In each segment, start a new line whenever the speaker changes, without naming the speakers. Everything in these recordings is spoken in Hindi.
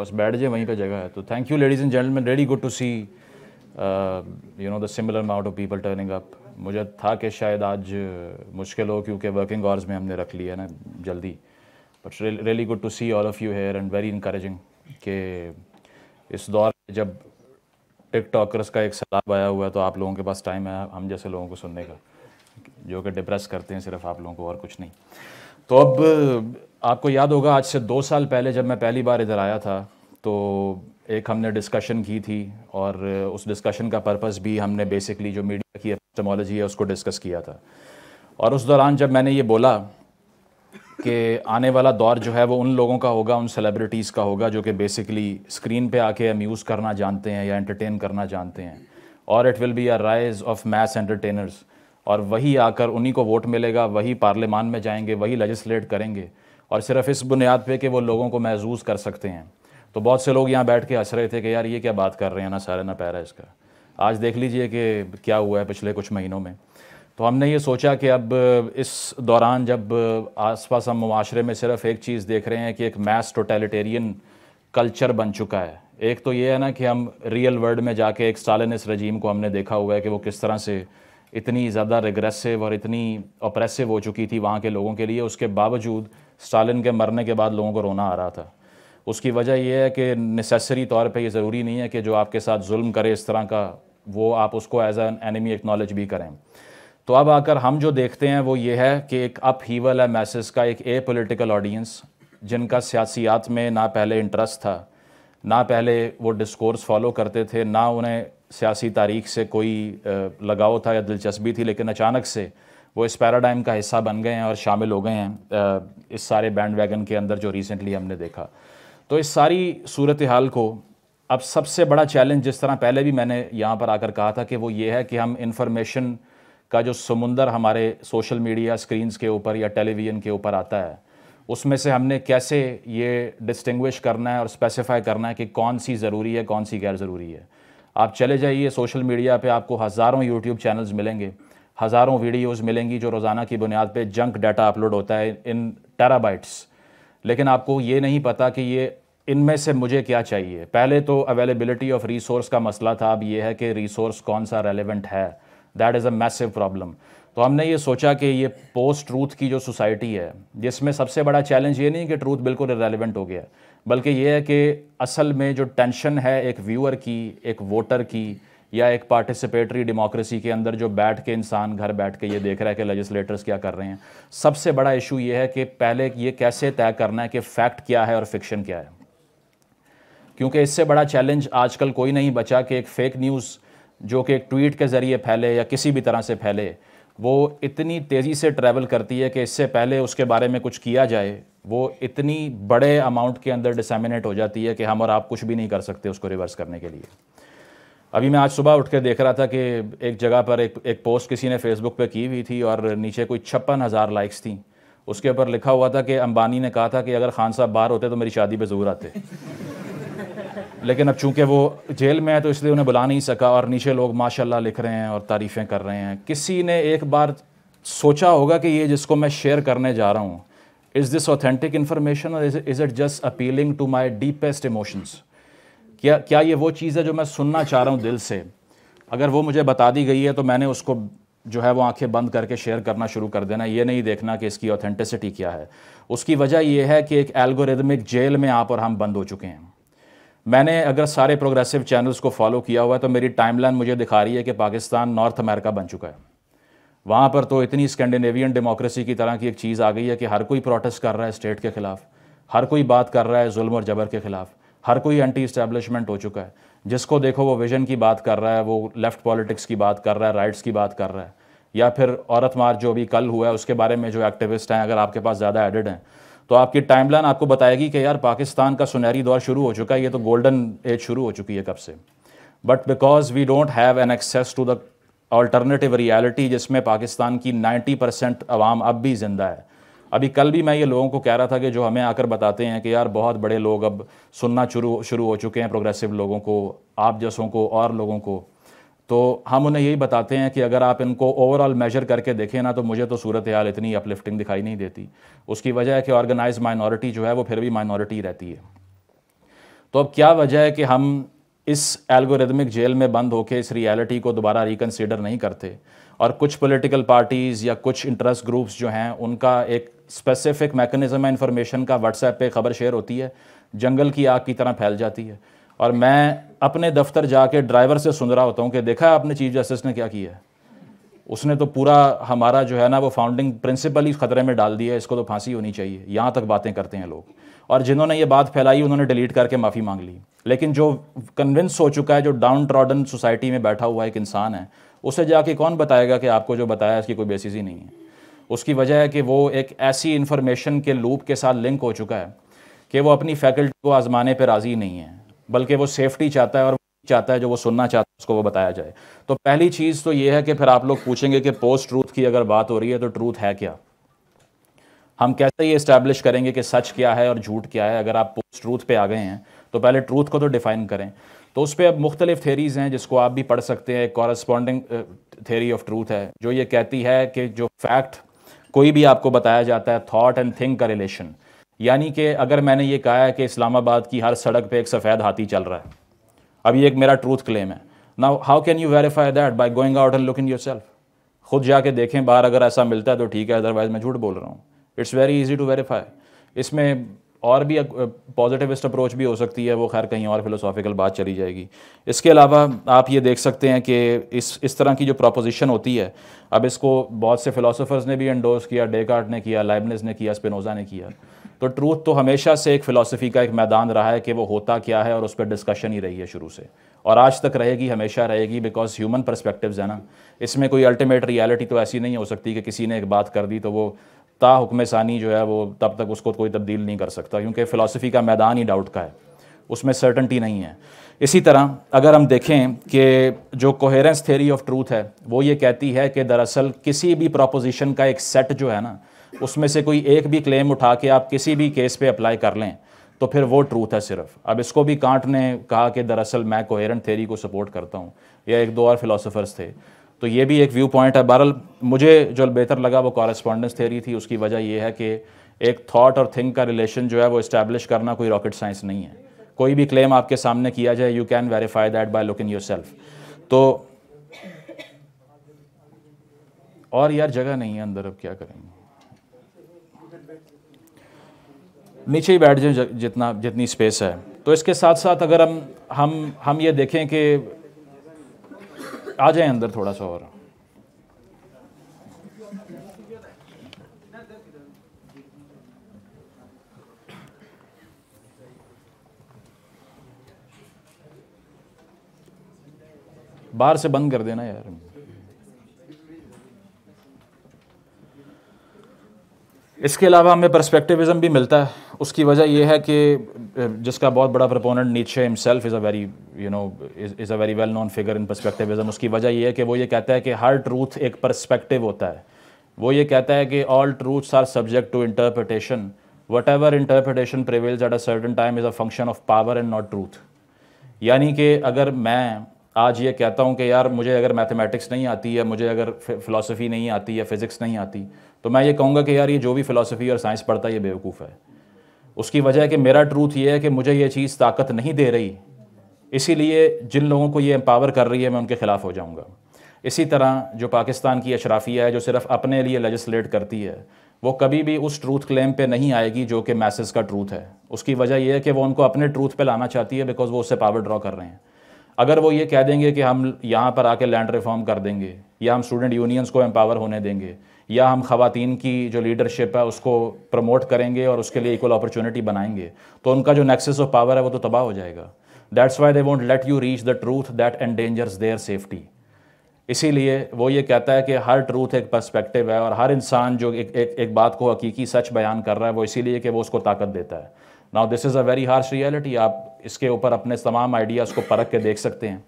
बस बैठ जाए वहीं पे जगह है तो thank you ladies and gentleman ready good to see you know the similar amount of people turning up मुझे था कि शायद आज मुश्किल हो क्योंकि वर्किंग आवर्स में हमने रख लिया ना जल्दी but really good to see all of you here and very encouraging कि इस दौर जब टिक टॉकर्स का एक सलाब आया हुआ है तो आप लोगों के पास टाइम है हम जैसे लोगों को सुनने का जो कि डिप्रेस करते हैं सिर्फ आप लोगों को और कुछ नहीं तो अब आपको याद होगा आज से दो साल पहले जब मैं पहली बार इधर आया था तो एक हमने डिस्कशन की थी और उस डिस्कशन का पर्पस भी हमने बेसिकली जो मीडिया की एपिस्टेमोलॉजी है उसको डिस्कस किया था और उस दौरान जब मैंने ये बोला कि आने वाला दौर जो है वो उन लोगों का होगा उन सेलिब्रिटीज़ का होगा जो कि बेसिकली स्क्रीन पे आके अम्यूज़ करना जानते हैं या एंटरटेन करना जानते हैं और it will be a rise of mass entertainers और वही आकर उन्हीं को वोट मिलेगा वही पार्लियामान में जाएंगे वही लेजिस्लेट करेंगे और सिर्फ इस बुनियाद पे कि वो लोगों को महजूज़ कर सकते हैं तो बहुत से लोग यहाँ बैठ के हंस रहे थे कि यार ये क्या बात कर रहे हैं ना सारा ना पैरा इसका आज देख लीजिए कि क्या हुआ है पिछले कुछ महीनों में तो हमने ये सोचा कि अब इस दौरान जब आसपास हम माशरे में सिर्फ एक चीज़ देख रहे हैं कि एक मैस टोटेलिटेरियन कल्चर बन चुका है एक तो ये है ना कि हम रियल वर्ल्ड में जाके एक इस रजीम को हमने देखा हुआ है कि वो किस तरह से इतनी ज़्यादा रिग्रेसिव और इतनी ऑप्रेसिव हो चुकी थी वहाँ के लोगों के लिए उसके बावजूद स्टालिन के मरने के बाद लोगों को रोना आ रहा था उसकी वजह यह है कि नेसेसरी तौर पे ये ज़रूरी नहीं है कि जो आपके साथ जुल्म करे इस तरह का वो आप उसको एज एन एनिमी एक्नॉलेज भी करें तो अब आकर हम जो देखते हैं वो ये है कि एक अप हीवल है मैसेज का एक ए पोलिटिकल ऑडियंस जिनका सियासियात में ना पहले इंटरेस्ट था ना पहले वो डिस्कोर्स फॉलो करते थे ना उन्हें सियासी तारीख से कोई लगाव था या दिलचस्पी थी लेकिन अचानक से वो इस पैराडाइम का हिस्सा बन गए हैं और शामिल हो गए हैं इस सारे बैंड वैगन के अंदर जो रिसेंटली हमने देखा तो इस सारी सूरत हाल को अब सबसे बड़ा चैलेंज जिस तरह पहले भी मैंने यहाँ पर आकर कहा था कि वो ये है कि हम इन्फॉर्मेशन का जो समुंदर हमारे सोशल मीडिया स्क्रीन्स के ऊपर या टेलीविज़न के ऊपर आता है उसमें से हमने कैसे ये डिस्टिंग्विश करना है और स्पेसिफाई करना है कि कौन सी ज़रूरी है कौन सी गैर ज़रूरी है आप चले जाइए सोशल मीडिया पे आपको हज़ारों यूट्यूब चैनल्स मिलेंगे हज़ारों वीडियोस मिलेंगी जो रोज़ाना की बुनियाद पे जंक डाटा अपलोड होता है इन टेराबाइट्स लेकिन आपको ये नहीं पता कि ये इनमें से मुझे क्या चाहिए पहले तो अवेलेबिलिटी ऑफ रिसोर्स का मसला था अब ये है कि रिसोर्स कौन सा रेलिवेंट है that is a massive problem तो हमने ये सोचा कि ये पोस्ट ट्रूथ की जो सोसाइटी है जिसमें सबसे बड़ा चैलेंज ये नहीं कि ट्रूथ बिल्कुल रेलिवेंट हो गया बल्कि ये है कि असल में जो टेंशन है एक व्यूअर की एक वोटर की या एक पार्टिसिपेटरी डेमोक्रेसी के अंदर जो बैठ के इंसान घर बैठ के ये देख रहा है कि लेजिस्लेटर्स क्या कर रहे हैं सबसे बड़ा इशू ये है कि पहले ये कैसे तय करना है कि फैक्ट क्या है और फिक्शन क्या है क्योंकि इससे बड़ा चैलेंज आजकल कोई नहीं बचा कि एक फेक न्यूज़ जो कि एक ट्वीट के ज़रिए फैले या किसी भी तरह से फैले वो इतनी तेज़ी से ट्रैवल करती है कि इससे पहले उसके बारे में कुछ किया जाए वो इतनी बड़े अमाउंट के अंदर डिसेमिनेट हो जाती है कि हम और आप कुछ भी नहीं कर सकते उसको रिवर्स करने के लिए अभी मैं आज सुबह उठ के देख रहा था कि एक जगह पर एक एक पोस्ट किसी ने फेसबुक पे की हुई थी और नीचे कोई छप्पन हज़ार लाइक्स थी उसके ऊपर लिखा हुआ था कि अंबानी ने कहा था कि अगर खान साहब बाहर होते तो मेरी शादी पे ज़रूर आते लेकिन अब चूंकि वो जेल में है तो इसलिए उन्हें बुला नहीं सका और नीचे लोग माशाल्लाह लिख रहे हैं और तारीफ़ें कर रहे हैं किसी ने एक बार सोचा होगा कि ये जिसको मैं शेयर करने जा रहा हूँ इज़ दिस ऑथेंटिक इन्फॉर्मेशन और is it just appealing to my deepest emotions क्या क्या ये वो चीज़ है जो मैं सुनना चाह रहा हूँ दिल से अगर वो मुझे बता दी गई है तो मैंने उसको जो है वो आंखें बंद करके शेयर करना शुरू कर देना ये नहीं देखना कि इसकी ऑथेंटिसिटी क्या है उसकी वजह यह है कि एक एल्गोरिदमिक जेल में आप और हम बंद हो चुके हैं मैंने अगर सारे प्रोग्रेसिव चैनल्स को फॉलो किया हुआ है तो मेरी टाइमलाइन मुझे दिखा रही है कि पाकिस्तान नॉर्थ अमेरिका बन चुका है वहाँ पर तो इतनी स्कैंडिनेवियन डेमोक्रेसी की तरह की एक चीज़ आ गई है कि हर कोई प्रोटेस्ट कर रहा है स्टेट के खिलाफ हर कोई बात कर रहा है जुल्म और जबर के खिलाफ हर कोई एंटी इस्टेब्लिशमेंट हो चुका है जिसको देखो वो विजन की बात कर रहा है वो लेफ्ट पॉलिटिक्स की बात कर रहा है राइट्स की बात कर रहा है या फिर औरत मार्च जो अभी कल हुआ है उसके बारे में जो एक्टिविस्ट हैं अगर आपके पास ज़्यादा एडिड हैं तो आपकी टाइमलाइन आपको बताएगी कि यार पाकिस्तान का सुनहरी दौर शुरू हो चुका है ये तो गोल्डन एज शुरू हो चुकी है कब से but because we don't have an access to the alternative reality जिसमें पाकिस्तान की 90 परसेंट आवाम अब भी जिंदा है अभी कल भी मैं ये लोगों को कह रहा था कि जो हमें आकर बताते हैं कि यार बहुत बड़े लोग अब सुनना शुरू शुरू हो चुके हैं प्रोग्रेसिव लोगों को आप जैसों को और लोगों को तो हम उन्हें यही बताते हैं कि अगर आप इनको ओवरऑल मेजर करके देखें ना तो मुझे तो सूरत हाल इतनी अपलिफ्टिंग दिखाई नहीं देती उसकी वजह है कि ऑर्गेनाइज माइनॉरिटी जो है वो फिर भी माइनॉरिटी रहती है तो अब क्या वजह है कि हम इस एल्गोरिदमिक जेल में बंद होकर इस रियलिटी को दोबारा रिकन्सिडर नहीं करते और कुछ पॉलिटिकल पार्टीज़ या कुछ इंटरेस्ट ग्रुप्स जो हैं उनका एक स्पेसिफिक मैकेनिज़्म है इन्फॉर्मेशन का व्हाट्सएप पे खबर शेयर होती है जंगल की आग की तरह फैल जाती है और मैं अपने दफ्तर जाके ड्राइवर से सुन रहा होता हूँ कि देखा आपने चीफ जस्टिस ने क्या किया है उसने तो पूरा हमारा जो है ना वो फाउंडिंग प्रिंसिपल ही खतरे में डाल दिया है इसको तो फांसी होनी चाहिए यहाँ तक बातें करते हैं लोग और जिन्होंने ये बात फैलाई उन्होंने डिलीट करके माफ़ी मांग ली लेकिन जो कन्विंस हो चुका है जो डाउन ट्रॉडन सोसाइटी में बैठा हुआ एक इंसान है उसे जाके कौन बताएगा कि आपको जो बताया इसकी कोई बेसिस ही नहीं है उसकी वजह है कि वो एक ऐसी इन्फॉर्मेशन के लूप के साथ लिंक हो चुका है कि वो अपनी फैकल्टी को आजमाने पर राज़ी नहीं है बल्कि वो सेफ्टी चाहता है और चाहता है जो वो सुनना चाहता है उसको वो बताया जाए तो पहली चीज़ तो ये है कि फिर आप लोग पूछेंगे कि पोस्ट ट्रूथ की अगर बात हो रही है तो ट्रूथ है क्या हम कैसे ये इस्टेब्लिश करेंगे कि सच क्या है और झूठ क्या है अगर आप पोस्ट ट्रूथ पे आ गए हैं तो पहले ट्रूथ को तो डिफ़ाइन करें तो उस पर अब मुख्तलिफ थेरीज़ हैं जिसको आप भी पढ़ सकते हैं कॉरस्पॉन्डिंग थेरी ऑफ ट्रूथ है जो ये कहती है कि जो फैक्ट कोई भी आपको बताया जाता है थॉट एंड थिंक का रिलेशन यानी कि अगर मैंने ये कहा है कि इस्लामाबाद की हर सड़क पे एक सफ़ेद हाथी चल रहा है अब ये एक मेरा ट्रूथ क्लेम है now how can you verify that by going out and look in yourself खुद जाके देखें बाहर अगर ऐसा मिलता है तो ठीक है अदरवाइज़ मैं झूठ बोल रहा हूँ it's very easy to verify इसमें और भी पॉजिटिविस्ट अप्रोच भी हो सकती है वो खैर कहीं और फिलोसॉफिकल बात चली जाएगी इसके अलावा आप ये देख सकते हैं कि इस इस तरह की जो प्रोपोजिशन होती है अब इसको बहुत से फिलोसोफर्स ने भी इंडोर्स किया डेकार्ट ने किया लाइबनेस ने किया स्पिनोज़ा ने किया तो ट्रूथ तो हमेशा से एक फ़िलासफ़ी का एक मैदान रहा है कि वो होता क्या है और उस पर डिस्कशन ही रही है शुरू से और आज तक रहेगी हमेशा रहेगी बिकॉज ह्यूमन परस्पेक्टिव है ना इसमें कोई अल्टीमेट रियलिटी तो ऐसी नहीं हो सकती कि किसी ने एक बात कर दी तो वो ता हुक्म सानी जो है वो तब तक उसको कोई तब्दील नहीं कर सकता क्योंकि फ़िलासफ़ी का मैदान ही डाउट का है उसमें सर्टनटी नहीं है इसी तरह अगर हम देखें कि जो कोहेरेंस थेरी ऑफ ट्रूथ है वो ये कहती है कि दरअसल किसी भी प्रोपोजिशन का एक सेट जो है ना उसमें से कोई एक भी क्लेम उठा के आप किसी भी केस पे अप्लाई कर लें तो फिर वो ट्रूथ है सिर्फ अब इसको भी कांट ने कहा कि दरअसल मैं कोहेरेंट थेरी को सपोर्ट करता हूँ या एक दो और फिलोसोफर्स थे तो ये भी एक व्यू पॉइंट है बहरल मुझे जो बेहतर लगा वो कॉरेस्पॉन्डेंस थेरी थी उसकी वजह यह है कि एक थाट और थिंक का रिलेशन जो है वो इस्टेब्लिश करना कोई रॉकेट साइंस नहीं है कोई भी क्लेम आपके सामने किया जाए you can verify that by look in yourself तो और यार जगह नहीं है अंदर अब क्या करेंगे नीचे ही बैठ जाए जितना जितनी स्पेस है तो इसके साथ साथ अगर हम हम हम ये देखें कि आ जाए अंदर थोड़ा सा और बाहर से बंद कर देना यार इसके अलावा हमें परस्पेक्टिविज्म भी मिलता है उसकी वजह यह है कि जिसका बहुत बड़ा proponent Nietzsche himself is a very you know is a very well known figure in perspectivism उसकी वजह यह है कि वो ये कहता है कि हर ट्रूथ एक परस्पेक्टिव होता है वो ये कहता है कि all truths are subject to interpretation whatever interpretation prevails at a certain time is a function of power and not truth यानी कि अगर मैं आज ये कहता हूँ कि यार मुझे अगर मैथमेटिक्स नहीं आती या मुझे अगर फ़िलासफ़ी नहीं आती या फिज़िक्स नहीं आती तो मैं ये कहूँगा कि यार ये जो भी फ़िलासफ़ी और साइंस पढ़ता है ये बेवकूफ़ है उसकी वजह कि मेरा ट्रूथ ये है कि मुझे ये चीज़ ताकत नहीं दे रही इसीलिए जिन लोगों को ये एम्पावर कर रही है मैं उनके ख़िलाफ़ हो जाऊँगा इसी तरह जो पाकिस्तान की अशराफिया है जो सिर्फ अपने लिए लेजिस्लेट करती है वो कभी भी उस ट्रूथ क्लेम पे नहीं आएगी जो कि मैसेज का ट्रूथ है उसकी वजह यह है कि वो उनको अपने ट्रूथ पे लाना चाहती है बिकॉज वो उससे पावर ड्रॉ कर रहे हैं अगर वो ये कह देंगे कि हम यहाँ पर आके लैंड रिफॉर्म कर देंगे या हम स्टूडेंट यूनियंस को एम्पावर होने देंगे या हम खातन की जो लीडरशिप है उसको प्रमोट करेंगे और उसके लिए इक्वल अपॉर्चुनिटी बनाएंगे तो उनका जो नेक्सेस ऑफ पावर है वो तो तबाह हो जाएगा that's why they won't let you reach the truth that endangers their safety इसीलिए वो ये कहता है कि हर ट्रूथ एक पर्सपेक्टिव है और हर इंसान जो एक एक, एक बात को हकीकी सच बयान कर रहा है वो इसीलिए कि वो उसको ताकत देता है now this is a very harsh reality आप इसके ऊपर अपने तमाम आइडियाज़ को परख के देख सकते हैं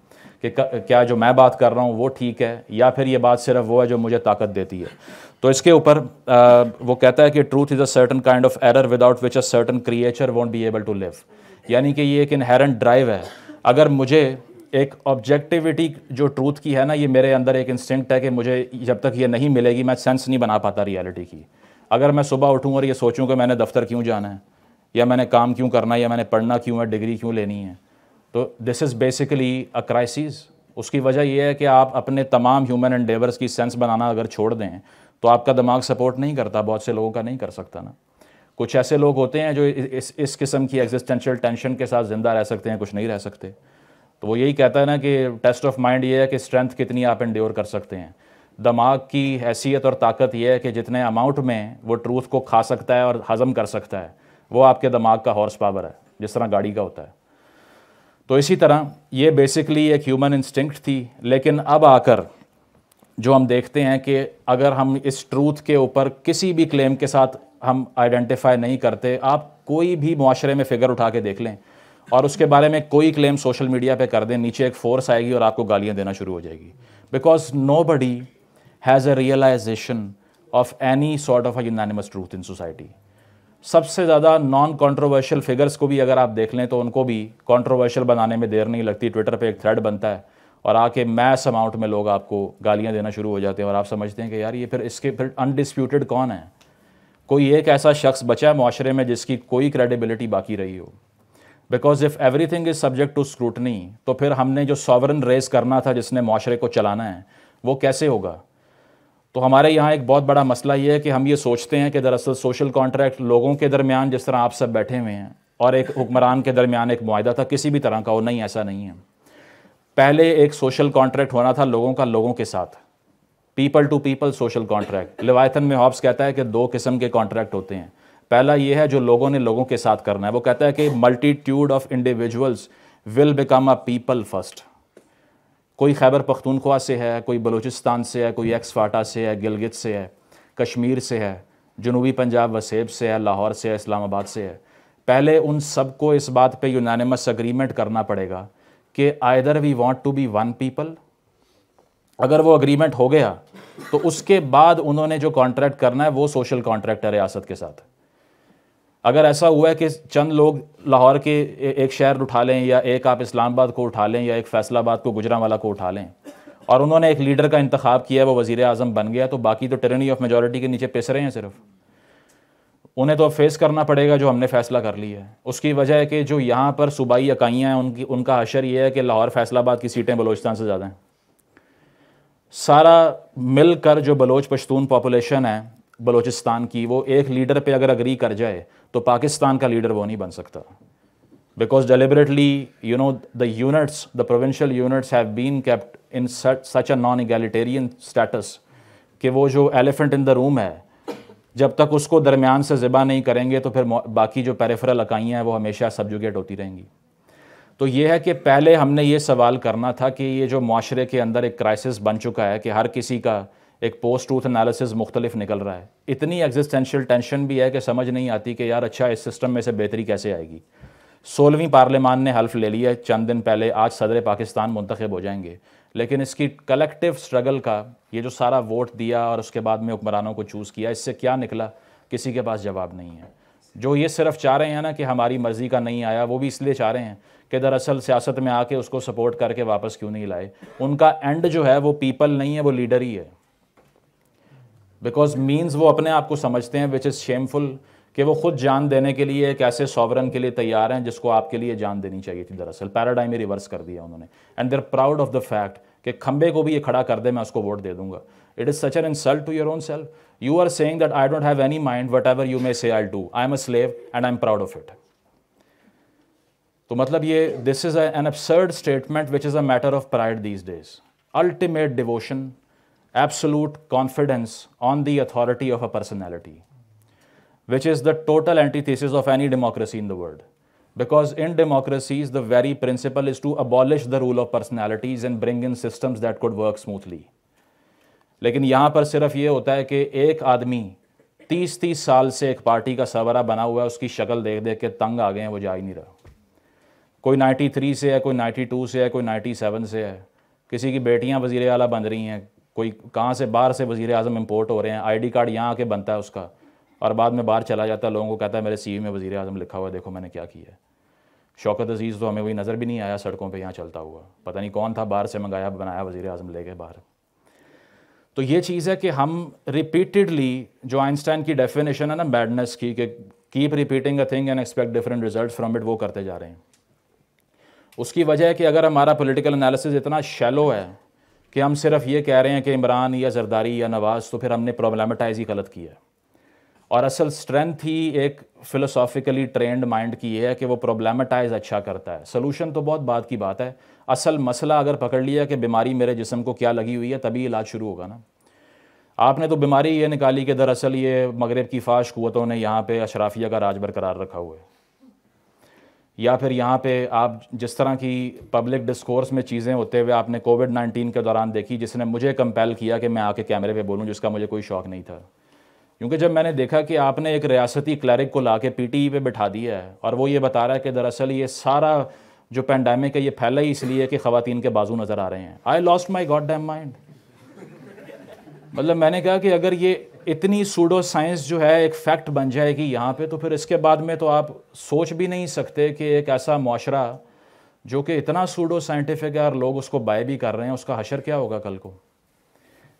कि क्या जो मैं बात कर रहा हूँ वो ठीक है या फिर ये बात सिर्फ वो है जो मुझे ताकत देती है तो इसके ऊपर वो कहता है कि truth is a certain kind of error without which a certain creature won't be able to live यानी कि ये एक इनहेरेंट ड्राइव है अगर मुझे एक ऑब्जेक्टिविटी जो ट्रूथ की है ना ये मेरे अंदर एक इंस्टिंक्ट है कि मुझे जब तक ये नहीं मिलेगी मैं सेंस नहीं बना पाता रियलिटी की अगर मैं सुबह उठूँ और ये सोचूँ कि मैंने दफ्तर क्यों जाना है या मैंने काम क्यों करना है या मैंने पढ़ना क्यों है डिग्री क्यों लेनी है तो this is basically a crisis उसकी वजह यह है कि आप अपने तमाम ह्यूमन एंडेवर्स की सेंस बनाना अगर छोड़ दें तो आपका दिमाग सपोर्ट नहीं करता बहुत से लोगों का नहीं कर सकता ना कुछ ऐसे लोग होते हैं जो इस इस किस्म की एग्जिस्टेंशियल टेंशन के साथ ज़िंदा रह सकते हैं कुछ नहीं रह सकते तो वो यही कहता है ना कि टेस्ट ऑफ माइंड ये है कि स्ट्रेंथ कितनी आप इंड्योर कर सकते हैं दिमाग की हैसियत और ताकत यह है कि जितने अमाउंट में वो ट्रूथ को खा सकता है और हज़म कर सकता है वो आपके दिमाग का हॉर्स पावर है जिस तरह गाड़ी का होता है तो इसी तरह ये बेसिकली एक ह्यूमन इंस्टिंक्ट थी लेकिन अब आकर जो हम देखते हैं कि अगर हम इस ट्रूथ के ऊपर किसी भी क्लेम के साथ हम आइडेंटिफाई नहीं करते आप कोई भी माशरे में फिगर उठा के देख लें और उसके बारे में कोई क्लेम सोशल मीडिया पे कर दें नीचे एक फोर्स आएगी और आपको गालियां देना शुरू हो जाएगी because nobody has a realisation of any sort of unanimous truth in society सबसे ज़्यादा नॉन कॉन्ट्रोवर्शियल फिगर्स को भी अगर आप देख लें तो उनको भी कॉन्ट्रोवर्शियल बनाने में देर नहीं लगती ट्विटर पर एक थ्रेड बनता है और आके मैस अमाउंट में लोग आपको गालियाँ देना शुरू हो जाते हैं और आप समझते हैं कि यार ये फिर इसके फिर अनडिस्प्यूटेड कौन है कोई एक ऐसा शख्स बचा है माशरे में जिसकी कोई क्रेडिबिलिटी बाकी रही हो because if everything is subject to scrutiny तो फिर हमने जो सॉवरन रेस करना था जिसने माशरे को चलाना है वो कैसे होगा तो हमारे यहाँ एक बहुत बड़ा मसला ये है कि हम ये सोचते हैं कि दरअसल सोशल कॉन्ट्रैक्ट लोगों के दरमियान जिस तरह आप सब बैठे हुए हैं और एक हुक्मरान के दरमियान एक माहा था किसी भी तरह का वो नहीं ऐसा नहीं है पहले एक सोशल कॉन्ट्रैक्ट होना था लोगों का लोगों के साथ people to people social contract Leviathan में हॉब्स कहता है कि दो किस्म के कॉन्ट्रैक्ट होते हैं पहला ये है जो लोगों ने लोगों के साथ करना है वो कहता है कि multitude of individuals will become a people first कोई खैबर पख्तूनख्वा से है कोई बलूचिस्तान से है कोई एक्सफाटा से है गिलगित से है कश्मीर से है जनूबी पंजाब वसेब से है लाहौर से है इस्लामाबाद से है पहले उन सबको इस बात पे यूनानिमस अग्रीमेंट करना पड़ेगा कि either we want to be one people अगर वो अग्रीमेंट हो गया तो उसके बाद उन्होंने जो कॉन्ट्रैक्ट करना है वो सोशल कॉन्ट्रैक्ट है रियासत के साथ अगर ऐसा हुआ है कि चंद लोग लाहौर के एक शहर उठा लें या एक आप इस्लामाबाद को उठा लें या एक फैसलाबाद को गुजरावाला को उठा लें और उन्होंने एक लीडर का इंतखब किया वो वज़ी अजम बन गया तो बाकी तो टेरनी ऑफ मेजोरिटी के नीचे पिस रहे हैं सिर्फ उन्हें तो अब फेस करना पड़ेगा जो हमने फैसला कर लिया है उसकी वजह है कि जो यहाँ पर सूबाई इकाइयाँ हैं उनकी उनका अशर यह है कि लाहौर फैसलाबाद की सीटें बलोचिस्तान से ज़्यादा हैं सारा मिल कर जो बलोच पश्तून पॉपुलेशन है बलोचिस्तान की वो एक लीडर पे अगर अग्री कर जाए तो पाकिस्तान का लीडर वो नहीं बन सकता because deliberately you know the units the provincial units have been kept in such such a non egalitarian कि वो जो एलिफेंट इन द रूम है जब तक उसको दरमियान से ज़िबा नहीं करेंगे तो फिर बाकी जो पेरेफरल इकाइयाँ हैं वो हमेशा सब्जुगेट होती रहेंगी तो ये है कि पहले हमने ये सवाल करना था कि ये जो माशरे के अंदर एक क्राइसिस बन चुका है कि हर किसी का एक पोस्ट ट्रूथ एनालिसिस मुख्तलिफ निकल रहा है इतनी एग्जिस्टेंशियल टेंशन भी है कि समझ नहीं आती कि यार अच्छा इस सिस्टम में से बेहतरी कैसे आएगी सोलहवीं पार्लियामान ने हल्फ ले लिया चंद दिन पहले आज सदर पाकिस्तान मुंतखब हो जाएंगे लेकिन इसकी कलेक्टिव स्ट्रगल का ये जो सारा वोट दिया और उसके बाद में हुक्मरानों को चूज़ किया इससे क्या निकला किसी के पास जवाब नहीं है जो ये सिर्फ चाह रहे हैं ना कि हमारी मर्ज़ी का नहीं आया वो भी इसलिए चाह रहे हैं कि दरअसल सियासत में आके उसको सपोर्ट करके वापस क्यों नहीं लाए उनका एंड जो है वो पीपल नहीं है वो लीडर ही है बिकॉज मीन्स वो अपने आप को समझते हैं विच इज़ शेमफुल कि वो खुद जान देने के लिए एक ऐसे सॉवरन के लिए तैयार हैं जिसको आपके लिए जान देनी चाहिए थी दरअसल पैराडाइम रिवर्स कर दिया उन्होंने and they're proud of the fact कि खंबे को भी ये खड़ा कर दे मैं उसको वोट दे दूंगा it is such an insult to your own self you are saying that I don't have any mind whatever you may say I do I am a slave and I am proud of it तो मतलब ये this is an absurd statement which is a matter of pride these days ultimate devotion absolute confidence on the authority of a personality which is the total antithesis of any democracy in the world. Because in democracies, the very principle is to abolish the rule of personalities and bring in systems that could work smoothly. लेकिन यहाँ पर सिर्फ ये होता है कि एक आदमी तीस तीस साल से एक पार्टी का सवरा बना हुआ है उसकी शक्ल देख देख के तंग आ गए हैं वो जा ही नहीं रहा कोई 93 से है कोई 92 से है कोई 97 से है किसी की बेटियाँ वजीर अला बन रही हैं कोई कहाँ से बाहर से वजीर अजम इम्पोर्ट हो रहे हैं आईडी कार्ड यहाँ आके बनता है उसका और बाद में बाहर चला जाता है लोगों को कहता है मेरे सी में वज़ी अजम लिखा हुआ देखो मैंने क्या किया है शौकत अजीज़ तो हमें वही नज़र भी नहीं आया सड़कों पर यहाँ चलता हुआ पता नहीं कौन था बाहर से मंगाया बनाया वज़ी अजम ले गए बाहर तो ये चीज़ है कि हम रिपीटडली जो आइंस्टाइन की डेफिनेशन है ना बैडनेस की कि keep repeating a thing and expect different result from it वो करते जा रहे हैं उसकी वजह है कि अगर हमारा पॉलिटिकल एनालिसिस इतना शैलो है कि हम सिर्फ ये कह रहे हैं कि इमरान या जरदारी या नवाज़ तो फिर हमने प्रॉब्लमेटाइज ही गलत किया है और असल स्ट्रेंथ ही एक फिलोसॉफिकली ट्रेंड माइंड की ये है कि वो प्रॉब्लमेटाइज अच्छा करता है सोल्यूशन तो बहुत बात की बात है असल मसला अगर पकड़ लिया कि बीमारी मेरे जिसम को क्या लगी हुई है तभी इलाज शुरू होगा ना आपने तो बीमारी ये निकाली कि दरअसल ये मगरब की फाश कुतों ने यहाँ पे अशराफिया का राज बरकरार रखा हुआ है या फिर यहाँ पे आप जिस तरह की पब्लिक डिस्कोर्स में चीज़ें होते हुए आपने कोविड नाइन्टीन के दौरान देखी जिसने मुझे कंपेल किया कि मैं आके कैमरे पे बोलूँ जिसका मुझे कोई शौक़ नहीं था क्योंकि जब मैंने देखा कि आपने एक रियासती क्लैरिक को ला के पी टी ई पर बैठा दिया है और वो ये बता रहा है कि दरअसल ये सारा जो पेंडेमिक है ये फैला ही इसलिए कि ख़वान के बाजू नज़र आ रहे हैं I lost my goddamn mind मतलब मैंने कहा कि अगर ये इतनी सूडो साइंस जो है एक फैक्ट बन जाएगी यहाँ पे तो फिर इसके बाद में तो आप सोच भी नहीं सकते कि एक ऐसा माशरा जो कि इतना सूडो साइंटिफिक है और लोग उसको बाय भी कर रहे हैं उसका हशर क्या होगा कल को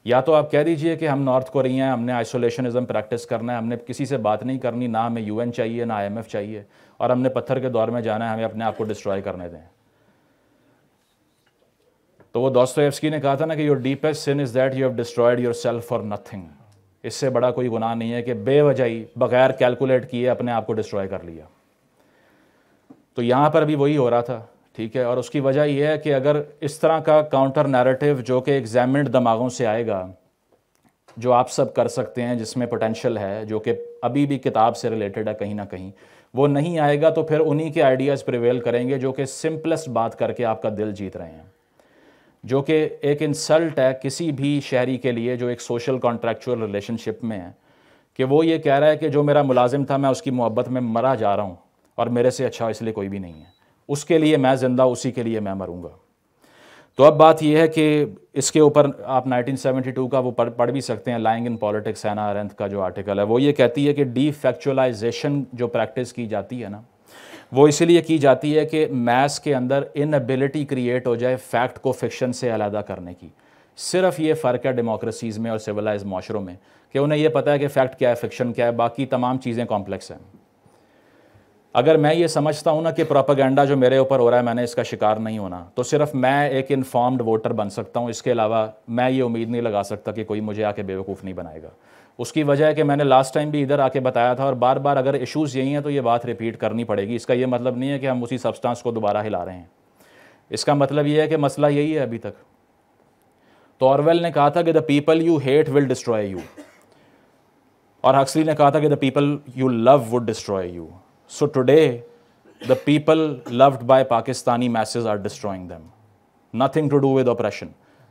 या तो आप कह दीजिए कि हम नॉर्थ कोरिया हैं हमने आइसोलेशनिज्म प्रैक्टिस करना है हमने किसी से बात नहीं करनी ना हमें यूएन चाहिए ना आईएमएफ चाहिए और हमने पत्थर के दौर में जाना है हमें अपने आप को डिस्ट्रॉय करने दें तो वो दोस्तोएफ्सकी ने कहा था ना कि your deepest sin is that you have destroyed yourself for nothing इससे बड़ा कोई गुनाह नहीं है कि बेवजह बगैर कैलकुलेट किए अपने आप को डिस्ट्रॉय कर लिया तो यहां पर भी वही हो रहा था ठीक है और उसकी वजह यह है कि अगर इस तरह का काउंटर नैरेटिव जो कि एग्जामिन दिमागों से आएगा जो आप सब कर सकते हैं जिसमें पोटेंशियल है जो कि अभी भी किताब से रिलेटेड है कहीं ना कहीं वो नहीं आएगा तो फिर उन्हीं के आइडियाज़ प्रिवेल करेंगे जो कि सिंपलेस्ट बात करके आपका दिल जीत रहे हैं जो कि एक इंसल्ट है किसी भी शहरी के लिए जो एक सोशल कॉन्ट्रेक्चुअल रिलेशनशिप में है कि वो ये कह रहा है कि जो मेरा मुलाजिम था मैं उसकी मोहब्बत में मरा जा रहा हूँ और मेरे से अच्छा इसलिए कोई भी नहीं है उसके लिए मैं ज़िंदा उसी के लिए मैं मरूंगा तो अब बात यह है कि इसके ऊपर आप 1972 का वो पढ़ पढ़ भी सकते हैं लाइंग इन पॉलिटिक्स एना अरेंथ का जो आर्टिकल है वो ये कहती है कि डी फैक्चुअलाइजेशन जो प्रैक्टिस की जाती है ना वो इसीलिए की जाती है कि मैथ्स के अंदर इनबिलिटी क्रिएट हो जाए फैक्ट को फिक्शन से अलहदा करने की सिर्फ ये फ़र्क है डेमोक्रेसीज़ में और सिविलाइज माशरों में कि उन्हें यह पता है कि फ़ैक्ट क्या है फिक्शन क्या है बाकी तमाम चीज़ें कॉम्प्लेक्स हैं अगर मैं ये समझता हूँ ना कि प्रोपागेंडा जो मेरे ऊपर हो रहा है मैंने इसका शिकार नहीं होना तो सिर्फ मैं एक इन्फॉर्म्ड वोटर बन सकता हूँ इसके अलावा मैं ये उम्मीद नहीं लगा सकता कि कोई मुझे आके बेवकूफ़ नहीं बनाएगा उसकी वजह है कि मैंने लास्ट टाइम भी इधर आके बताया था और बार बार अगर इशूज़ यही हैं तो ये बात रिपीट करनी पड़ेगी इसका ये मतलब नहीं है कि हम उसी सब्सटेंस को दोबारा हिला रहे हैं इसका मतलब ये है कि मसला यही है अभी तक तो औरवेल ने कहा था कि the people you hate will destroy you और हक्सली ने कहा था कि the people you love would destroy you So today, the people loved by Pakistani masses are destroying them. Nothing to do with oppression.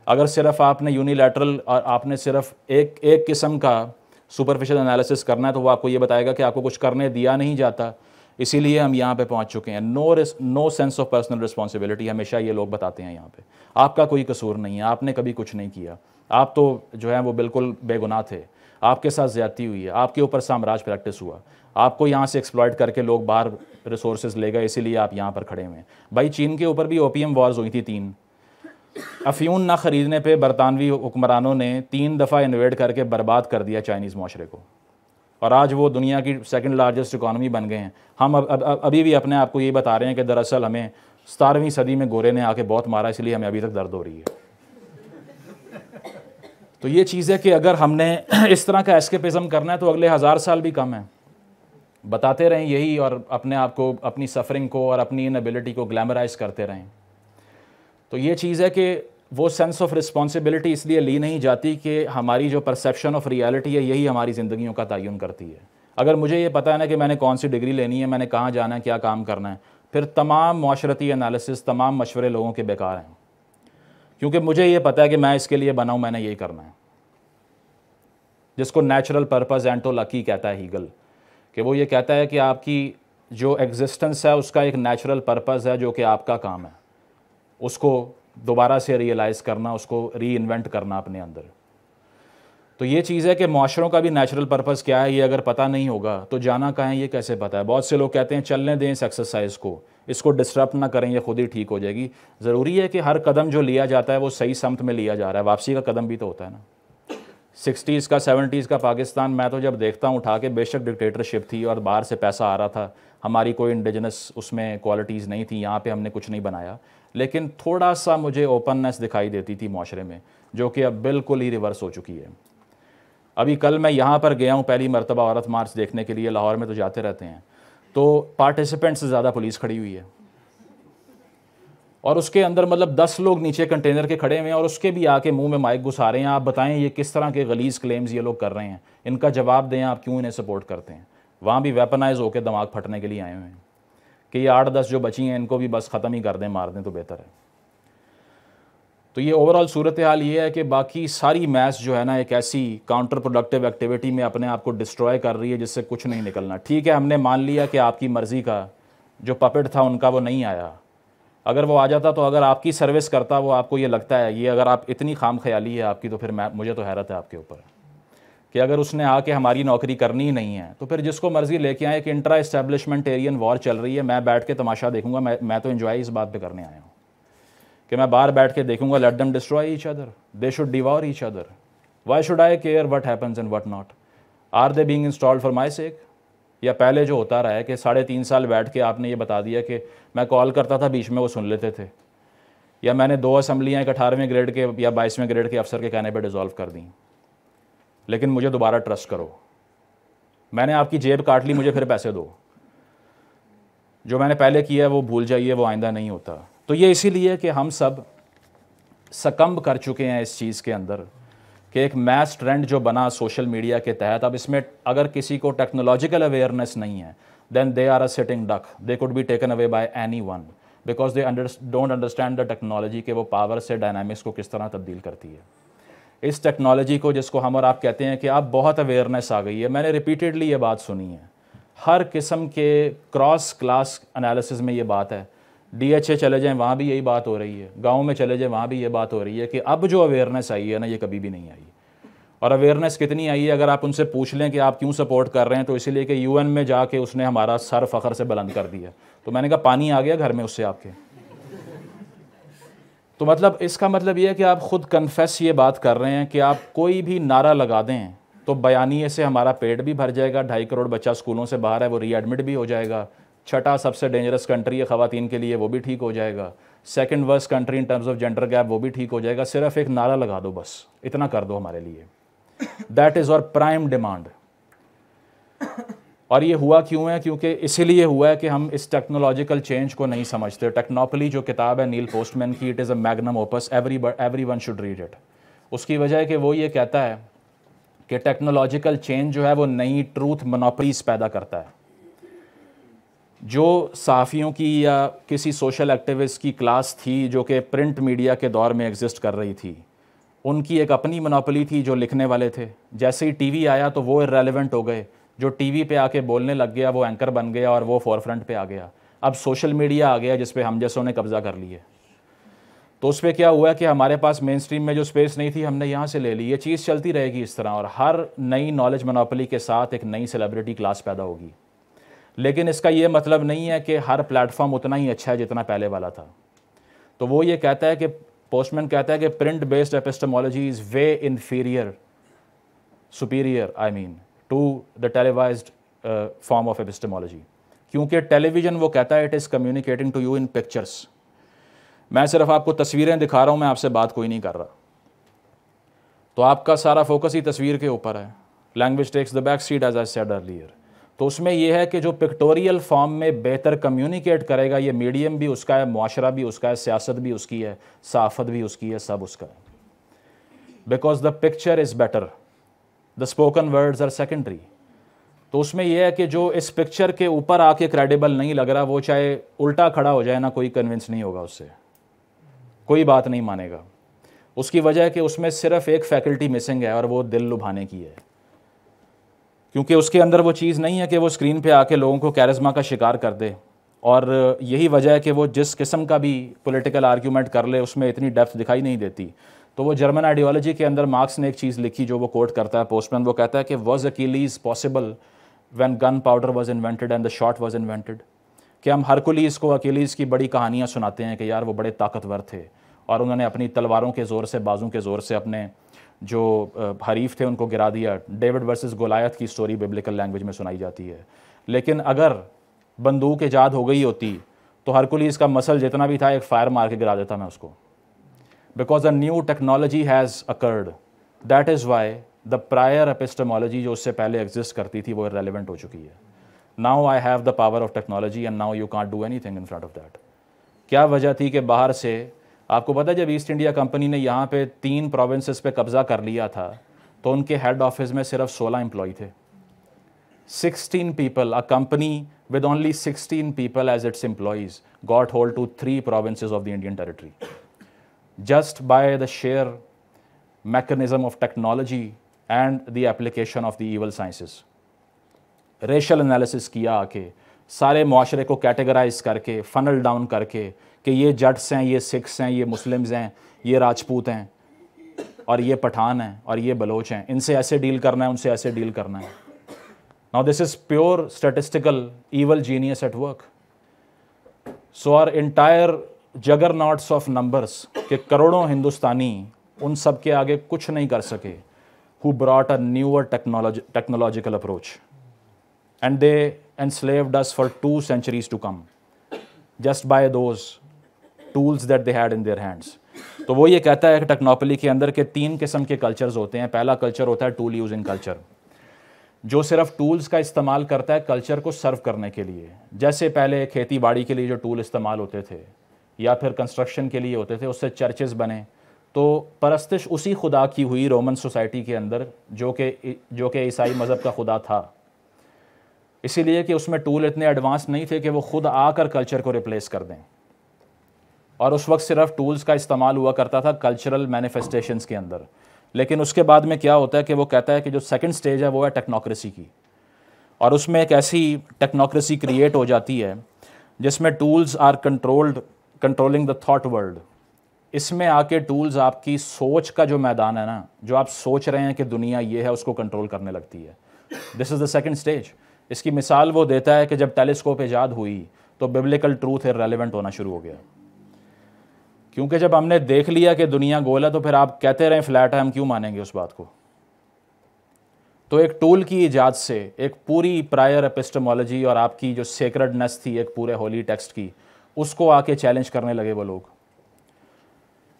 अगर सिर्फ आपने यूनिलैटरल और आपने सिर्फ एक एक किस्म का सुपरफिशियल एनालिसिस करना है तो वो आपको ये बताएगा कि आपको कुछ करने दिया नहीं जाता इसीलिए हम यहाँ पे पहुँच चुके हैं no no sense of personal responsibility हमेशा ये लोग बताते हैं यहाँ पे आपका कोई कसूर नहीं है आपने कभी कुछ नहीं किया आप तो जो है वो बिल्कुल बेगुनाह थे आपके साथ ज्यादती हुई है आपके ऊपर साम्राज्य प्रैक्टिस हुआ आपको यहाँ से एक्सप्लॉयट करके लोग बाहर रिसोर्स ले गए इसीलिए आप यहाँ पर खड़े हुए हैं भाई चीन के ऊपर भी ओपीएम वॉर्स हुई थी तीन अफ्यून ना ख़रीदने पर बरतानवी हुक्मरानों ने तीन दफ़ा इन्वेट करके बर्बाद कर दिया चाइनीज़ माशरे को और आज वो दुनिया की सेकंड लार्जेस्ट इकानमी बन गए हैं हम अब, अब, अब अभी भी अपने आप को ये बता रहे हैं कि दरअसल हमें सतारहवीं सदी में गोरे ने आके बहुत मारा इसलिए हमें अभी तक दर्द हो रही है तो ये चीज़ है कि अगर हमने इस तरह का एस्केपिज़म करना है तो अगले हज़ार साल भी कम है बताते रहें यही और अपने आप को अपनी सफरिंग को और अपनी इन एबिलिटी को ग्लैमराइज करते रहें तो ये चीज़ है कि वो सेंस ऑफ रिस्पॉन्सिबिलिटी इसलिए ली नहीं जाती कि हमारी जो परसेप्शन ऑफ रियलिटी है यही हमारी ज़िंदगियों का तयन करती है अगर मुझे ये पता है ना कि मैंने कौन सी डिग्री लेनी है मैंने कहाँ जाना है क्या काम करना है फिर तमाम माशरती एनालिसिस तमाम मशवरे लोगों के बेकार हैं क्योंकि मुझे ये पता है कि मैं इसके लिए बनाऊँ मैंने यही करना है जिसको नेचुरल पर्पज़ लकी कहता है हीगल कि वो ये कहता है कि आपकी जो एग्जिस्टेंस है उसका एक नेचुरल पर्पज़ है जो कि आपका काम है उसको दोबारा से रियलाइज़ करना उसको री इन्वेंट करना अपने अंदर तो ये चीज़ है कि माशरों का भी नेचुरल पर्पज़ क्या है ये अगर पता नहीं होगा तो जाना कहाँ ये कैसे पता है बहुत से लोग कहते हैं चलने दें इस एक्सरसाइज को इसको डिस्टर्ब ना करें ये खुद ही ठीक हो जाएगी ज़रूरी है कि हर कदम जो लिया जाता है वो सही समत में लिया जा रहा है वापसी का कदम भी तो होता है ना सिक्सटीज़ का सेवेंटीज़ का पाकिस्तान मैं तो जब देखता हूँ उठा के बेशक डिक्टेटरशिप थी और बाहर से पैसा आ रहा था हमारी कोई इंडिजनस उसमें क्वालिटीज़ नहीं थी यहाँ पे हमने कुछ नहीं बनाया लेकिन थोड़ा सा मुझे ओपननेस दिखाई देती थी माशरे में जो कि अब बिल्कुल ही रिवर्स हो चुकी है अभी कल मैं यहाँ पर गया हूँ पहली मरतबा औरत मार्च देखने के लिए लाहौर में तो जाते रहते हैं तो पार्टिसिपेंट से ज़्यादा पुलिस खड़ी हुई है और उसके अंदर मतलब दस लोग नीचे कंटेनर के खड़े हुए हैं और उसके भी आके मुंह में माइक घुसा रहे हैं आप बताएं ये किस तरह के गलीज क्लेम्स ये लोग कर रहे हैं इनका जवाब दें आप क्यों इन्हें सपोर्ट करते हैं वहाँ भी वेपनाइज होकर दिमाग फटने के लिए आए हुए हैं कि ये आठ दस जो बची हैं इनको भी बस ख़त्म ही कर दें मार दें तो बेहतर है तो ये ओवरऑल सूरत हाल ये है कि बाकी सारी मैच जो है ना एक ऐसी काउंटर प्रोडक्टिव एक्टिविटी में अपने आप को डिस्ट्रॉय कर रही है जिससे कुछ नहीं निकलना ठीक है हमने मान लिया कि आपकी मर्ज़ी का जो पपेट था उनका वो नहीं आया अगर वो आ जाता तो अगर आपकी सर्विस करता वो आपको ये लगता है ये अगर आप इतनी खाम ख्याली है आपकी तो फिर मैं मुझे तो हैरत है आपके ऊपर कि अगर उसने आके हमारी नौकरी करनी ही नहीं है तो फिर जिसको मर्ज़ी लेके आए एक इंट्रा इस्टेब्लिशमेंटेरियन वॉर चल रही है मैं बैठ के तमाशा देखूंगा मैं मैं तो इन्जॉय इस बात पर करने आया हूँ कि मैं बाहर बैठ के देखूंगा let them destroy each other they should devour each other why should I care what happens and what not are they being installed for my sake या पहले जो होता रहा है कि साढ़े तीन साल बैठ के आपने ये बता दिया कि मैं कॉल करता था बीच में वो सुन लेते थे या मैंने दो असम्बलियाँ एक अठारहवें ग्रेड के या बाईसवें ग्रेड के अफसर के कहने पर डिज़ोल्व कर दी लेकिन मुझे दोबारा ट्रस्ट करो मैंने आपकी जेब काट ली मुझे फिर पैसे दो जो मैंने पहले किया है वो भूल जाइए वो आइंदा नहीं होता तो ये इसीलिए कि हम सब सकम्ब कर चुके हैं इस चीज़ के अंदर कि एक मैस ट्रेंड जो बना सोशल मीडिया के तहत अब इसमें अगर किसी को टेक्नोलॉजिकल अवेयरनेस नहीं है then they are a sitting duck they could be taken away by anyone because they don't understand the technology के वो पावर से डायनामिक्स को किस तरह तब्दील करती है इस टेक्नोलॉजी को जिसको हम और आप कहते हैं कि अब बहुत अवेयरनेस आ गई है मैंने रिपीटेडली ये बात सुनी है हर किस्म के क्रॉस क्लास एनालिसिस में ये बात है डीएचए चले जाएं वहाँ भी यही बात हो रही है गाँव में चले जाएं वहाँ भी ये बात हो रही है कि अब जो अवेयरनेस आई है ना ये कभी भी नहीं आई और अवेयरनेस कितनी आई है अगर आप उनसे पूछ लें कि आप क्यों सपोर्ट कर रहे हैं तो इसीलिए कि यूएन में जाके उसने हमारा सर फ़खर से बुलंद कर दिया तो मैंने कहा पानी आ गया घर में उससे आपके तो मतलब इसका मतलब ये है कि आप ख़ुद कन्फेस ये बात कर रहे हैं कि आप कोई भी नारा लगा दें तो बयानी से हमारा पेट भी भर जाएगा ढाई करोड़ बच्चा स्कूलों से बाहर है वो रीएडमिट भी हो जाएगा छठा सबसे डेंजरस कंट्री है ख़वान के लिए वो भी ठीक हो जाएगा second worst country in terms of gender gap वो भी ठीक हो जाएगा सिर्फ एक नारा लगा दो बस इतना कर दो हमारे लिए that is our prime demand और ये हुआ क्यों है क्योंकि इसीलिए हुआ है कि हम इस टेक्नोलॉजिकल चेंज को नहीं समझते टेक्नोपली जो किताब है नील पोस्टमैन की it is a magnum opus every everyone should read it उसकी वजह है कि वो ये कहता है कि टेक्नोलॉजिकल चेंज जो है वो नई ट्रूथ मनोपरीज पैदा करता है जो साफ़ियों की या किसी सोशल एक्टिविस्ट की क्लास थी जो कि प्रिंट मीडिया के दौर में एग्जिस्ट कर रही थी उनकी एक अपनी मनोपली थी जो लिखने वाले थे जैसे ही टीवी आया तो वो रेलिवेंट हो गए जो टीवी पे आके बोलने लग गया वो एंकर बन गया और वो फोरफ्रंट पे आ गया अब सोशल मीडिया आ गया जिसपे हम जैसों ने कब्ज़ा कर लिया तो उस पर क्या हुआ कि हमारे पास मेन स्ट्रीम में जो स्पेस नहीं थी हमने यहाँ से ले ली ये चीज़ चलती रहेगी इस तरह और हर नई नॉलेज मनोपली के साथ एक नई सेलिब्रिटी क्लास पैदा होगी लेकिन इसका ये मतलब नहीं है कि हर प्लेटफॉर्म उतना ही अच्छा है जितना पहले वाला था तो वो ये कहता है कि पोस्टमैन कहता है कि print based epistemology is way inferior superior I mean to the televised form of epistemology क्योंकि टेलीविज़न वो कहता है it is communicating to you in pictures मैं सिर्फ आपको तस्वीरें दिखा रहा हूँ मैं आपसे बात कोई नहीं कर रहा तो आपका सारा फोकस ही तस्वीर के ऊपर है language takes the back seat as I said earlier तो उसमें यह है कि जो पिक्टोरियल फॉर्म में बेहतर कम्युनिकेट करेगा ये मीडियम भी उसका है माशरा भी उसका है सियासत भी उसकी है सहाफत भी उसकी है सब उसका है because the picture is better the spoken words are secondary तो उसमें यह है कि जो इस पिक्चर के ऊपर आके क्रेडिबल नहीं लग रहा वो चाहे उल्टा खड़ा हो जाए ना कोई कन्विंस नहीं होगा उससे कोई बात नहीं मानेगा उसकी वजह है कि उसमें सिर्फ एक फैकल्टी मिसिंग है और वो दिल लुभाने की है क्योंकि उसके अंदर वो चीज़ नहीं है कि वो स्क्रीन पे आके लोगों को कैरिज्मा का शिकार कर दे और यही वजह है कि वो जिस किस्म का भी पॉलिटिकल आर्ग्यूमेंट कर ले उसमें इतनी डेप्थ दिखाई नहीं देती तो वो जर्मन आइडियोलॉजी के अंदर मार्क्स ने एक चीज़ लिखी जो वो कोट करता है पोस्टमैन वो कहता है कि was Achilles possible when gunpowder was invented and the shot was invented कि हम हरकुलीस को अकेलीस की बड़ी कहानियाँ सुनाते हैं कि यार वो बड़े ताकतवर थे और उन्होंने अपनी तलवारों के ज़ोर से बाजू के ज़ोर से अपने जो हरीफ थे उनको गिरा दिया डेविड वर्सेस गोलायत की स्टोरी बिब्लिकल लैंग्वेज में सुनाई जाती है लेकिन अगर बंदूक ईजाद हो गई होती तो हरकुलीस का मसल जितना भी था एक फायर मार के गिरा देता मैं उसको because a new technology has occurred that is why the prior epistemology जो उससे पहले एग्जिस्ट करती थी वो रेलिवेंट हो चुकी है now I have the power of technology and now you can't do anything in front of that क्या वजह थी कि बाहर से आपको पता जब ईस्ट इंडिया कंपनी ने यहाँ पे तीन प्रोविंसेस पे कब्जा कर लिया था तो उनके हेड ऑफिस में सिर्फ 16 एम्प्लॉय थे 16 people a company with only 16 people as its employees got hold to three provinces of the Indian territory just by the share mechanism of technology and the application of the evil sciences racial analysis किया आके सारे मुआरे को कैटेगराइज करके फनल डाउन करके कि ये जट्स हैं ये सिख्स हैं ये मुस्लिम्स हैं ये राजपूत हैं और ये पठान हैं और ये बलोच हैं इनसे ऐसे डील करना है उनसे ऐसे डील करना है now this is pure statistical evil genius at work so are entire juggernauts of numbers के करोड़ों हिंदुस्तानी उन सब के आगे कुछ नहीं कर सके who brought a newer technology technological approach and they enslaved us for two centuries to come just by those tools that they had in their hands तो वो ये कहता है कि टेक्नोपली के अंदर के तीन किस्म के कल्चर्स होते हैं पहला कल्चर होता है टूल यूजिंग कल्चर जो सिर्फ टूल्स का इस्तेमाल करता है कल्चर को सर्व करने के लिए जैसे पहले खेती बाड़ी के लिए जो टूल इस्तेमाल होते थे या फिर कंस्ट्रक्शन के लिए होते थे उससे चर्चेज़ बने तो परस्तिश उसी खुदा की हुई रोमन सोसाइटी के अंदर जो कि जो कि ईसाई मज़हब का खुदा था इसीलिए कि उसमें टूल इतने एडवांस नहीं थे कि वो खुद आकर कल्चर को रिप्लेस कर दें और उस वक्त सिर्फ टूल्स का इस्तेमाल हुआ करता था कल्चरल मैनिफेस्टेशन के अंदर लेकिन उसके बाद में क्या होता है कि वो कहता है कि जो सेकेंड स्टेज है वो है टेक्नोक्रेसी की और उसमें एक ऐसी टेक्नोक्रेसी क्रिएट हो जाती है जिसमें tools are controlled controlling the thought world इसमें आके टूल्स आपकी सोच का जो मैदान है ना जो आप सोच रहे हैं कि दुनिया ये है उसको कंट्रोल करने लगती है this is the second stage इसकी मिसाल वो देता है कि जब टेलीस्कोप ईजाद हुई तो बिब्लिकल ट्रूथ रेलिवेंट होना शुरू हो गया क्योंकि जब हमने देख लिया कि दुनिया गोल है तो फिर आप कहते रहें फ्लैट है हम क्यों मानेंगे उस बात को तो एक टूल की ईजाद से एक पूरी प्रायर एपिस्टमोलॉजी और आपकी जो सेक्रेडनेस थी एक पूरे होली टेक्स्ट की उसको आके चैलेंज करने लगे वो लोग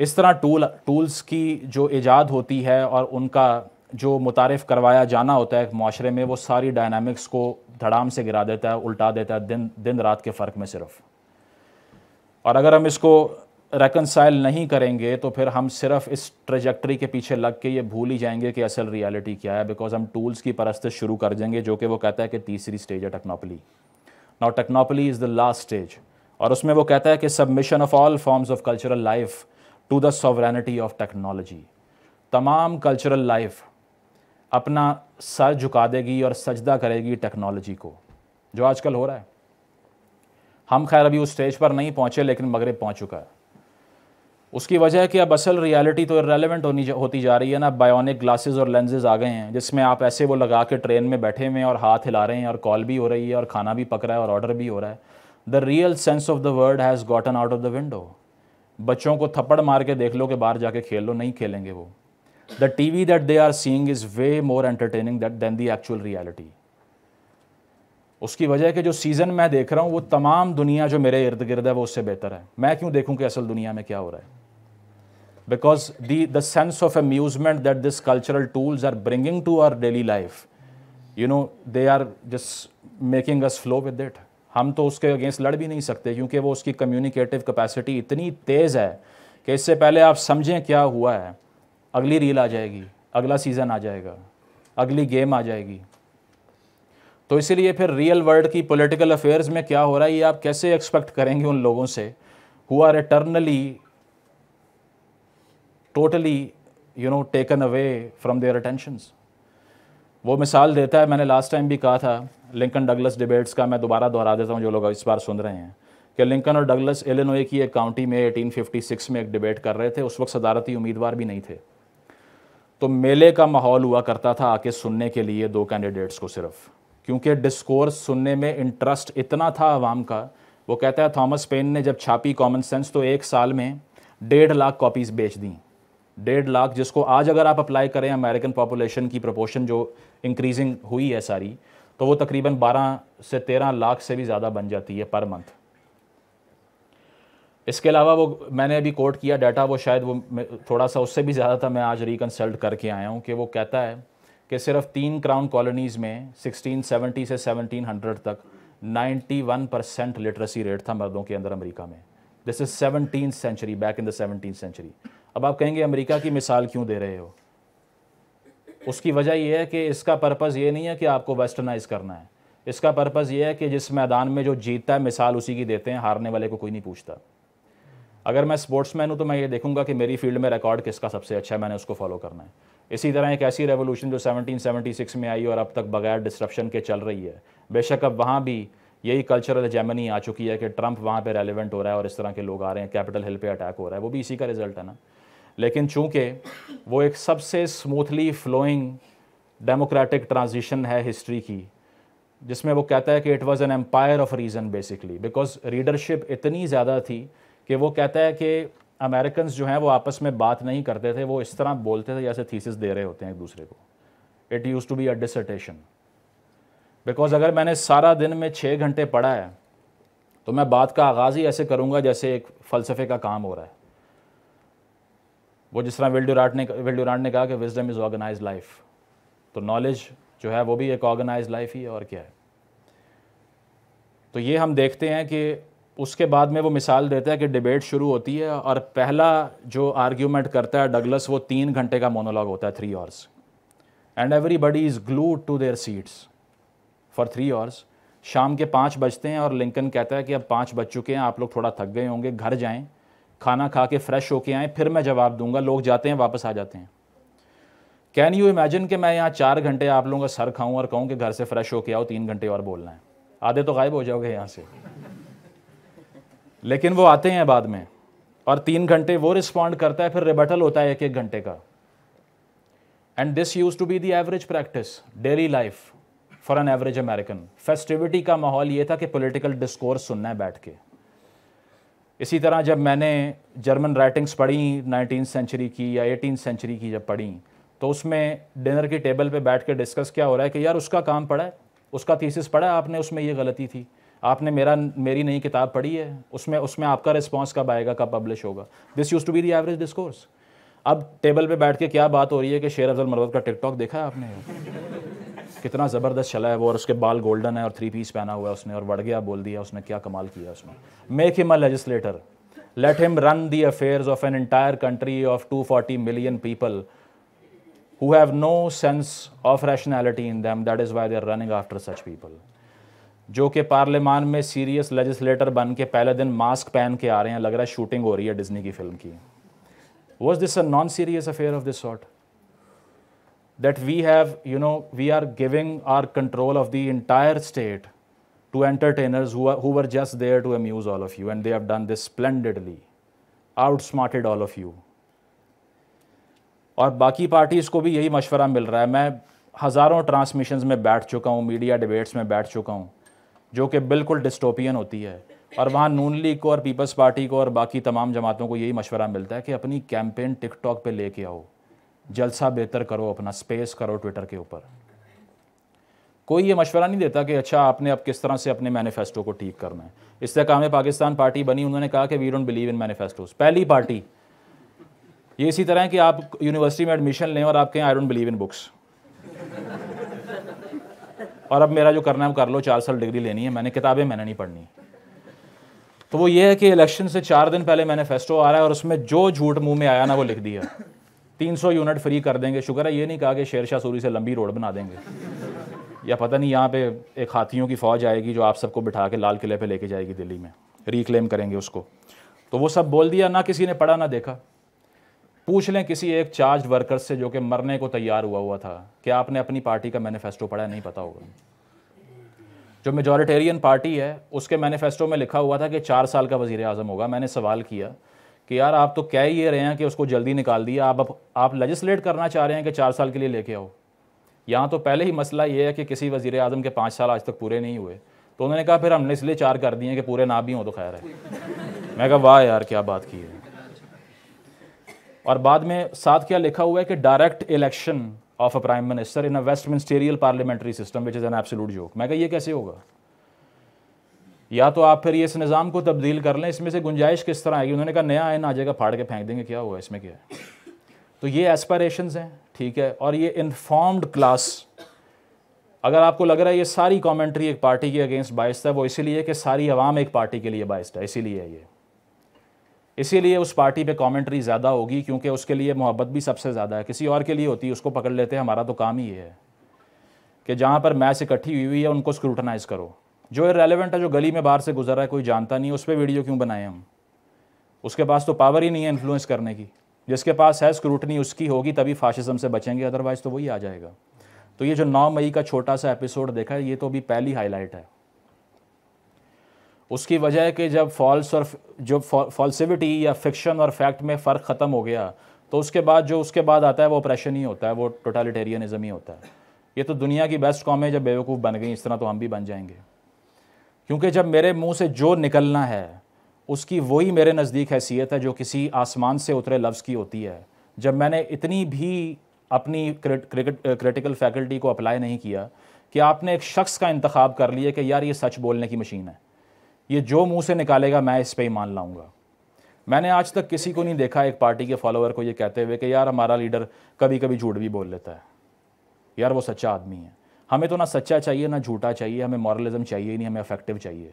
इस तरह टूल टूल्स की जो ईजाद होती है और उनका जो मुतारफ़ करवाया जाना होता है एक माशरे में वो सारी डायनामिक्स को धड़ाम से गिरा देता है उल्टा देता है दिन दिन रात के फ़र्क में सिर्फ और अगर हम इसको रेकनसाइल नहीं करेंगे तो फिर हम सिर्फ इस ट्रेजेक्ट्री के पीछे लग के ये भूल ही जाएंगे कि असल रियलिटी क्या है बिकॉज हम टूल्स की परस्त शुरू कर देंगे जो कि वो कहता है कि तीसरी स्टेज है technopoly now technopoly is the last stage और उसमें वो कहता है कि submission of all forms of cultural life to the sovereignty of technology तमाम कल्चरल लाइफ अपना सर झुका देगी और सजदा करेगी टेक्नोलॉजी को जो आजकल हो रहा है हम खैर अभी उस स्टेज पर नहीं पहुंचे लेकिन मगरब पहुंच चुका है उसकी वजह है कि अब असल रियलिटी तो इरेलीवेंट होनी होती जा रही है ना बायोनिक ग्लासेस और लेंसेज आ गए हैं जिसमें आप ऐसे वो लगा के ट्रेन में बैठे हुए हैं और हाथ हिला रहे हैं और कॉल भी हो रही है और खाना भी पक रहा है और ऑर्डर भी हो रहा है the real sense of the world has gotten out of the window बच्चों को थप्पड़ मार के देख लो कि बाहर जाके खेल लो नहीं खेलेंगे वो the T V that they are seeing is way more entertaining that than the actual reality उसकी वजह है कि जो सीज़न मैं देख रहा हूँ वो तमाम दुनिया जो मेरे इर्द गिर्द है वो उससे बेहतर है मैं क्यों देखूँ कि असल दुनिया में क्या हो रहा है because the, the sense of amusement that these cultural tools are bringing to our daily life, you know, they are just making us flow with it. हम तो उसके अगेंस्ट लड़ भी नहीं सकते क्योंकि वो उसकी कम्युनिकेटिव कैपेसिटी इतनी तेज़ है कि इससे पहले आप समझें क्या हुआ है अगली रील आ जाएगी अगला सीज़न आ जाएगा अगली गेम आ जाएगी तो इसीलिए फिर रियल वर्ल्ड की पॉलिटिकल अफेयर्स में क्या हो रहा है ये आप कैसे एक्सपेक्ट करेंगे उन लोगों से who are totally you know taken away from their attention वो मिसाल देता है मैंने लास्ट टाइम भी कहा था लिंकन डगलस डिबेट्स का मैं दोबारा दोहरा देता हूँ जो लोग इस बार सुन रहे हैं कि लिंकन और डगलस एलिनोए की एक काउंटी में 1856 में एक डिबेट कर रहे थे उस वक्त सदारती उम्मीदवार भी नहीं थे तो मेले का माहौल हुआ करता था आके सुनने के लिए दो कैंडिडेट्स को सिर्फ क्योंकि डिस्कोर्स सुनने में इंटरेस्ट इतना था आवाम का वो कहता है थॉमस पेन ने जब छापी कॉमन सेंस तो एक साल में डेढ़ लाख कॉपीज़ बेच दी डेढ़ लाख जिसको आज अगर आप अप्लाई करें अमेरिकन पॉपुलेशन की प्रपोर्शन जो इंक्रीजिंग हुई है सारी तो वो तकरीबन 12 से 13 लाख से भी ज़्यादा बन जाती है पर मंथ इसके अलावा वो मैंने अभी कोट किया डाटा वो शायद वो थोड़ा सा उससे भी ज़्यादा था मैं आज रिकनसल्ट करके आया हूँ कि वो कहता है कि सिर्फ तीन क्राउन कॉलोनीज़ में 1670 से 1700 तक 91 परसेंट लिटरेसी रेट था मर्दों के अंदर अमेरिका में this is seventeen century back in the seventeen century अब आप कहेंगे अमेरिका की मिसाल क्यों दे रहे हो उसकी वजह यह है कि इसका पर्पज़ ये नहीं है कि आपको वेस्टर्नाइज करना है इसका पर्पज़ ये है कि जिस मैदान में जो जीतता है मिसाल उसी की देते हैं हारने वाले को कोई नहीं पूछता अगर मैं स्पोर्ट्समैन हूँ तो मैं ये देखूंगा कि मेरी फील्ड में रिकॉर्ड किसका सबसे अच्छा है मैंने उसको फॉलो करना है इसी तरह एक ऐसी रेवोल्यूशन जो 1776 में आई और अब तक बगैर डिस्ट्रप्शन के चल रही है बेशक अब वहाँ भी यही कल्चरल जर्मनी आ चुकी है कि ट्रंप वहाँ पर रेलिवेंट हो रहा है और इस तरह के लोग आ रहे हैं कैपिटल हिल पर अटैक हो रहा है वो भी इसी का रिजल्ट है ना लेकिन चूंकि वो एक सबसे स्मूथली फ्लोइंग डेमोक्रेटिक ट्रांजिशन है हिस्ट्री की जिसमें वो कहता है कि it was an empire of reason basically because readership इतनी ज़्यादा थी कि वो कहता है कि अमेरिकन जो हैं वो आपस में बात नहीं करते थे वो इस तरह बोलते थे जैसे थीसिस दे रहे होते हैं एक दूसरे को it use to be a dictation because अगर मैंने सारा दिन में छः घंटे पढ़ा है तो मैं बात का आगाज़ ही ऐसे करूँगा जैसे एक फ़लसफ़े का काम हो रहा है वो जिस तरह विल ड्यूराट ने विल ड्यूराट ने कहा कि विजडम इज़ ऑर्गेनाइज लाइफ तो नॉलेज जो है वो भी एक ऑर्गेनाइज लाइफ ही है और क्या है तो ये हम देखते हैं कि उसके बाद में वो मिसाल देता है कि डिबेट शुरू होती है और पहला जो आर्ग्यूमेंट करता है डगलस वो तीन घंटे का मोनोलॉग होता है three hours and everybody is glue to their seats for three hours शाम के पाँच बजते हैं और लिंकन कहता है कि अब पाँच बज चुके हैं आप लोग थोड़ा थक गए होंगे घर जाएं खाना खा के फ्रेश होके आए फिर मैं जवाब दूंगा लोग जाते हैं वापस आ जाते हैं कैन यू इमेजिन कि मैं यहाँ चार घंटे आप लोगों का सर खाऊं और कहूँ कि घर से फ्रेश होके आओ तीन घंटे और बोलना है आधे तो गायब हो जाओगे यहाँ से लेकिन वो आते हैं बाद में और तीन घंटे वो रिस्पॉन्ड करता है फिर रिबटल होता है एक एक घंटे का and this use to be the average practice daily life for an average American festivity का माहौल ये था कि पोलिटिकल डिस्कोर्स सुनना है बैठ के इसी तरह जब मैंने जर्मन राइटिंग्स पढ़ी नाइनटीन सेंचुरी की या एटीन सेंचुरी की जब पढ़ी तो उसमें डिनर की टेबल पे बैठ के डिस्कस क्या हो रहा है कि यार उसका काम पढ़ा है उसका थीसिस पढ़ा है आपने उसमें ये गलती थी आपने मेरा मेरी नई किताब पढ़ी है उसमें उसमें आपका रिस्पॉन्स कब आएगा कब पब्लिश होगा this use to be the average discourse अब टेबल पे बैठ के क्या बात हो रही है कि शेर अफजल मरवत का टिकटॉक देखा है
आपने
कितना ज़बरदस्त चला है वो और उसके बाल गोल्डन है और थ्री पीस पहना हुआ है उसने और बढ़ गया बोल दिया उसने क्या कमाल किया उसने make him a legislator let him run the affairs of an entire country of two forty million people who have no sense of rationality in them that is why they are running after such people जो कि पार्लियामान में सीरियस लेजिस्लेटर बन के पहले दिन मास्क पहन के आ रहे हैं लग रहा है शूटिंग हो रही है डिज्नी की फिल्म की was this a non serious affair of this sort that we have, you know, we are giving our control of the entire state to entertainers who, are, who were just there to amuse all of you, and they have done this splendidly, outsmarted all of you. और बाकी पार्टीज़ को भी यही मशवरा मिल रहा है मैं हज़ारों ट्रांसमिशंस में बैठ चुका हूँ मीडिया डिबेट्स में बैठ चुका हूँ जो कि बिल्कुल डिस्टोपियन होती है और वहाँ नून लीग को और पीपल्स पार्टी को और बाकी तमाम जमातों को यही मशवरा मिलता है कि अपनी कैंपेन टिकटॉक पे लेके आओ जलसा बेहतर करो अपना स्पेस करो ट्विटर के ऊपर कोई ये मशवरा नहीं देता कि अच्छा आपने अब किस तरह से अपने मैनिफेस्टो को ठीक करना है इससे काम पाकिस्तान पार्टी बनी उन्होंने कहा कि we don't believe in manifestos पहली पार्टी ये इसी तरह है कि आप यूनिवर्सिटी में एडमिशन लें और आप कहें I don't believe in books और अब मेरा जो करना है वो कर लो चार साल डिग्री लेनी है मैंने किताबें मैंने नहीं पढ़नी तो वो ये है कि इलेक्शन से चार दिन पहले मैनिफेस्टो आ रहा है और उसमें जो झूठ मुंह में आया ना वो लिख दिया तीन सौ यूनिट फ्री कर देंगे शुक्र है ये नहीं कहा कि शेर शाह सूरी से लंबी रोड बना देंगे या पता नहीं यहाँ पे एक हाथियों की फ़ौज आएगी जो आप सबको बिठा के लाल किले पे लेके जाएगी दिल्ली में रिक्लेम करेंगे उसको तो वो सब बोल दिया ना किसी ने पढ़ा ना देखा पूछ लें किसी एक चार्ज वर्कर से जो कि मरने को तैयार हुआ हुआ था कि आपने अपनी पार्टी का मैनिफेस्टो पढ़ा नहीं पता होगा जो मेजॉरिटेरियन पार्टी है उसके मैनिफेस्टो में लिखा हुआ था कि चार साल का वजीर आजम होगा मैंने सवाल किया कि यार आप तो कह ही ये रहे हैं कि उसको जल्दी निकाल दिया आप आप लेजिस्लेट करना चाह रहे हैं कि चार साल के लिए लेके आओ यहाँ तो पहले ही मसला ये है कि किसी वजीर अजम के पाँच साल आज तक पूरे नहीं हुए तो उन्होंने कहा फिर हमने इसलिए चार कर दिए कि पूरे ना भी हों तो खैर है मैं कहा वाह यार क्या बात की है और बाद में साथ क्या लिखा हुआ है कि direct election of a prime minister in a west ministerial parliamentary system which is an absolute joke मैं कहा ये कैसे होगा या तो आप फिर ये इस निज़ाम को तब्दील कर लें इसमें से गुंजाइश किस तरह आएगी उन्होंने कहा नया आयन आ जाएगा फाड़ के फेंक देंगे क्या हुआ इसमें क्या है तो ये एस्पायरेशन हैं ठीक है और ये इन्फॉर्म्ड क्लास अगर आपको लग रहा है ये सारी कॉमेंट्री एक पार्टी के अगेंस्ट बायस है वो इसीलिए कि सारी आवाम एक पार्टी के लिए बायस है इसीलिए है ये इसीलिए उस पार्टी पे कमेंट्री ज़्यादा होगी क्योंकि उसके लिए मोहब्बत भी सबसे ज़्यादा है किसी और के लिए होती है उसको पकड़ लेते हैं हमारा तो काम ही है कि जहाँ पर मैच इकट्ठी हुई हुई है उनको स्क्रूटनाइज़ करो जो इरेलीवेंट है जो गली में बाहर से गुजर रहा है कोई जानता नहीं उस पर वीडियो क्यों बनाए हम उसके पास तो पावर ही नहीं है इन्फ्लुएंस करने की जिसके पास है स्क्रूटनी उसकी होगी तभी फाशिज़म से बचेंगे अदरवाइज़ तो वही आ जाएगा तो ये जो 9 मई का छोटा सा एपिसोड देखा है ये तो अभी पहली हाईलाइट है उसकी वजह है कि जब फॉल्स और जो फॉल्सिविटी या फिक्शन और फैक्ट में फ़र्क ख़त्म हो गया तो उसके बाद जो उसके बाद आता है वो ऑपरेशन ही होता है वो टोटालिटेरियनिज़म ही होता है ये तो दुनिया की बेस्ट कॉम है जब बेवकूफ़ बन गई इस तरह तो हम भी बन जाएंगे क्योंकि जब मेरे मुंह से जो निकलना है उसकी वही मेरे नज़दीक हैसियत है जो किसी आसमान से उतरे लफ्ज़ की होती है जब मैंने इतनी भी अपनी क्रिकेट क्रिटिकल फैकल्टी को अप्लाई नहीं किया कि आपने एक शख्स का इंतखब कर लिया कि यार ये सच बोलने की मशीन है ये जो मुंह से निकालेगा मैं इस पर ही मान लाऊंगा मैंने आज तक किसी को नहीं देखा एक पार्टी के फॉलोअर को ये कहते हुए कि यार हमारा लीडर कभी कभी झूठ भी बोल लेता है यार वो सच्चा आदमी है हमें तो ना सच्चा चाहिए ना झूठा चाहिए हमें मॉरलिज्म चाहिए नहीं हमें अफेक्टिव चाहिए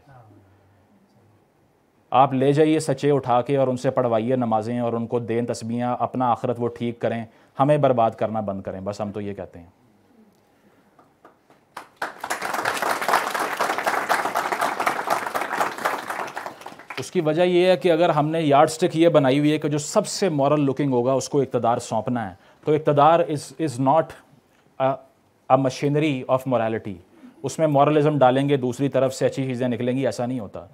आप ले जाइए सच्चे उठा के और उनसे पढ़वाइए नमाजें और उनको दें तस्बियाँ अपना आखरत वो ठीक करें हमें बर्बाद करना बंद करें बस हम तो ये कहते हैं उसकी वजह यह है कि अगर हमने यार्ड स्टिक ये बनाई हुई है कि जो सबसे मॉरल लुकिंग होगा उसको इकतदार सौंपना है तो इकतदार is is not a machinery of morality उसमें मॉरलिज्म डालेंगे दूसरी तरफ से अच्छी चीज़ें निकलेंगी ऐसा नहीं होता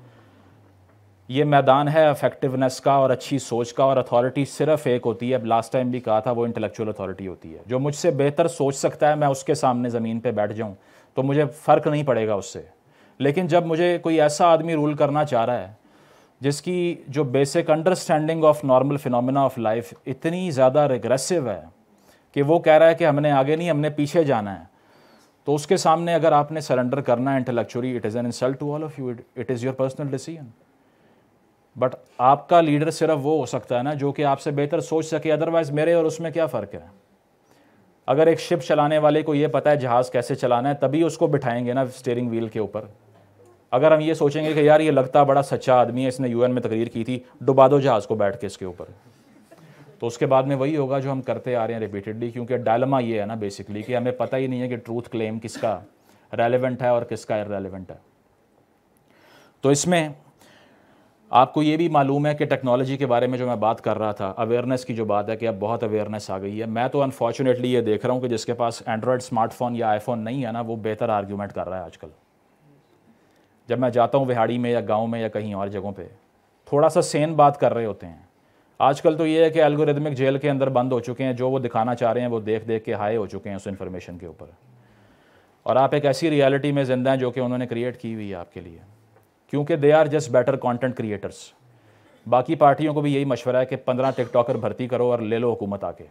ये मैदान है अफेक्टिवनेस का और अच्छी सोच का और अथॉरिटी सिर्फ एक होती है अब लास्ट टाइम भी कहा था वो इंटेलेक्चुअल अथॉरिटी होती है जो मुझसे बेहतर सोच सकता है मैं उसके सामने ज़मीन पे बैठ जाऊँ तो मुझे फ़र्क नहीं पड़ेगा उससे लेकिन जब मुझे कोई ऐसा आदमी रूल करना चाह रहा है जिसकी जो basic understanding of normal phenomena of life इतनी ज़्यादा रिग्रेसिव है कि वो कह रहा है कि हमने आगे नहीं हमने पीछे जाना है तो उसके सामने अगर आपने सरेंडर करना है intellectually it is an insult to all of you it is your personal decision but आपका लीडर सिर्फ वो हो सकता है ना जो कि आपसे बेहतर सोच सके अदरवाइज मेरे और उसमें क्या फ़र्क है अगर एक शिप चलाने वाले को ये पता है जहाज़ कैसे चलाना है तभी उसको बिठाएंगे ना स्टेयरिंग व्हील के ऊपर अगर हम ये सोचेंगे कि यार ये लगता बड़ा सच्चा आदमी है इसने यूएन में तकरीर की थी डुबा दो जहाज़ को बैठ के इसके ऊपर तो उसके बाद में वही होगा जो हम करते आ रहे हैं रिपीटेडली क्योंकि डायलमा ये है ना बेसिकली कि हमें पता ही नहीं है कि ट्रूथ क्लेम किसका रेलिवेंट है और किसका इरेलीवेंट है तो इसमें आपको ये भी मालूम है कि टेक्नोलॉजी के बारे में जो मैं बात कर रहा था अवेयरनेस की जो बात है कि अब बहुत अवेयरनेस आ गई है मैं तो अनफॉर्चुनेटली ये देख रहा हूँ कि जिसके पास एंड्रॉयड स्मार्टफोन या आईफोन नहीं है ना वो बेहतर आर्ग्यूमेंट कर रहा है आजकल जब मैं जाता हूँ विहाड़ी में या गाँव में या कहीं और जगहों पर थोड़ा सा सेन बात कर रहे होते हैं आजकल तो ये है कि एल्गोरिदमिक जेल के अंदर बंद हो चुके हैं जो वो दिखाना चाह रहे हैं वो देख देख के हाई हो चुके हैं उस इन्फॉर्मेशन के ऊपर और आप एक ऐसी रियलिटी में ज़िंदा हैं जो कि उन्होंने क्रिएट की हुई है आपके लिए क्योंकि they are just better content creators बाकी पार्टियों को भी यही मशवरा है कि पंद्रह टिकटॉकर भर्ती करो और ले लो हुकूमत आके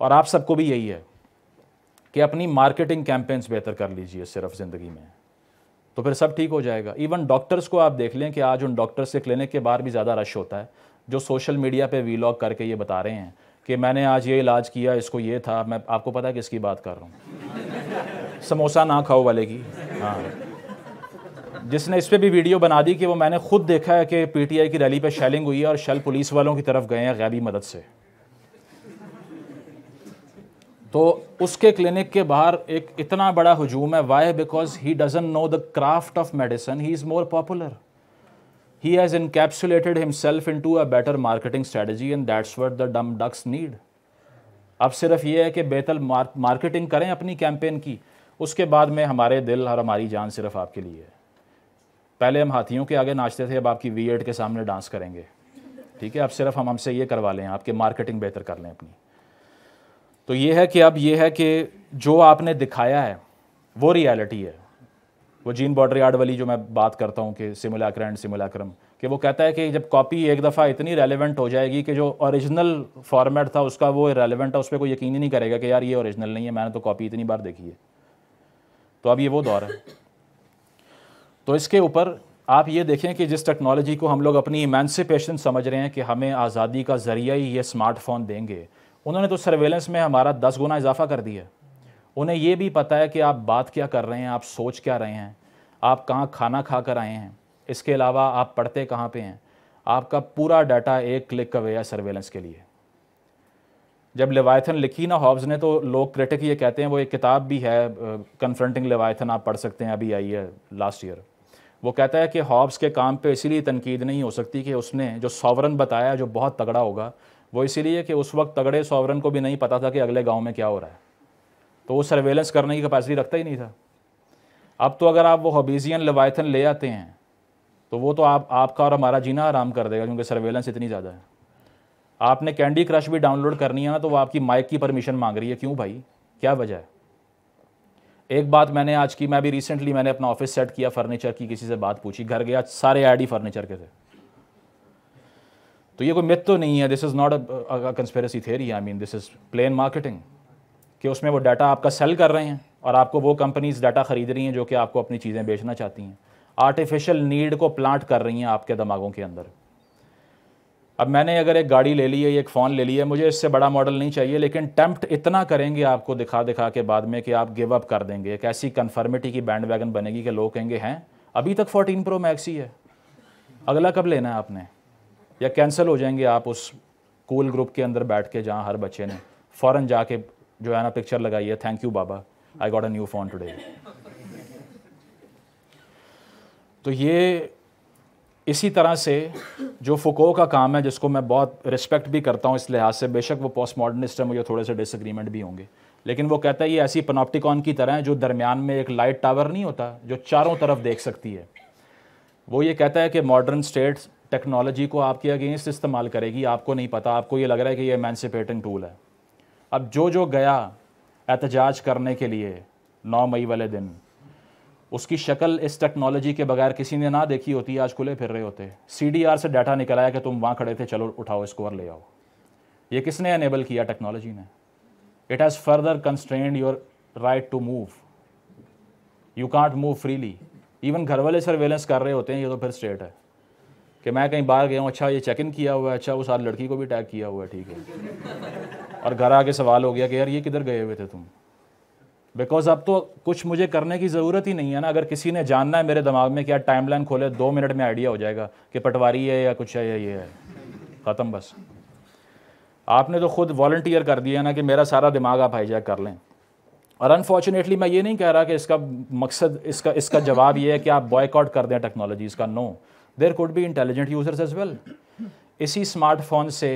और आप सबको भी यही है कि अपनी मार्केटिंग कैंपेन्स बेहतर कर लीजिए सिर्फ ज़िंदगी में तो फिर सब ठीक हो जाएगा इवन डॉक्टर्स को आप देख लें कि आज उन डॉक्टर्स से क्लिनिक के बाहर भी ज़्यादा रश होता है जो सोशल मीडिया पे वीलॉग करके ये बता रहे हैं कि मैंने आज ये इलाज किया इसको ये था मैं आपको पता है किसकी बात कर रहा हूँ समोसा ना खाओ वाले की हाँ जिसने इस पर भी वीडियो बना दी कि वो मैंने खुद देखा है कि पीटीआई की रैली पे शेलिंग हुई है और शेल पुलिस वालों की तरफ गए हैं गैबी मदद से तो उसके क्लिनिक के बाहर एक इतना बड़ा हजूम है why because he doesn't know the craft of medicine he is more popular He has encapsulated himself into a better marketing strategy and that's what the dumb ducks need. अब सिर्फ ये है कि बेहतर मार्केटिंग करें अपनी कैंपेन की उसके बाद में हमारे दिल और हमारी जान सिर्फ आपके लिए है पहले हम हाथियों के आगे नाचते थे अब आपकी वी के सामने डांस करेंगे ठीक है अब सिर्फ हम हमसे ये करवा लें आपके मार्केटिंग बेहतर कर लें अपनी तो ये है कि अब ये है कि जो आपने दिखाया है वो रियलिटी है वो जीन बॉर्डर यार्ड वाली जो मैं बात करता हूँ कि सिमुलाक्रा एंड सिमुलाक्रम कि वो कहता है कि जब कॉपी एक दफ़ा इतनी रेलिवेंट हो जाएगी कि जो ओरिजिनल फॉर्मेट था उसका वो रेलिवेंट है उस पर कोई यकीन ही नहीं करेगा कि यार ये ओरिजिनल नहीं है मैंने तो कॉपी इतनी बार देखी है तो अब ये वो दौर है तो इसके ऊपर आप ये देखें कि जिस टेक्नोलॉजी को हम लोग अपनी इमेंसिपेशन समझ रहे हैं कि हमें आज़ादी का ज़रिया ही ये स्मार्टफोन देंगे उन्होंने तो सर्वेलेंस में हमारा दस गुना इजाफा कर दिया उन्हें ये भी पता है कि आप बात क्या कर रहे हैं आप सोच क्या रहे हैं आप कहाँ खाना खा कर आए हैं इसके अलावा आप पढ़ते कहाँ पे हैं आपका पूरा डाटा एक क्लिक का गया सर्वेलेंस के लिए जब लिवायथन लिखी ना हॉब्स ने तो लोग क्रिटिक ये कहते हैं वो एक किताब भी है कन्फ्रंटिंग लिवायथन आप पढ़ सकते हैं अभी आई है लास्ट ईयर वो कहता है कि हॉब्स के काम पे इसीलिए तनकीद नहीं हो सकती कि उसने जो सॉवरन बताया जो बहुत तगड़ा होगा वो इसीलिए कि उस वक्त तगड़े सॉवरन को भी नहीं पता था कि अगले गांव में क्या हो रहा है तो वो सर्वेलेंस करने की कैपेसिटी रखता ही नहीं था अब तो अगर आप वो हबीजियन लवायथन ले आते हैं तो वो तो आप आपका और हमारा जीना आराम कर देगा क्योंकि सर्वेलेंस इतनी ज़्यादा है आपने कैंडी क्रश भी डाउनलोड करनी है ना तो वो आपकी माइक की परमिशन मांग रही है क्यों भाई क्या वजह है एक बात मैंने आज की मैं भी रिसेंटली मैंने अपना ऑफिस सेट किया फर्नीचर की किसी से बात पूछी घर गया सारे आई ही फर्नीचर के थे तो ये कोई मिथ तो नहीं है this is not a conspiracy theory I mean this is plain marketing कि उसमें वो डाटा आपका सेल कर रहे हैं और आपको वो कंपनीज डाटा ख़रीद रही हैं जो कि आपको अपनी चीज़ें बेचना चाहती हैं आर्टिफिशियल नीड को प्लांट कर रही हैं आपके दिमागों के अंदर अब मैंने अगर एक गाड़ी ले ली है एक फ़ोन ले लिया है मुझे इससे बड़ा मॉडल नहीं चाहिए लेकिन टेम्प्ट इतना करेंगे आपको दिखा दिखा के बाद में कि आप गिव अप कर देंगे एक ऐसी कन्फर्मिटी की बैंड वैगन बनेगी कि लोग कहेंगे हैं अभी तक 14 प्रो मैक्स ही है अगला कब लेना है आपने या कैंसिल हो जाएंगे आप उस कूल ग्रुप के अंदर बैठ के जहाँ हर बच्चे ने फ़ौरन जाके जो है ना पिक्चर लगाई है थैंक यू बाबा I got a new phone today तो ये इसी तरह से जो फुको का काम है जिसको मैं बहुत रिस्पेक्ट भी करता हूँ इस लिहाज से बेशक वो पोस्ट मॉडर्निस्ट है मुझे थोड़े से डिसग्रीमेंट भी होंगे लेकिन वो कहता है ये ऐसी पनॉप्टिकॉन की तरह है जो दरमियान में एक लाइट टावर नहीं होता जो चारों तरफ देख सकती है वो ये कहता है कि मॉडर्न स्टेट टेक्नोलॉजी को आपके अगेंस्ट इस्तेमाल करेगी आपको नहीं पता आपको ये लग रहा है कि ये मैंसिपेटिंग टूल है अब जो जो गया एहतजाज करने के लिए नौ मई वाले दिन उसकी शक्ल इस टेक्नोलॉजी के बगैर किसी ने ना देखी होती आज खुले फिर रहे होते आर से डाटा निकलाया कि तुम वहाँ खड़े थे चलो उठाओ स्कोर ले आओ ये किसने एनेबल किया टेक्नोलॉजी ने it has further constrained your right to move you can't move freely even घर वाले सर्वेलेंस कर रहे होते हैं ये तो फिर स्टेट है कि मैं कहीं बाहर गया हूँ अच्छा ये चेक इन किया हुआ है अच्छा उस हर लड़की को भी टैग किया हुआ है ठीक है और घर आके सवाल हो गया कि यार ये किधर गए हुए थे तुम बिकॉज अब तो कुछ मुझे करने की ज़रूरत ही नहीं है ना अगर किसी ने जानना है मेरे दिमाग में कि यार लाइन खोले दो मिनट में आइडिया हो जाएगा कि पटवारी है या कुछ है या ये है ख़त्म बस आपने तो खुद वॉल्टियर कर दिया ना कि मेरा सारा दिमाग आप हाईजैक कर लें और अनफॉर्चुनेटली मैं ये नहीं कह रहा कि इसका मकसद इसका इसका जवाब ये है कि आप बॉयकआउट कर दें टेक्नोलॉजी इसका no there could be intelligent users as well इसी स्मार्टफोन से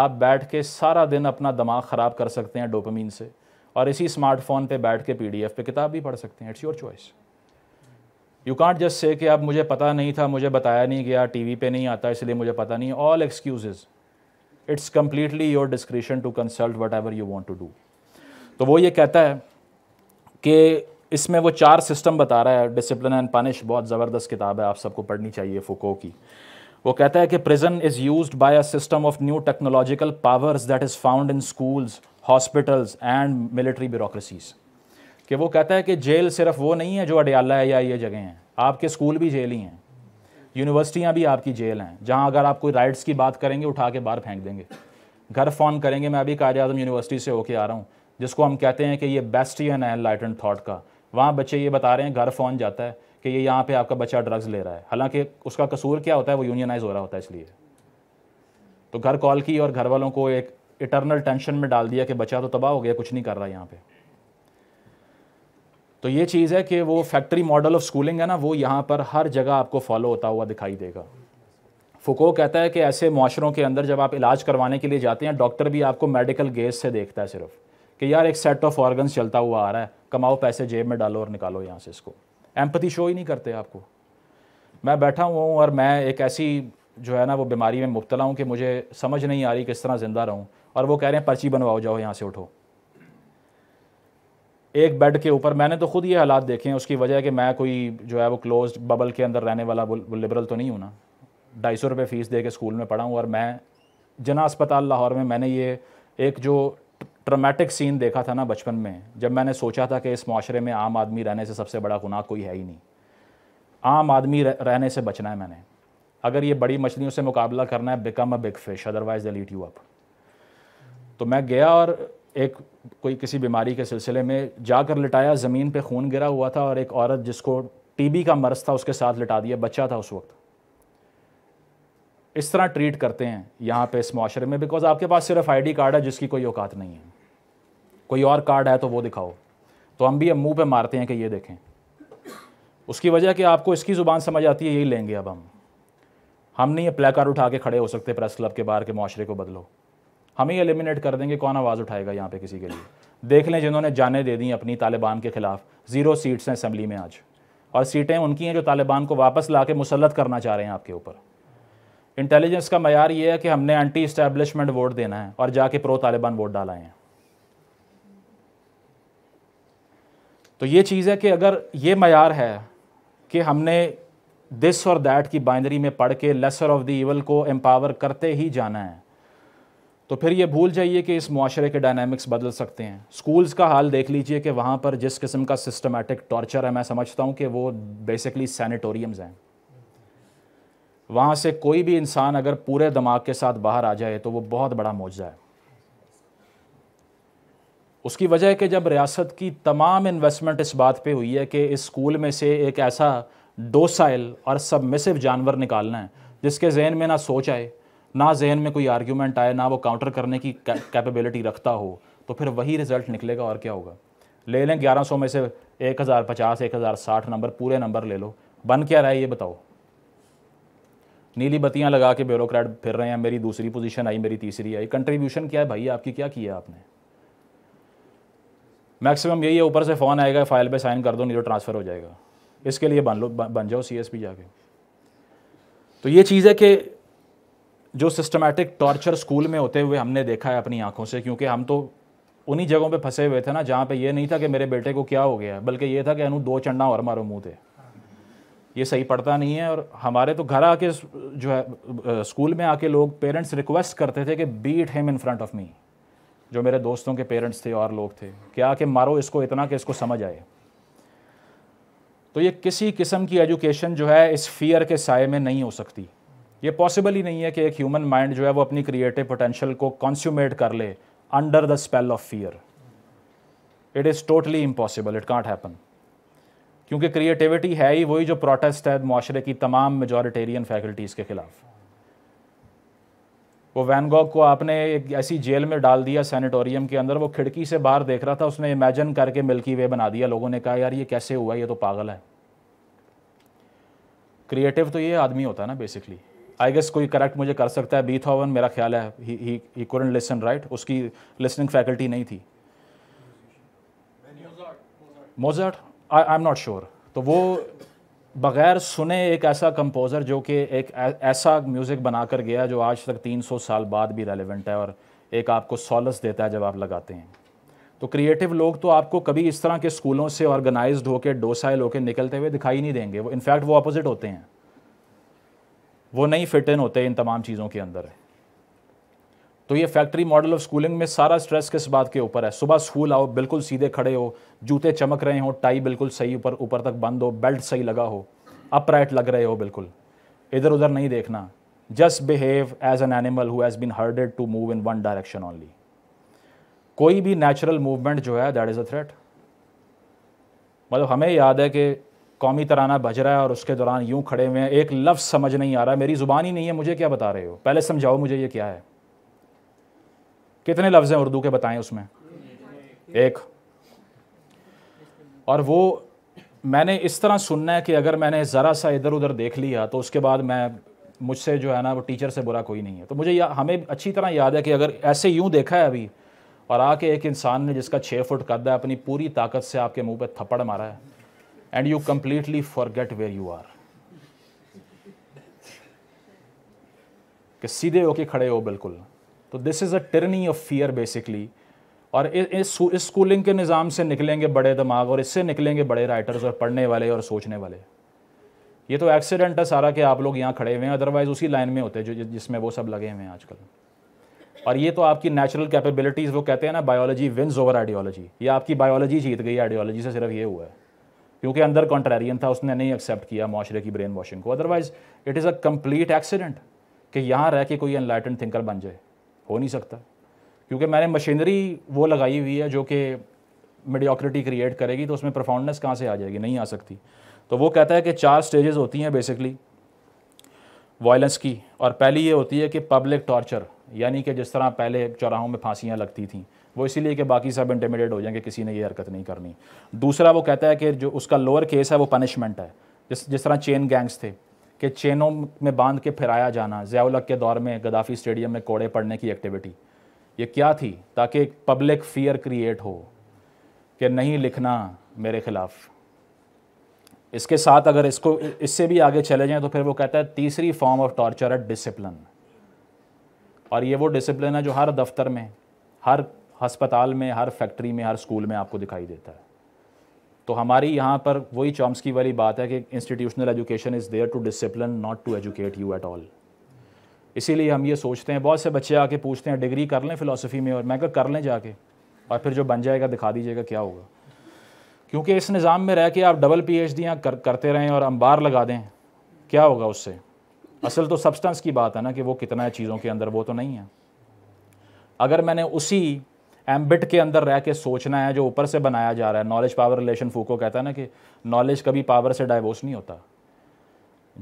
आप बैठ के सारा दिन अपना दिमाग ख़राब कर सकते हैं डोपमिन से और इसी स्मार्टफोन पे बैठ के पीडीएफ पे किताब भी पढ़ सकते हैं it's your choice you can't just say कि अब मुझे पता नहीं था मुझे बताया नहीं गया टीवी पे नहीं आता इसलिए मुझे पता नहीं all excuses it's completely your discretion to consult whatever you want to do तो वो ये कहता है कि इसमें वो चार सिस्टम बता रहा है डिसिप्लिन एंड पनिश बहुत ज़बरदस्त किताब है आप सबको पढ़नी चाहिए फुको की वो कहता है कि prison is use by a system of new technological powers that is found in schools hospitals and military bureaucracies कि वो कहता है कि जेल सिर्फ वो नहीं है जो अडयाला है या ये जगह हैं आपके स्कूल भी जेल ही हैं यूनिवर्सिटियाँ भी आपकी जेल हैं जहाँ अगर आप कोई राइट्स की बात करेंगे उठा के बाहर फेंक देंगे घर फ़ोन करेंगे मैं अभी कायद आजम यूनिवर्सिटी से होके आ रहा हूँ जिसको हम कहते हैं कि ये ही है लाइट एंड थाट का वहाँ बच्चे ये बता रहे हैं घर फ़ोन जाता है कि ये यहाँ पे आपका बच्चा ड्रग्स ले रहा है हालांकि उसका कसूर क्या होता है वो यूनियनाइज हो रहा होता है इसलिए तो घर कॉल की और घर वालों को एक इटरनल टेंशन में डाल दिया कि बच्चा तो तबाह हो गया कुछ नहीं कर रहा यहाँ पे तो ये चीज़ है कि वो फैक्ट्री मॉडल ऑफ स्कूलिंग है ना वो यहाँ पर हर जगह आपको फॉलो होता हुआ दिखाई देगा फुको कहता है कि ऐसे माशरों के अंदर जब आप इलाज करवाने के लिए जाते हैं डॉक्टर भी आपको मेडिकल गेज से देखता है सिर्फ कि यार एक सेट ऑफ ऑर्गन्स चलता हुआ आ रहा है कमाओ पैसे जेब में डालो और निकालो यहाँ से इसको एम्पति शो ही नहीं करते आपको मैं बैठा हुआ हूँ और मैं एक ऐसी जो है ना वो बीमारी में मुबतला हूँ कि मुझे समझ नहीं आ रही किस तरह ज़िंदा रहूँ और वो कह रहे हैं पर्ची बनवाओ जाओ यहाँ से उठो एक बेड के ऊपर मैंने तो खुद ये हालात देखे हैं उसकी वजह कि मैं कोई जो है वो क्लोज बबल के अंदर रहने वाला लिबरल तो नहीं हूँ ना ढाई सौ रुपये फ़ीस दे के स्कूल में पढ़ा हूँ और मैं जना अस्पताल लाहौर में मैंने ये एक जो ट्रामेटिक सीन देखा था ना बचपन में जब मैंने सोचा था कि इस माशरे में आम आदमी रहने से सबसे बड़ा गुनाह कोई है ही नहीं आम आदमी रहने से बचना है मैंने अगर ये बड़ी मछलियों से मुकाबला करना है become a big fish otherwise they eat you up तो मैं गया और एक कोई किसी बीमारी के सिलसिले में जाकर लिटाया ज़मीन पे खून गिरा हुआ था और एक औरत जिसको टीबी का मर्ज था उसके साथ लिटा दिया बच्चा था उस वक्त इस तरह ट्रीट करते हैं यहाँ पे इस माशरे में बिकॉज आपके पास सिर्फ आईडी कार्ड है जिसकी कोई औकात नहीं है कोई और कार्ड है तो वो दिखाओ तो हम भी अब मुंह पर मारते हैं कि ये देखें उसकी वजह कि आपको इसकी ज़ुबान समझ आती है यही लेंगे अब हम हम नहीं ये प्ले कार्ड उठा के खड़े हो सकते प्रेस क्लब के बाहर के माशरे को बदलो हम ही एलिमिनेट कर देंगे कौन आवाज़ उठाएगा यहाँ पे किसी के लिए देख लें जिन्होंने जाने दे दी अपनी तालिबान के ख़िलाफ़ ज़ीरो सीट्स हैं असम्बली में आज और सीटें उनकी हैं जो तालिबान को वापस ला के मुसलत करना चाह रहे हैं आपके ऊपर इंटेलिजेंस का मैार ये है कि हमने एंटी इस्टेबलिशमेंट वोट देना है और जाके प्रो तालिबान वोट डाला है तो ये चीज़ है कि अगर ये मैार है कि हमने दिस और दैट की बाइंदरी में पढ़ के लेसर ऑफ द ईवल को एम्पावर करते ही जाना है तो फिर ये भूल जाइए कि इस माशरे के डायनामिक्स बदल सकते हैं स्कूल्स का हाल देख लीजिए कि वहाँ पर जिस किस्म का सिस्टमेटिक टॉर्चर है मैं समझता हूँ कि वो बेसिकली सैनिटोरियम्स हैं वहाँ से कोई भी इंसान अगर पूरे दिमाग के साथ बाहर आ जाए तो वो बहुत बड़ा मौजा है उसकी वजह कि जब रियासत की तमाम इन्वेस्टमेंट इस बात पे हुई है कि इस स्कूल में से एक ऐसा डोसाइल और सबमिसिव जानवर निकालना है जिसके जहन में ना सोच आए ना जहन में कोई आर्ग्यूमेंट आए ना वो काउंटर करने की कैपेबिलिटी रखता हो तो फिर वही रिज़ल्ट निकलेगा और क्या होगा ले लें ग्यारह सौ में से एक हज़ार पचास एक हज़ार साठ नंबर पूरे नंबर ले लो बन क्या रहा है ये बताओ नीली बत्तियाँ लगा के ब्यूरोक्रेट फिर रहे हैं मेरी दूसरी पोजीशन आई मेरी तीसरी आई कंट्रीब्यूशन क्या है भाई आपकी क्या किया आपने मैक्सिमम यही है ऊपर से फ़ोन आएगा फाइल पे साइन कर दो नहीं तो ट्रांसफ़र हो जाएगा इसके लिए बन लो बन जाओ सी एस पी जाके तो ये चीज़ है कि जो सिस्टमेटिक टॉर्चर स्कूल में होते हुए हमने देखा है अपनी आंखों से क्योंकि हम तो उन्हीं जगहों पे फंसे हुए थे ना जहाँ पे ये नहीं था कि मेरे बेटे को क्या हो गया है बल्कि ये था कि अनु दो चंडा और मारो मुँह थे ये सही पड़ता नहीं है और हमारे तो घर आके जो है स्कूल में आके लोग पेरेंट्स रिक्वेस्ट करते थे कि beat him in front of me जो मेरे दोस्तों के पेरेंट्स थे और लोग थे क्या कि मारो इसको इतना कि इसको समझ आए तो ये किसी किस्म की एजुकेशन जो है इस फियर के साय में नहीं हो सकती ये पॉसिबल ही नहीं है कि एक ह्यूमन माइंड जो है वो अपनी क्रिएटिव पोटेंशियल को कंस्यूमेट कर ले under the spell of fear it is totally impossible it can't happen क्योंकि क्रिएटिविटी है ही वही जो प्रोटेस्ट है माशरे की तमाम मेजोरिटेरियन फैकल्टीज़ के ख़िलाफ़ वो वैनगॉक को आपने एक ऐसी जेल में डाल दिया सैनिटोरियम के अंदर वो खिड़की से बाहर देख रहा था उसने इमेजिन करके मिल्की वे बना दिया लोगों ने कहा यार ये कैसे हुआ ये तो पागल है क्रिएटिव तो ये आदमी होता है ना बेसिकली आई गेस कोई करेक्ट मुझे कर सकता है बी मेरा ख्याल है ही ही लिसन राइट उसकी लिसनिंग फैकल्टी नहीं थी Mozart I I am not sure तो वो बग़ैर सुने एक ऐसा कंपोज़र जो कि एक ऐसा म्यूज़िक बना कर गया जो आज तक 300 साल बाद भी रेलिवेंट है और एक आपको सॉलस देता है जब आप लगाते हैं तो क्रिएटिव लोग तो आपको कभी इस तरह के स्कूलों से ऑर्गेनाइज होकर डोसाइल होकर निकलते हुए दिखाई नहीं देंगे वो इनफैक्ट वो अपोजिट होते हैं वो नहीं फिट इन होते इन तमाम चीज़ों के अंदर है तो ये फैक्ट्री मॉडल ऑफ स्कूलिंग में सारा स्ट्रेस किस बात के ऊपर है सुबह स्कूल आओ बिल्कुल सीधे खड़े हो जूते चमक रहे हो टाई बिल्कुल सही ऊपर ऊपर तक बंद हो बेल्ट सही लगा हो अपराइट लग रहे हो बिल्कुल इधर उधर नहीं देखना just behave as an animal who has been herded to move in one direction only कोई भी नेचुरल मूवमेंट जो है दैट इज़ अ थ्रेट मतलब हमें याद है कि कौमी तराना बज रहा है और उसके दौरान यूं खड़े हुए हैं एक लफ्ज़ समझ नहीं आ रहा मेरी ज़ुबान ही नहीं है मुझे क्या बता रहे हो पहले समझाओ मुझे ये क्या है कितने लफ्ज़ हैं उर्दू के बताएं उसमें एक और वो मैंने इस तरह सुनना है कि अगर मैंने ज़रा सा इधर उधर देख लिया तो उसके बाद मैं मुझसे जो है ना वो टीचर से बुरा कोई नहीं है तो मुझे या, हमें अच्छी तरह याद है कि अगर ऐसे यूं देखा है अभी और आके एक इंसान ने जिसका छः फुट कद है अपनी पूरी ताकत से आपके मुंह पे थप्पड़ मारा है and you completely forget where you are कि सीधे होके खड़े हो बिल्कुल तो this is a tyranny of fear basically और इस स्कूलिंग के निज़ाम से निकलेंगे बड़े दिमाग और इससे निकलेंगे बड़े राइटर्स और पढ़ने वाले और सोचने वाले ये तो एक्सीडेंट है सारा कि आप लोग यहाँ खड़े हुए हैं अदरवाइज़ उसी लाइन में होते जो जिसमें वो सब लगे हुए हैं आजकल और ये तो आपकी नेचुरल कैपेबिलिटीज़ वो कहते हैं ना बायोलॉजी विन्स ओवर आइडियोलॉजी ये आपकी बायोलॉजी जीत गई आइडियोलॉजी से सिर्फ ये हुआ है क्योंकि अंदर कॉन्ट्रेरियन था उसने नहीं एक्सेप्ट किया माशरे की ब्रेन वॉशिंग को otherwise it is a complete accident कि यहाँ रह के कोई एनलाइटन थिंकर बन जाए हो नहीं सकता क्योंकि मैंने मशीनरी वो लगाई हुई है जो कि मेडियोक्रिटी क्रिएट करेगी तो उसमें परफॉर्मेंस कहाँ से आ जाएगी नहीं आ सकती तो वो कहता है कि चार स्टेजेस होती हैं बेसिकली वायलेंस की और पहली ये होती है कि पब्लिक टॉर्चर यानी कि जिस तरह पहले चौराहों में फांसियाँ लगती थी वो इसीलिए कि बाकी सब इंटिमिडेट हो जाएंगे किसी ने ये हरकत नहीं करनी दूसरा वो कहता है कि जो उसका लोअर केस है वो पनिशमेंट है जिस जिस तरह चेन गैंग्स थे के चेनों में बांध के फिराया जाना जयालक के दौर में गदाफी स्टेडियम में कोड़े पड़ने की एक्टिविटी ये क्या थी ताकि एक पब्लिक फियर क्रिएट हो कि नहीं लिखना मेरे ख़िलाफ़ इसके साथ अगर इसको इससे भी आगे चले जाएं तो फिर वो कहता है तीसरी फॉर्म ऑफ टॉर्चर है डिसिप्लिन और ये वो डिसिप्लिन है जो हर दफ्तर में हर हस्पताल में हर फैक्ट्री में हर स्कूल में आपको दिखाई देता है तो हमारी यहाँ पर वही चॉम्स्की वाली बात है कि institutional education is there to discipline not to educate you at all इसीलिए हम ये सोचते हैं बहुत से बच्चे आके पूछते हैं डिग्री कर लें फ़िलासफ़ी में और मैं क्या कर लें जाके और फिर जो बन जाएगा दिखा दीजिएगा क्या होगा क्योंकि इस निज़ाम में रह के आप डबल पी एच कर, करते रहें और अंबार लगा दें क्या होगा उससे असल तो सब्सटेंस की बात है ना कि वो कितना है चीज़ों के अंदर वो तो नहीं है अगर मैंने उसी एम्बिट के अंदर रह के सोचना है जो ऊपर से बनाया जा रहा है नॉलेज पावर रिलेशन फूको कहता है ना कि नॉलेज कभी पावर से डाइवोर्स नहीं होता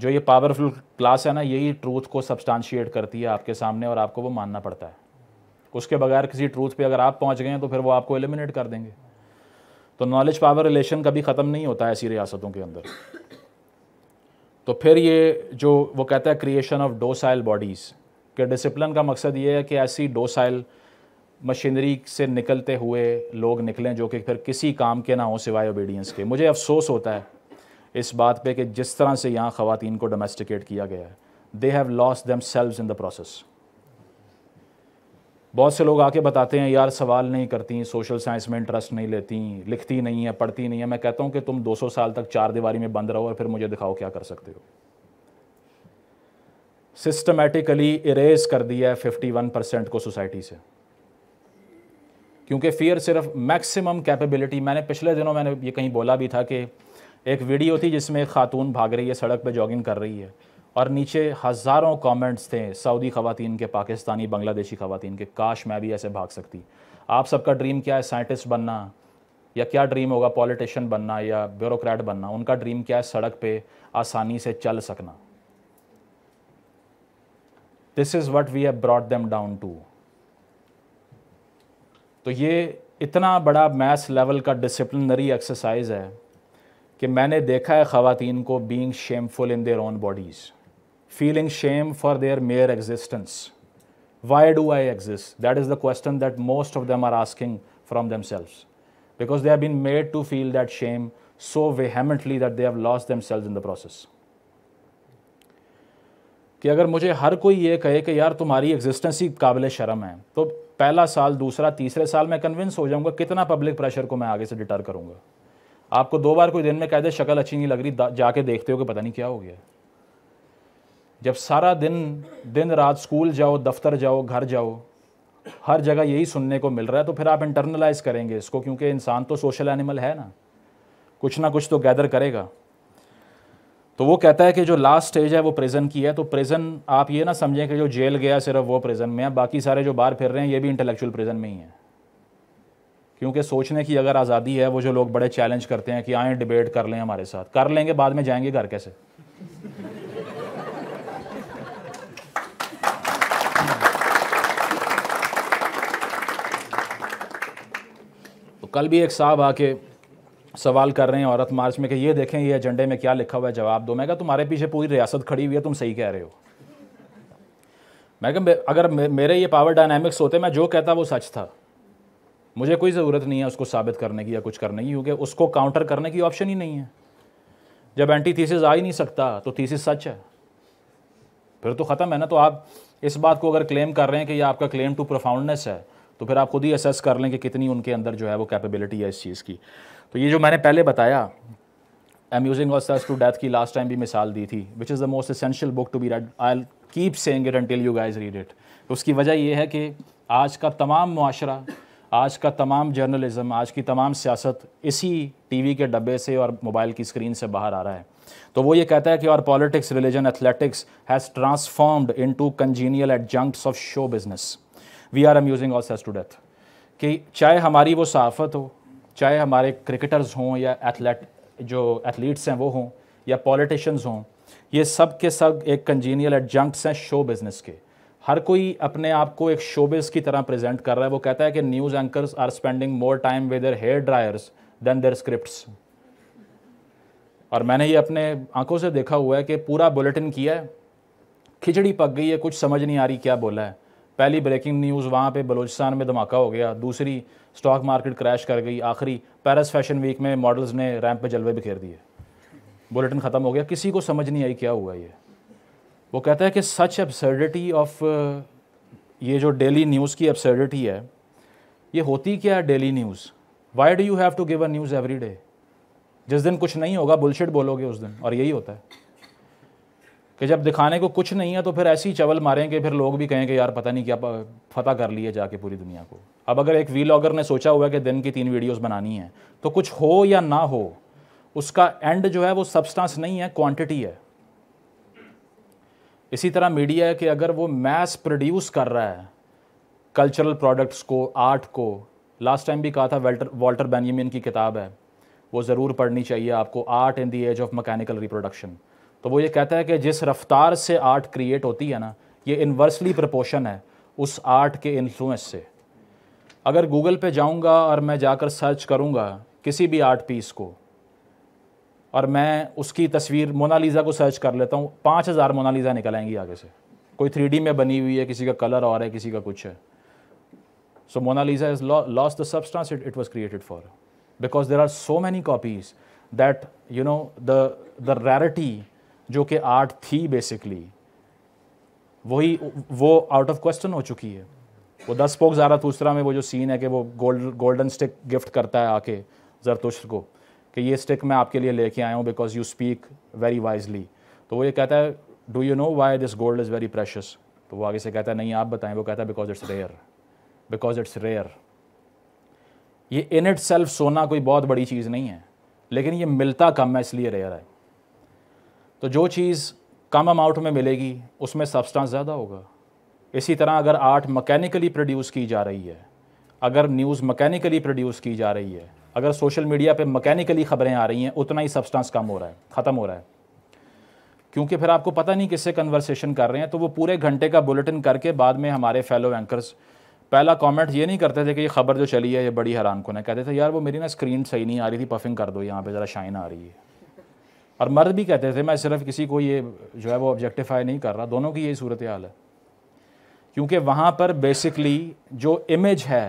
जो ये पावरफुल क्लास है ना यही ट्रूथ को सब्सटानशिएट करती है आपके सामने और आपको वो मानना पड़ता है उसके बगैर किसी ट्रूथ पे अगर आप पहुंच गए हैं तो फिर वो आपको एलिमिनेट कर देंगे तो नॉलेज पावर रिलेशन कभी ख़त्म नहीं होता है ऐसी रियासतों के अंदर तो फिर ये जो वो कहता है क्रिएशन ऑफ डोसाइल बॉडीज़ के डिसिप्लिन का मकसद ये है कि ऐसी डोसाइल मशीनरी से निकलते हुए लोग निकलें जो कि फिर किसी काम के ना हो सिवाय ओबीडियंस के मुझे अफसोस होता है इस बात पे कि जिस तरह से यहाँ ख़वान को डोमेस्टिकेट किया गया है they have lost themselves in the process बहुत से लोग आके बताते हैं यार सवाल नहीं करती सोशल साइंस में इंटरेस्ट नहीं लेती लिखती नहीं है पढ़ती नहीं है मैं कहता हूँ कि तुम 200 साल तक चार दीवारी में बंद रहो और फिर मुझे दिखाओ क्या कर सकते हो सिस्टमेटिकली इरेज कर दिया है 51 परसेंट को सोसाइटी से क्योंकि फ़ियर सिर्फ मैक्सिमम कैपेबिलिटी मैंने पिछले दिनों मैंने ये कहीं बोला भी था कि एक वीडियो थी जिसमें एक खातून भाग रही है सड़क पर जॉगिंग कर रही है और नीचे हज़ारों कमेंट्स थे सऊदी ख़वान के पाकिस्तानी बांग्लादेशी खातन के काश मैं भी ऐसे भाग सकती आप सबका ड्रीम क्या है साइंटिस्ट बनना या क्या ड्रीम होगा पॉलिटिशियन बनना या ब्यूरोक्रेट बनना उनका ड्रीम क्या है सड़क पे आसानी से चल सकना this is what we have brought them down to तो ये इतना बड़ा मैथ लेवल का डिसिप्लिनरी एक्सरसाइज है कि मैंने देखा है ख़वान को being shameful in their own bodies feeling shame for their mere existence why do I exist that is the question that most of them are asking from themselves selves because they have been made to feel that shame so that they have lost themselves in the process कि अगर मुझे हर कोई ये कहे कि यार तुम्हारी एग्जिस्टेंस ही काबिल शर्म है तो पहला साल दूसरा तीसरे साल मैं कन्विंस हो जाऊंगा कितना पब्लिक प्रेशर को मैं आगे से डिटर करूंगा आपको दो बार कोई दिन में कह दे शक्ल अच्छी नहीं लग रही जाके देखते हो कि पता नहीं क्या हो गया जब सारा दिन दिन रात स्कूल जाओ दफ्तर जाओ घर जाओ हर जगह यही सुनने को मिल रहा है तो फिर आप इंटरनलाइज करेंगे इसको क्योंकि इंसान तो सोशल एनिमल है ना कुछ ना कुछ तो गैदर करेगा तो वो कहता है कि जो लास्ट स्टेज है वो प्रिजन की है तो प्रिजन आप ये ना समझें कि जो जेल गया सिर्फ वो प्रिजन में है बाकी सारे जो बाहर फिर रहे हैं ये भी इंटेलेक्चुअल प्रिजन में ही है क्योंकि सोचने की अगर आज़ादी है वो जो लोग बड़े चैलेंज करते हैं कि आए डिबेट कर लें हमारे साथ कर लेंगे बाद में जाएंगे घर कैसे तो कल भी एक साहब आके सवाल कर रहे हैं औरत मार्च में कि ये देखें ये एजेंडे में क्या लिखा हुआ है जवाब दो मैं कहा तुम्हारे पीछे पूरी रियासत खड़ी हुई है तुम सही कह रहे हो मैं कहा अगर मेरे ये पावर डायनामिक्स होते मैं जो कहता वो सच था मुझे कोई ज़रूरत नहीं है उसको साबित करने की या कुछ करने की क्योंकि उसको काउंटर करने की ऑप्शन ही नहीं है जब एंटी थीसिस आ ही नहीं सकता तो थीसिस सच है फिर तो ख़त्म है ना तो आप इस बात को अगर क्लेम कर रहे हैं कि ये आपका क्लेम टू प्रोफाउंडनेस है तो फिर आप खुद ही असेस कर लें कि कितनी उनके अंदर जो है वो कैपेबिलिटी है इस चीज़ की तो ये जो मैंने पहले बताया एम यूजिंग और टू डेथ की लास्ट टाइम भी मिसाल दी थी which is the most essential book to be read I keep saying it until you guys read it उसकी वजह यह है कि आज का तमाम माशरा आज का तमाम जर्नलिज़म आज की तमाम सियासत इसी टीवी के डब्बे से और मोबाइल की स्क्रीन से बाहर आ रहा है तो वो ये कहता है कि और politics religion athletics has transformed into congenial adjuncts of show business we are amusing ourselves to death कि चाहे हमारी वो सहाफ़त हो चाहे हमारे क्रिकेटर्स हों या एथलेट जो एथलीट्स हैं वो हों या पॉलिटिशियंस हों ये सब के सब एक कंजीनियल एडजंक्ट्स हैं शो बिज़नेस के हर कोई अपने आप को एक शोबिस की तरह प्रेजेंट कर रहा है वो कहता है कि news anchors are spending more time with their hair dryers than their scripts और मैंने ये अपने आंखों से देखा हुआ है कि पूरा बुलेटिन किया है खिचड़ी पक गई है कुछ समझ नहीं आ रही क्या बोला है पहली ब्रेकिंग न्यूज़ वहाँ पे बलूचिस्तान में धमाका हो गया दूसरी स्टॉक मार्केट क्रैश कर गई आखिरी पैरिस फैशन वीक में मॉडल्स ने रैंप पे जलवे बिखेर दिए बुलेटिन ख़त्म हो गया किसी को समझ नहीं आई क्या हुआ ये वो कहता है कि सच एब्सर्डिटी ऑफ ये जो डेली न्यूज़ की एब्सर्डिटी है ये होती क्या है daily news why do you have to give a news every day जिस दिन कुछ नहीं होगा बुलशिट बोलोगे उस दिन और यही होता है कि जब दिखाने को कुछ नहीं है तो फिर ऐसी चवल मारें कि फिर लोग भी कहें कि यार पता नहीं क्या फतह कर लिए जाके पूरी दुनिया को अब अगर एक वीलॉगर ने सोचा हुआ है कि दिन की तीन वीडियोस बनानी है तो कुछ हो या ना हो उसका एंड जो है वो सब्सटेंस नहीं है क्वांटिटी है इसी तरह मीडिया है कि अगर वो मैस प्रोड्यूस कर रहा है कल्चरल प्रोडक्ट्स को आर्ट को लास्ट टाइम भी कहा था वेल्टर वॉल्टर बेनियमिन की किताब है वो ज़रूर पढ़नी चाहिए आपको art in the age of mechanical reproduction तो वो ये कहता है कि जिस रफ्तार से आर्ट क्रिएट होती है ना ये इन्वर्सली प्रपोशन है उस आर्ट के इन्फ्लुएंस से अगर गूगल पे जाऊंगा और मैं जाकर सर्च करूंगा किसी भी आर्ट पीस को और मैं उसकी तस्वीर मोनालिज़ा को सर्च कर लेता हूँ पाँच हज़ार मोनालिज़ा निकल आएंगी आगे से कोई थ्री में बनी हुई है किसी का कलर और है किसी का कुछ है so Mona Lisa is lost the substance it it was created for because there are so many copies that you know the the rarity जो कि आर्ट थी बेसिकली वही वो आउट ऑफ क्वेश्चन हो चुकी है वो दस पोक ज़ारा दूसरा में वो जो सीन है कि वो गोल्ड गोल्डन स्टिक गिफ्ट करता है आके जरतुश्त को कि ये स्टिक मैं आपके लिए लेके आया हूँ because you speak very wisely तो वो ये कहता है do you know why this gold is very precious तो वो आगे से कहता है नहीं आप बताएं वो कहता है because it's rare because it's rare ये इन इट सेल्फ सोना कोई बहुत बड़ी चीज़ नहीं है लेकिन ये मिलता कम है इसलिए रेयर है तो जो चीज़ कम अमाउंट में मिलेगी उसमें सब्सटेंस ज़्यादा होगा इसी तरह अगर आर्ट मकैनिकली प्रोड्यूस की जा रही है अगर न्यूज़ मकैनिकली प्रोड्यूस की जा रही है अगर सोशल मीडिया पे मकैनिकली ख़बरें आ रही हैं उतना ही सब्सटेंस कम हो रहा है ख़त्म हो रहा है क्योंकि फिर आपको पता नहीं किससे कन्वर्सेशन कर रहे हैं तो वो पूरे घंटे का बुलेटिन करके बाद में हमारे फेलो एंकर्स पहला कमेंट ये नहीं करते थे कि ये खबर जो चली है ये बड़ी हैरान कौन है कहते थे यार वो मेरी ना स्क्रीन सही नहीं आ रही थी पफिंग कर दो यहाँ पे ज़रा शाइन आ रही है और मर्द भी कहते थे मैं सिर्फ किसी को ये जो है वो ऑब्जेक्टिफाई नहीं कर रहा दोनों की यही सूरत हाल है क्योंकि वहाँ पर बेसिकली जो इमेज है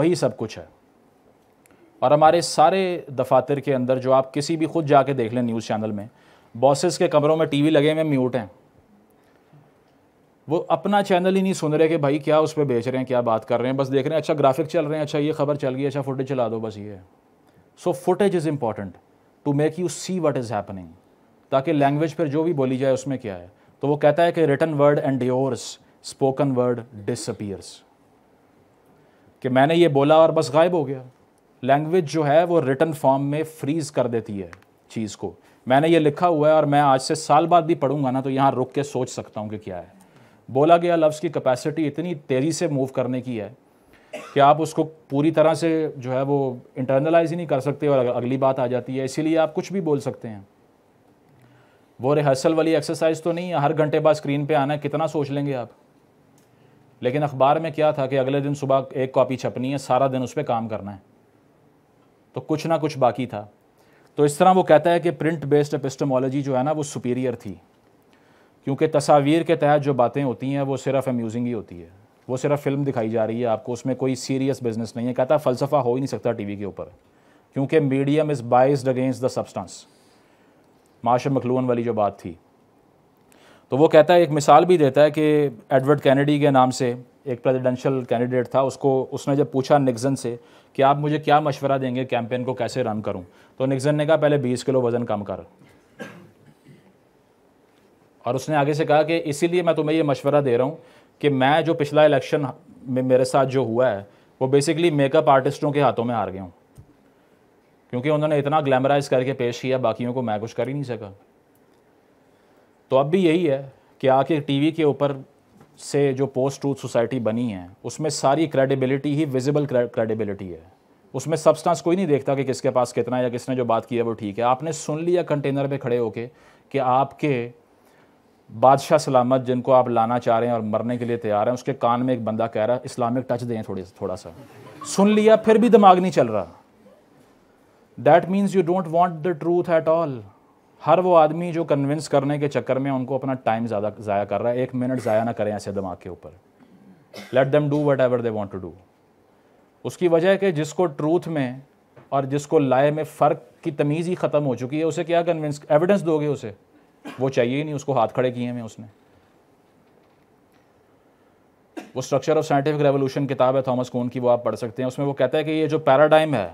वही सब कुछ है और हमारे सारे दफातर के अंदर जो आप किसी भी खुद जाके देख लें न्यूज़ चैनल में बॉसेस के कमरों में टीवी लगे हुए म्यूट हैं वो अपना चैनल ही नहीं सुन रहे कि भाई क्या उस पर बेच रहे हैं क्या बात कर रहे हैं बस देख रहे हैं अच्छा ग्राफिक चल रहे हैं अच्छा ये खबर चल गई अच्छा फुटेज चला दो बस ये so footage is important to make you see what is happening ताकि लैंग्वेज पर जो भी बोली जाए उसमें क्या है तो वो कहता है कि written word and yours spoken word disappears कि मैंने ये बोला और बस गायब हो गया लैंग्वेज जो है वो रिटर्न फॉर्म में फ्रीज कर देती है चीज़ को मैंने ये लिखा हुआ है और मैं आज से साल बाद भी पढ़ूंगा ना तो यहाँ रुक के सोच सकता हूँ कि क्या है बोला गया लफ्ज़ की कैपेसिटी इतनी तेज़ी से मूव करने की है कि आप उसको पूरी तरह से जो है वो इंटरनलाइज ही नहीं कर सकते और अगली बात आ जाती है इसीलिए आप कुछ भी बोल सकते हैं वो रिहर्सल वाली एक्सरसाइज तो नहीं है हर घंटे बाद स्क्रीन पे आना कितना सोच लेंगे आप लेकिन अखबार में क्या था कि अगले दिन सुबह एक कॉपी छपनी है सारा दिन उस पर काम करना है तो कुछ ना कुछ बाकी था तो इस तरह वो कहता है कि प्रिंट बेस्ड एपिस्टमोलॉजी जो है ना वो सुपीरियर थी क्योंकि तस्वीर के तहत जो बातें होती हैं वो सिर्फ अम्यूजिंग ही होती है वो सिर्फ फिल्म दिखाई जा रही है आपको उसमें कोई सीरियस बिजनेस नहीं है कहता फ़लसफ़ा हो ही नहीं सकता टीवी के ऊपर क्योंकि medium is biased against the substance माशा मखलून वाली जो बात थी तो वो कहता है एक मिसाल भी देता है कि एडवर्ड कैनेडी के नाम से एक प्रेसिडेंशियल कैंडिडेट था उसको उसने जब पूछा निक्जन से कि आप मुझे क्या मशवरा देंगे कैंपेन को कैसे रन करूं तो निक्जन ने कहा पहले 20 किलो वज़न कम कर और उसने आगे से कहा कि इसीलिए मैं तुम्हें ये मशवरा दे रहा हूँ कि मैं जो पिछला इलेक्शन में मेरे साथ जो हुआ है वो बेसिकली मेकअप आर्टिस्टों के हाथों में हार गया हूँ क्योंकि उन्होंने इतना ग्लैमराइज करके पेश किया बाकियों को मैं कुछ कर ही नहीं सका तो अब भी यही है कि आके टीवी के ऊपर से जो पोस्ट ट्रूथ सोसाइटी बनी है उसमें सारी क्रेडिबिलिटी ही विजिबल क्रेडिबिलिटी है उसमें सब्सटेंस कोई नहीं देखता कि किसके पास कितना या किसने जो बात की है वो ठीक है आपने सुन लिया कंटेनर पर खड़े होके कि आपके बादशाह सलामत जिनको आप लाना चाह रहे हैं और मरने के लिए तैयार हैं उसके कान में एक बंदा कह रहा है इस्लामिक टच दें थोड़ी थोड़ा सा सुन लिया फिर भी दिमाग नहीं चल रहा that means you don't want the truth at all हर वो आदमी जो कन्विंस करने के चक्कर में उनको अपना टाइम ज़्यादा ज़ाया कर रहा है एक मिनट ज़ाया ना करें ऐसे दिमाग के ऊपर let them do whatever they want to do उसकी वजह है कि जिसको ट्रूथ में और जिसको लाए में फ़र्क की तमीज़ ही ख़त्म हो चुकी है उसे क्या कन्विंस एविडेंस दोगे उसे वो चाहिए ही नहीं उसको हाथ खड़े किए हैं उसने वो स्ट्रक्चर ऑफ साइंटिफिक रेवोल्यूशन किताब है थॉमस कोन की वो आप पढ़ सकते हैं उसमें वो कहता है कि ये जो पैराडाइम है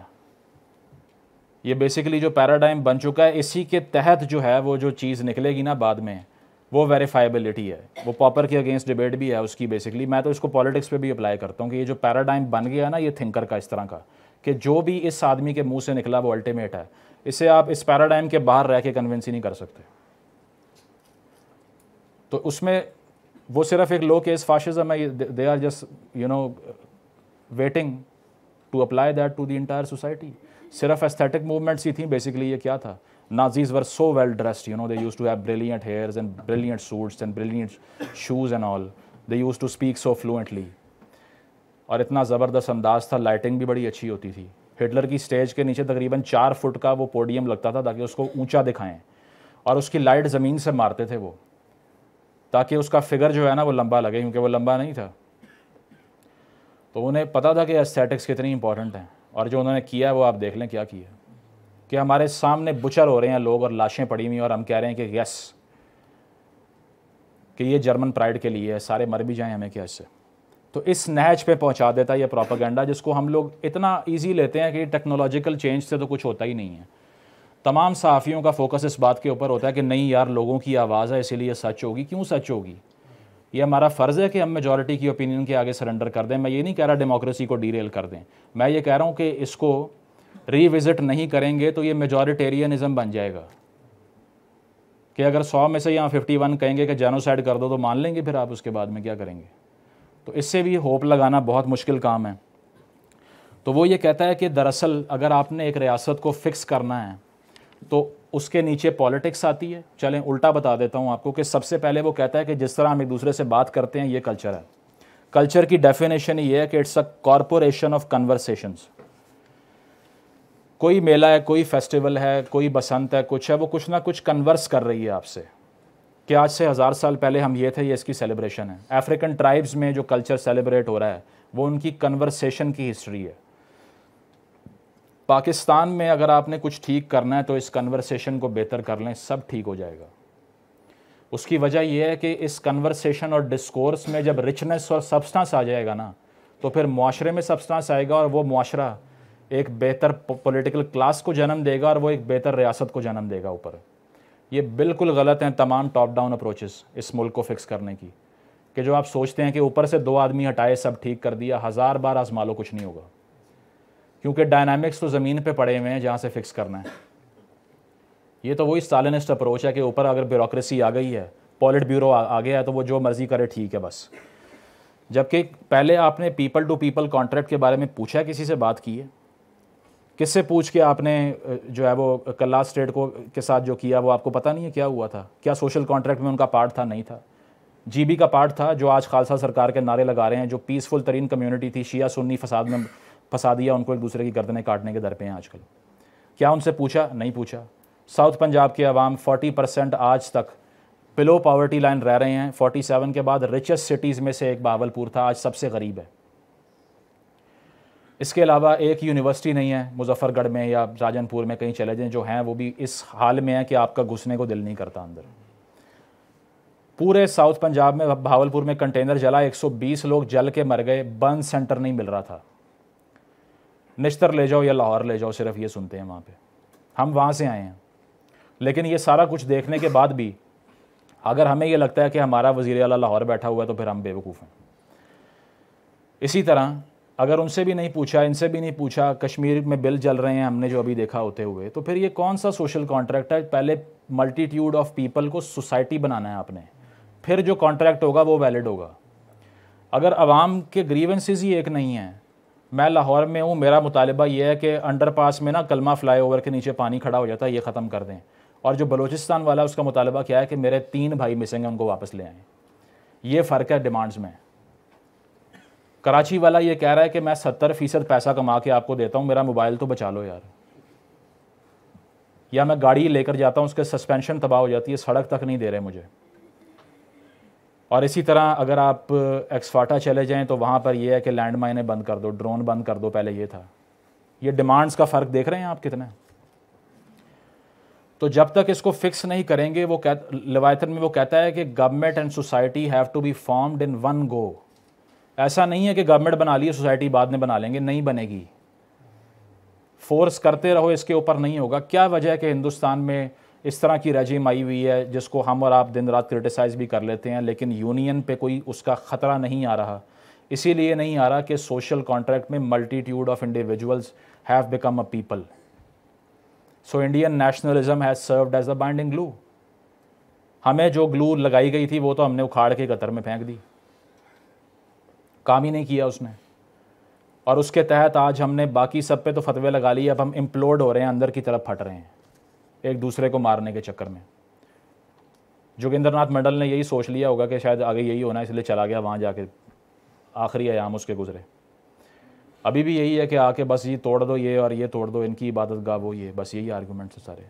ये बेसिकली जो पैराडाइम बन चुका है इसी के तहत जो है वो जो चीज़ निकलेगी ना बाद में वो वेरीफाइबिलिटी है वो पॉपर के अगेंस्ट डिबेट भी है उसकी बेसिकली मैं तो इसको पॉलिटिक्स पे भी अप्लाई करता हूँ कि ये जो पैराडाइम बन गया ना ये थिंकर का इस तरह का कि जो भी इस आदमी के मुंह से निकला वो अल्टीमेट है इसे आप इस पैराडाइम के बाहर रह के कन्विंस ही नहीं कर सकते तो उसमें वो सिर्फ एक लो केस फाशिज़म है they are just you know waiting to apply that to the entire society सिर्फ एस्थेटिक मूवमेंट्स ही थी बेसिकली ये क्या था Nazis were so well dressed you know they used to have brilliant hairs and brilliant suits and brilliant shoes and all they use to speak so fluently और इतना ज़बरदस्त अंदाज था लाइटिंग भी बड़ी अच्छी होती थी हिटलर की स्टेज के नीचे तकरीबन चार फुट का वो पोडियम लगता था ताकि उसको ऊंचा दिखाएं और उसकी लाइट ज़मीन से मारते थे वो ताकि उसका फिगर जो है ना वो लंबा लगे क्योंकि वो लंबा नहीं था तो उन्हें पता था कि एस्थेटिक्स कितनी इंपॉर्टेंट हैं और जो उन्होंने किया है वो आप देख लें क्या किया कि हमारे सामने बुचर हो रहे हैं लोग और लाशें पड़ी हुई और हम कह रहे हैं कि यस कि ये जर्मन प्राइड के लिए है सारे मर भी जाएं हमें क्या इससे तो इस नहज पे पहुंचा देता है ये प्रोपागेंडा जिसको हम लोग इतना इजी लेते हैं कि टेक्नोलॉजिकल चेंज से तो कुछ होता ही नहीं है तमाम सहाफ़ियों का फोकस इस बात के ऊपर होता है कि नहीं यार लोगों की आवाज़ है इसीलिए सच होगी क्यों सच होगी ये हमारा फ़र्ज़ है कि हम मेजॉरिटी की ओपिनियन के आगे सरेंडर कर दें मैं ये नहीं कह रहा डेमोक्रेसी को डीरेल कर दें मैं ये कह रहा हूँ कि इसको रीविज़िट नहीं करेंगे तो ये मेजॉरिटेरियनिज़म बन जाएगा कि अगर सौ में से यहाँ फिफ्टी वन कहेंगे कि जेनोसाइड कर दो तो मान लेंगे फिर आप उसके बाद में क्या करेंगे तो इससे भी होप लगाना बहुत मुश्किल काम है तो वो ये कहता है कि दरअसल अगर आपने एक रियासत को फ़िक्स करना है तो उसके नीचे पॉलिटिक्स आती है चलें उल्टा बता देता हूं आपको कि सबसे पहले वो कहता है कि जिस तरह हम एक दूसरे से बात करते हैं ये कल्चर है कल्चर की डेफिनेशन ये है कि it's a corporation of conversations कोई मेला है कोई फेस्टिवल है कोई बसंत है कुछ है वो कुछ ना कुछ कन्वर्स कर रही है आपसे कि आज से हज़ार साल पहले हम ये थे ये इसकी सेलिब्रेशन है अफ्रीकन ट्राइब्स में जो कल्चर सेलिब्रेट हो रहा है वो उनकी कन्वर्सेशन की हिस्ट्री है पाकिस्तान में अगर आपने कुछ ठीक करना है तो इस कन्वर्सेशन को बेहतर कर लें सब ठीक हो जाएगा उसकी वजह यह है कि इस कन्वर्सेशन और डिस्कोर्स में जब रिचनेस और सब्सटेंस आ जाएगा ना तो फिर माशरे में सब्सटेंस आएगा और वो माशरा एक बेहतर पॉलिटिकल क्लास को जन्म देगा और वो एक बेहतर रियासत को जन्म देगा ऊपर ये बिल्कुल गलत हैं तमाम टॉप डाउन अप्रोचेस इस मुल्क को फिक्स करने की कि जो आप सोचते हैं कि ऊपर से दो आदमी हटाए सब ठीक कर दिया हज़ार बार आजमा लो कुछ नहीं होगा क्योंकि डायनामिक्स तो ज़मीन पे पड़े हुए हैं जहाँ से फिक्स करना है ये तो वही स्टालिनिस्ट अप्रोच है कि ऊपर अगर ब्यूरोसी आ गई है पॉलिट ब्यूरो आ, आ गया है तो वो जो मर्ज़ी करे ठीक है बस जबकि पहले आपने पीपल टू पीपल कॉन्ट्रैक्ट के बारे में पूछा किसी से बात की है किससे पूछ के आपने जो है वो कला स्टेट को के साथ जो किया वो आपको पता नहीं है क्या हुआ था क्या सोशल कॉन्ट्रैक्ट में उनका पार्ट था नहीं था जीबी का पार्ट था जो आज खालसा सरकार के नारे लगा रहे हैं जो पीसफुल तरीन कम्युनिटी थी शिया सुन्नी फसाद में फंसा दिया उनको एक दूसरे की गर्दने काटने के दर पे हैं आजकल क्या उनसे पूछा नहीं पूछा साउथ पंजाब के अवाम 40 परसेंट आज तक बिलो पावर्टी लाइन रह रहे हैं 47 के बाद रिचेस्ट सिटीज़ में से एक बावलपुर था आज सबसे गरीब है इसके अलावा एक यूनिवर्सिटी नहीं है मुजफ्फरगढ़ में या राजनपुर में कहीं चले जो हैं वो भी इस हाल में है कि आपका घुसने को दिल नहीं करता अंदर पूरे साउथ पंजाब में भावलपुर में कंटेनर जला 120 लोग जल के मर गए बर्न सेंटर नहीं मिल रहा था नश्तर ले जाओ या लाहौर ले जाओ सिर्फ ये सुनते हैं वहाँ पे हम वहाँ से आए हैं लेकिन ये सारा कुछ देखने के बाद भी अगर हमें ये लगता है कि हमारा वज़ी अला लाहौर बैठा हुआ है तो फिर हम बेवकूफ़ हैं इसी तरह अगर उनसे भी नहीं पूछा इनसे भी नहीं पूछा कश्मीर में बिल जल रहे हैं हमने जो अभी देखा होते हुए तो फिर ये कौन सा सोशल कॉन्ट्रैक्ट है पहले मल्टीट्यूड ऑफ पीपल को सोसाइटी बनाना है आपने फिर जो कॉन्ट्रैक्ट होगा वो वैलिड होगा अगर आवाम के ग्रीवेंसेज ही एक नहीं हैं मैं लाहौर में हूँ मेरा मुतालबा यह है कि अंडर पास में ना कलमा फ्लाई ओवर के नीचे पानी खड़ा हो जाता है ये ख़त्म कर दें और जो बलोचिस्तान वाला उसका मुतालबा क्या है कि मेरे तीन भाई मिसिंग हैं उनको वापस ले आएँ ये फ़र्क है डिमांड्स में कराची वाला ये कह रहा है कि मैं सत्तर फ़ीसद पैसा कमा के आपको देता हूँ मेरा मोबाइल तो बचा लो यार या मैं गाड़ी लेकर जाता हूँ उसके सस्पेंशन तबाह हो जाती है सड़क तक नहीं दे रहे मुझे और इसी तरह अगर आप एक्सफाटा चले जाएं तो वहाँ पर यह है कि लैंड माइनें बंद कर दो ड्रोन बंद कर दो पहले ये था ये डिमांड्स का फ़र्क देख रहे हैं आप कितना तो जब तक इसको फिक्स नहीं करेंगे वो कह लिवायतन में वो कहता है कि government and society have to be formed in one go ऐसा नहीं है कि गवर्नमेंट बना लिए सोसाइटी बाद में बना लेंगे नहीं बनेगी फोर्स करते रहो इसके ऊपर नहीं होगा क्या वजह है कि हिंदुस्तान में इस तरह की रजीम आई हुई है जिसको हम और आप दिन रात क्रिटिसाइज़ भी कर लेते हैं लेकिन यूनियन पे कोई उसका ख़तरा नहीं आ रहा इसीलिए नहीं आ रहा कि सोशल कॉन्ट्रैक्ट में multitude of individuals have become a people so Indian nationalism has served as a binding glue हमें जो ग्लू लगाई गई थी वो तो हमने उखाड़ के कतर में फेंक दी काम ही नहीं किया उसने और उसके तहत आज हमने बाकी सब पे तो फतवे लगा लिए अब हम इम्प्लोड हो रहे हैं अंदर की तरफ फट रहे हैं एक दूसरे को मारने के चक्कर में जोगिंद्र नाथ मंडल ने यही सोच लिया होगा कि शायद आगे यही होना इसलिए चला गया वहाँ जाके आखिरी आयाम उसके गुजरे अभी भी यही है कि आके बस ये तोड़ दो ये और ये तोड़ दो इनकी इबादत गाह वो ये बस यही आर्गूमेंट्स सारे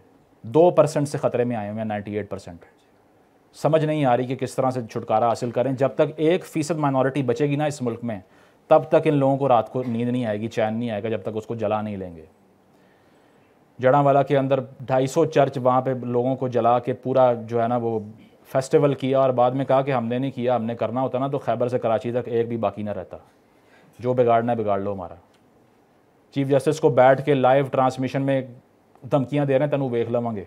दो परसेंट से ख़तरे में आए हुए हैं नाइन्टी एट परसेंट समझ नहीं आ रही कि किस तरह से छुटकारा हासिल करें जब तक एक फ़ीसद माइनॉरिटी बचेगी ना इस मुल्क में तब तक इन लोगों को रात को नींद नहीं आएगी चैन नहीं आएगा जब तक उसको जला नहीं लेंगे जड़ावाला के अंदर 250 चर्च वहाँ पे लोगों को जला के पूरा जो है ना वो फेस्टिवल किया और बाद में कहा कि हमने नहीं किया हमने करना होता ना तो खैबर से कराची तक एक भी बाकी ना रहता जो बिगाड़ना है बिगाड़ लो हमारा चीफ जस्टिस को बैठ के लाइव ट्रांसमिशन में धमकियाँ दे रहे हैं तेनों वेख लवेंगे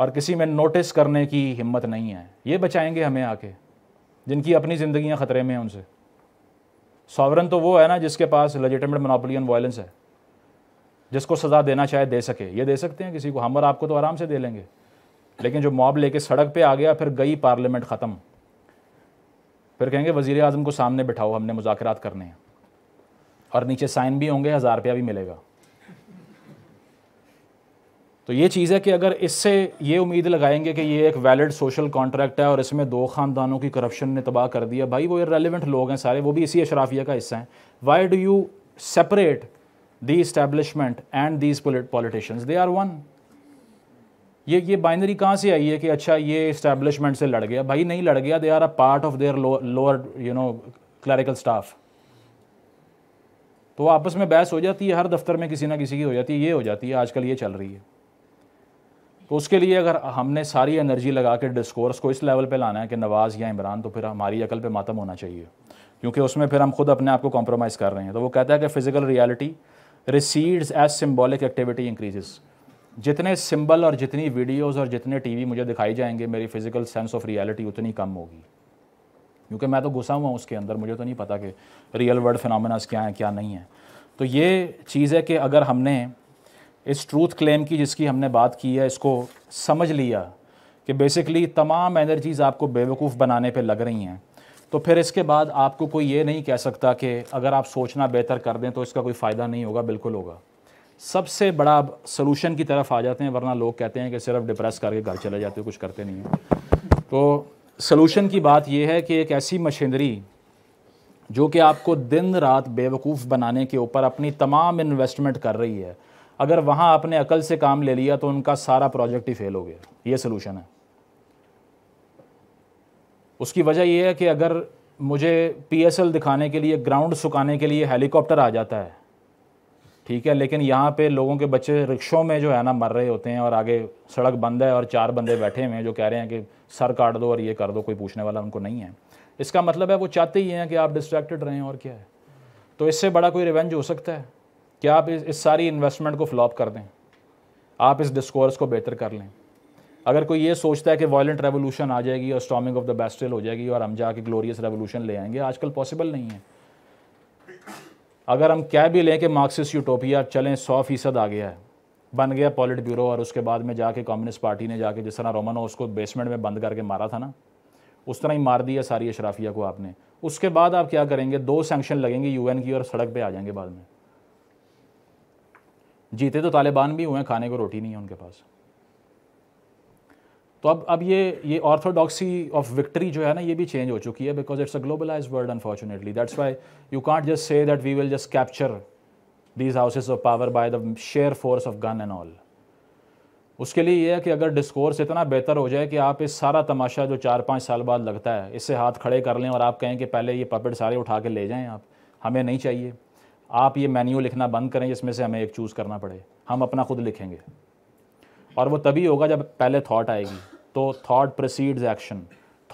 और किसी में नोटिस करने की हिम्मत नहीं है ये बचाएंगे हमें आके जिनकी अपनी ज़िंदियाँ ख़तरे में हैं उनसे सॉवरन तो वो है ना जिसके पास लजिटमेट मोनोपोलियन वायलेंस है जिसको सज़ा देना चाहे दे सके ये दे सकते हैं किसी को हम और आपको तो आराम से दे लेंगे लेकिन जो मॉब लेके सड़क पे आ गया फिर गई पार्लियामेंट ख़त्म फिर कहेंगे वज़ी अजम को सामने बिठाओ हमने मुजाकर करने हैं और नीचे साइन भी होंगे हज़ार रुपया भी मिलेगा तो ये चीज़ है कि अगर इससे ये उम्मीद लगाएंगे कि ये एक वैलिड सोशल कॉन्ट्रैक्ट है और इसमें दो ख़ानदानों की करप्शन ने तबाह कर दिया भाई वो रेलिवेंट लोग हैं सारे वो भी इसी अशराफिया का हिस्सा हैं why do you separate the establishment and these politicians they are one ये ये बाइनरी कहाँ से आई है कि अच्छा ये इस्टेब्लिशमेंट से लड़ गया भाई नहीं लड़ गया they are a part of their lower you know clerical staff तो आपस में बहस हो जाती है हर दफ्तर में किसी ना किसी की हो जाती है ये हो जाती है आजकल ये चल रही है तो उसके लिए अगर हमने सारी एनर्जी लगा के डिस्कोर्स को इस लेवल पे लाना है कि नवाज़ या इमरान तो फिर हमारी अकल पे मातम होना चाहिए क्योंकि उसमें फिर हम खुद अपने आप को कॉम्प्रोमाइज़ कर रहे हैं तो वो कहता है कि physical reality recedes as symbolic activity increases जितने सिंबल और जितनी वीडियोस और जितने टीवी मुझे दिखाई जाएंगे मेरी फिजिकल सेंस ऑफ रियलिटी उतनी कम होगी क्योंकि मैं तो घुसा हुआ उसके अंदर मुझे तो नहीं पता कि रियल वर्ल्ड फिनमिनाज क्या हैं क्या नहीं है तो ये चीज़ है कि अगर हमने इस ट्रूथ क्लेम की जिसकी हमने बात की है इसको समझ लिया कि बेसिकली तमाम एनर्जीज़ आपको बेवकूफ़ बनाने पर लग रही हैं तो फिर इसके बाद आपको कोई ये नहीं कह सकता कि अगर आप सोचना बेहतर कर दें तो इसका कोई फ़ायदा नहीं होगा बिल्कुल होगा सबसे बड़ा सोलूशन की तरफ आ जाते हैं वरना लोग कहते हैं कि सिर्फ डिप्रेस करके घर चले जाते हो कुछ करते नहीं हैं तो सोलूशन की बात यह है कि एक ऐसी मशीनरी जो कि आपको दिन रात बेवकूफ़ बनाने के ऊपर अपनी तमाम इन्वेस्टमेंट कर रही है अगर वहाँ आपने अकल से काम ले लिया तो उनका सारा प्रोजेक्ट ही फेल हो गया ये सोलूशन है उसकी वजह यह है कि अगर मुझे पीएसएल दिखाने के लिए ग्राउंड सुखाने के लिए हेलीकॉप्टर आ जाता है ठीक है लेकिन यहाँ पे लोगों के बच्चे रिक्शों में जो है ना मर रहे होते हैं और आगे सड़क बंद है और चार बंदे बैठे हुए हैं जो कह रहे हैं कि सर काट दो और ये कर दो कोई पूछने वाला उनको नहीं है इसका मतलब है वो चाहते ही हैं कि आप डिस्ट्रैक्टेड रहें और क्या है तो इससे बड़ा कोई रिवेंज हो सकता है कि आप इस सारी इन्वेस्टमेंट को फ्लॉप कर दें आप इस डिस्कोर्स को बेहतर कर लें अगर कोई ये सोचता है कि वायलेंट रेवोल्यूशन आ जाएगी और स्टॉमिंग ऑफ द बैस्ट्रेल हो जाएगी और हम जाके ग्लोरियस रेवोल्यूशन ले आएंगे आजकल पॉसिबल नहीं है अगर हम कह भी लें कि मार्क्सिस्ट यूटोपिया चलें सौ फीसद आ गया है बन गया पॉलिट ब्यूरो और उसके बाद में जाके कम्युनिस्ट पार्टी ने जाके जिस तरह रोमन उसको बेसमेंट में बंद करके मारा था ना उस तरह ही मार दिया सारी अशराफिया को आपने उसके बाद आप क्या करेंगे दो सेंक्शन लगेंगे यूएन की और सड़क पे आ जाएंगे बाद में जीते तो तालिबान भी हुए खाने को रोटी नहीं है उनके पास तो अब अब ये ये ऑर्थोडॉक्सी ऑफ विक्ट्री जो है ना ये भी चेंज हो चुकी है because it's a globalize world unfortunately that's why you can't just say that we will just capture these houses of power by the sheer force of gun and all उसके लिए यह है कि अगर डिस्कोर्स इतना बेहतर हो जाए कि आप इस सारा तमाशा जो चार पाँच साल बाद लगता है इससे हाथ खड़े कर लें और आप कहें कि पहले ये पपेट सारे उठा के ले जाएं आप हमें नहीं चाहिए आप ये मेन्यू लिखना बंद करें जिसमें से हमें एक चूज़ करना पड़े हम अपना खुद लिखेंगे और वो तभी होगा जब पहले थाट आएगी तो थाट प्रसीड्स एक्शन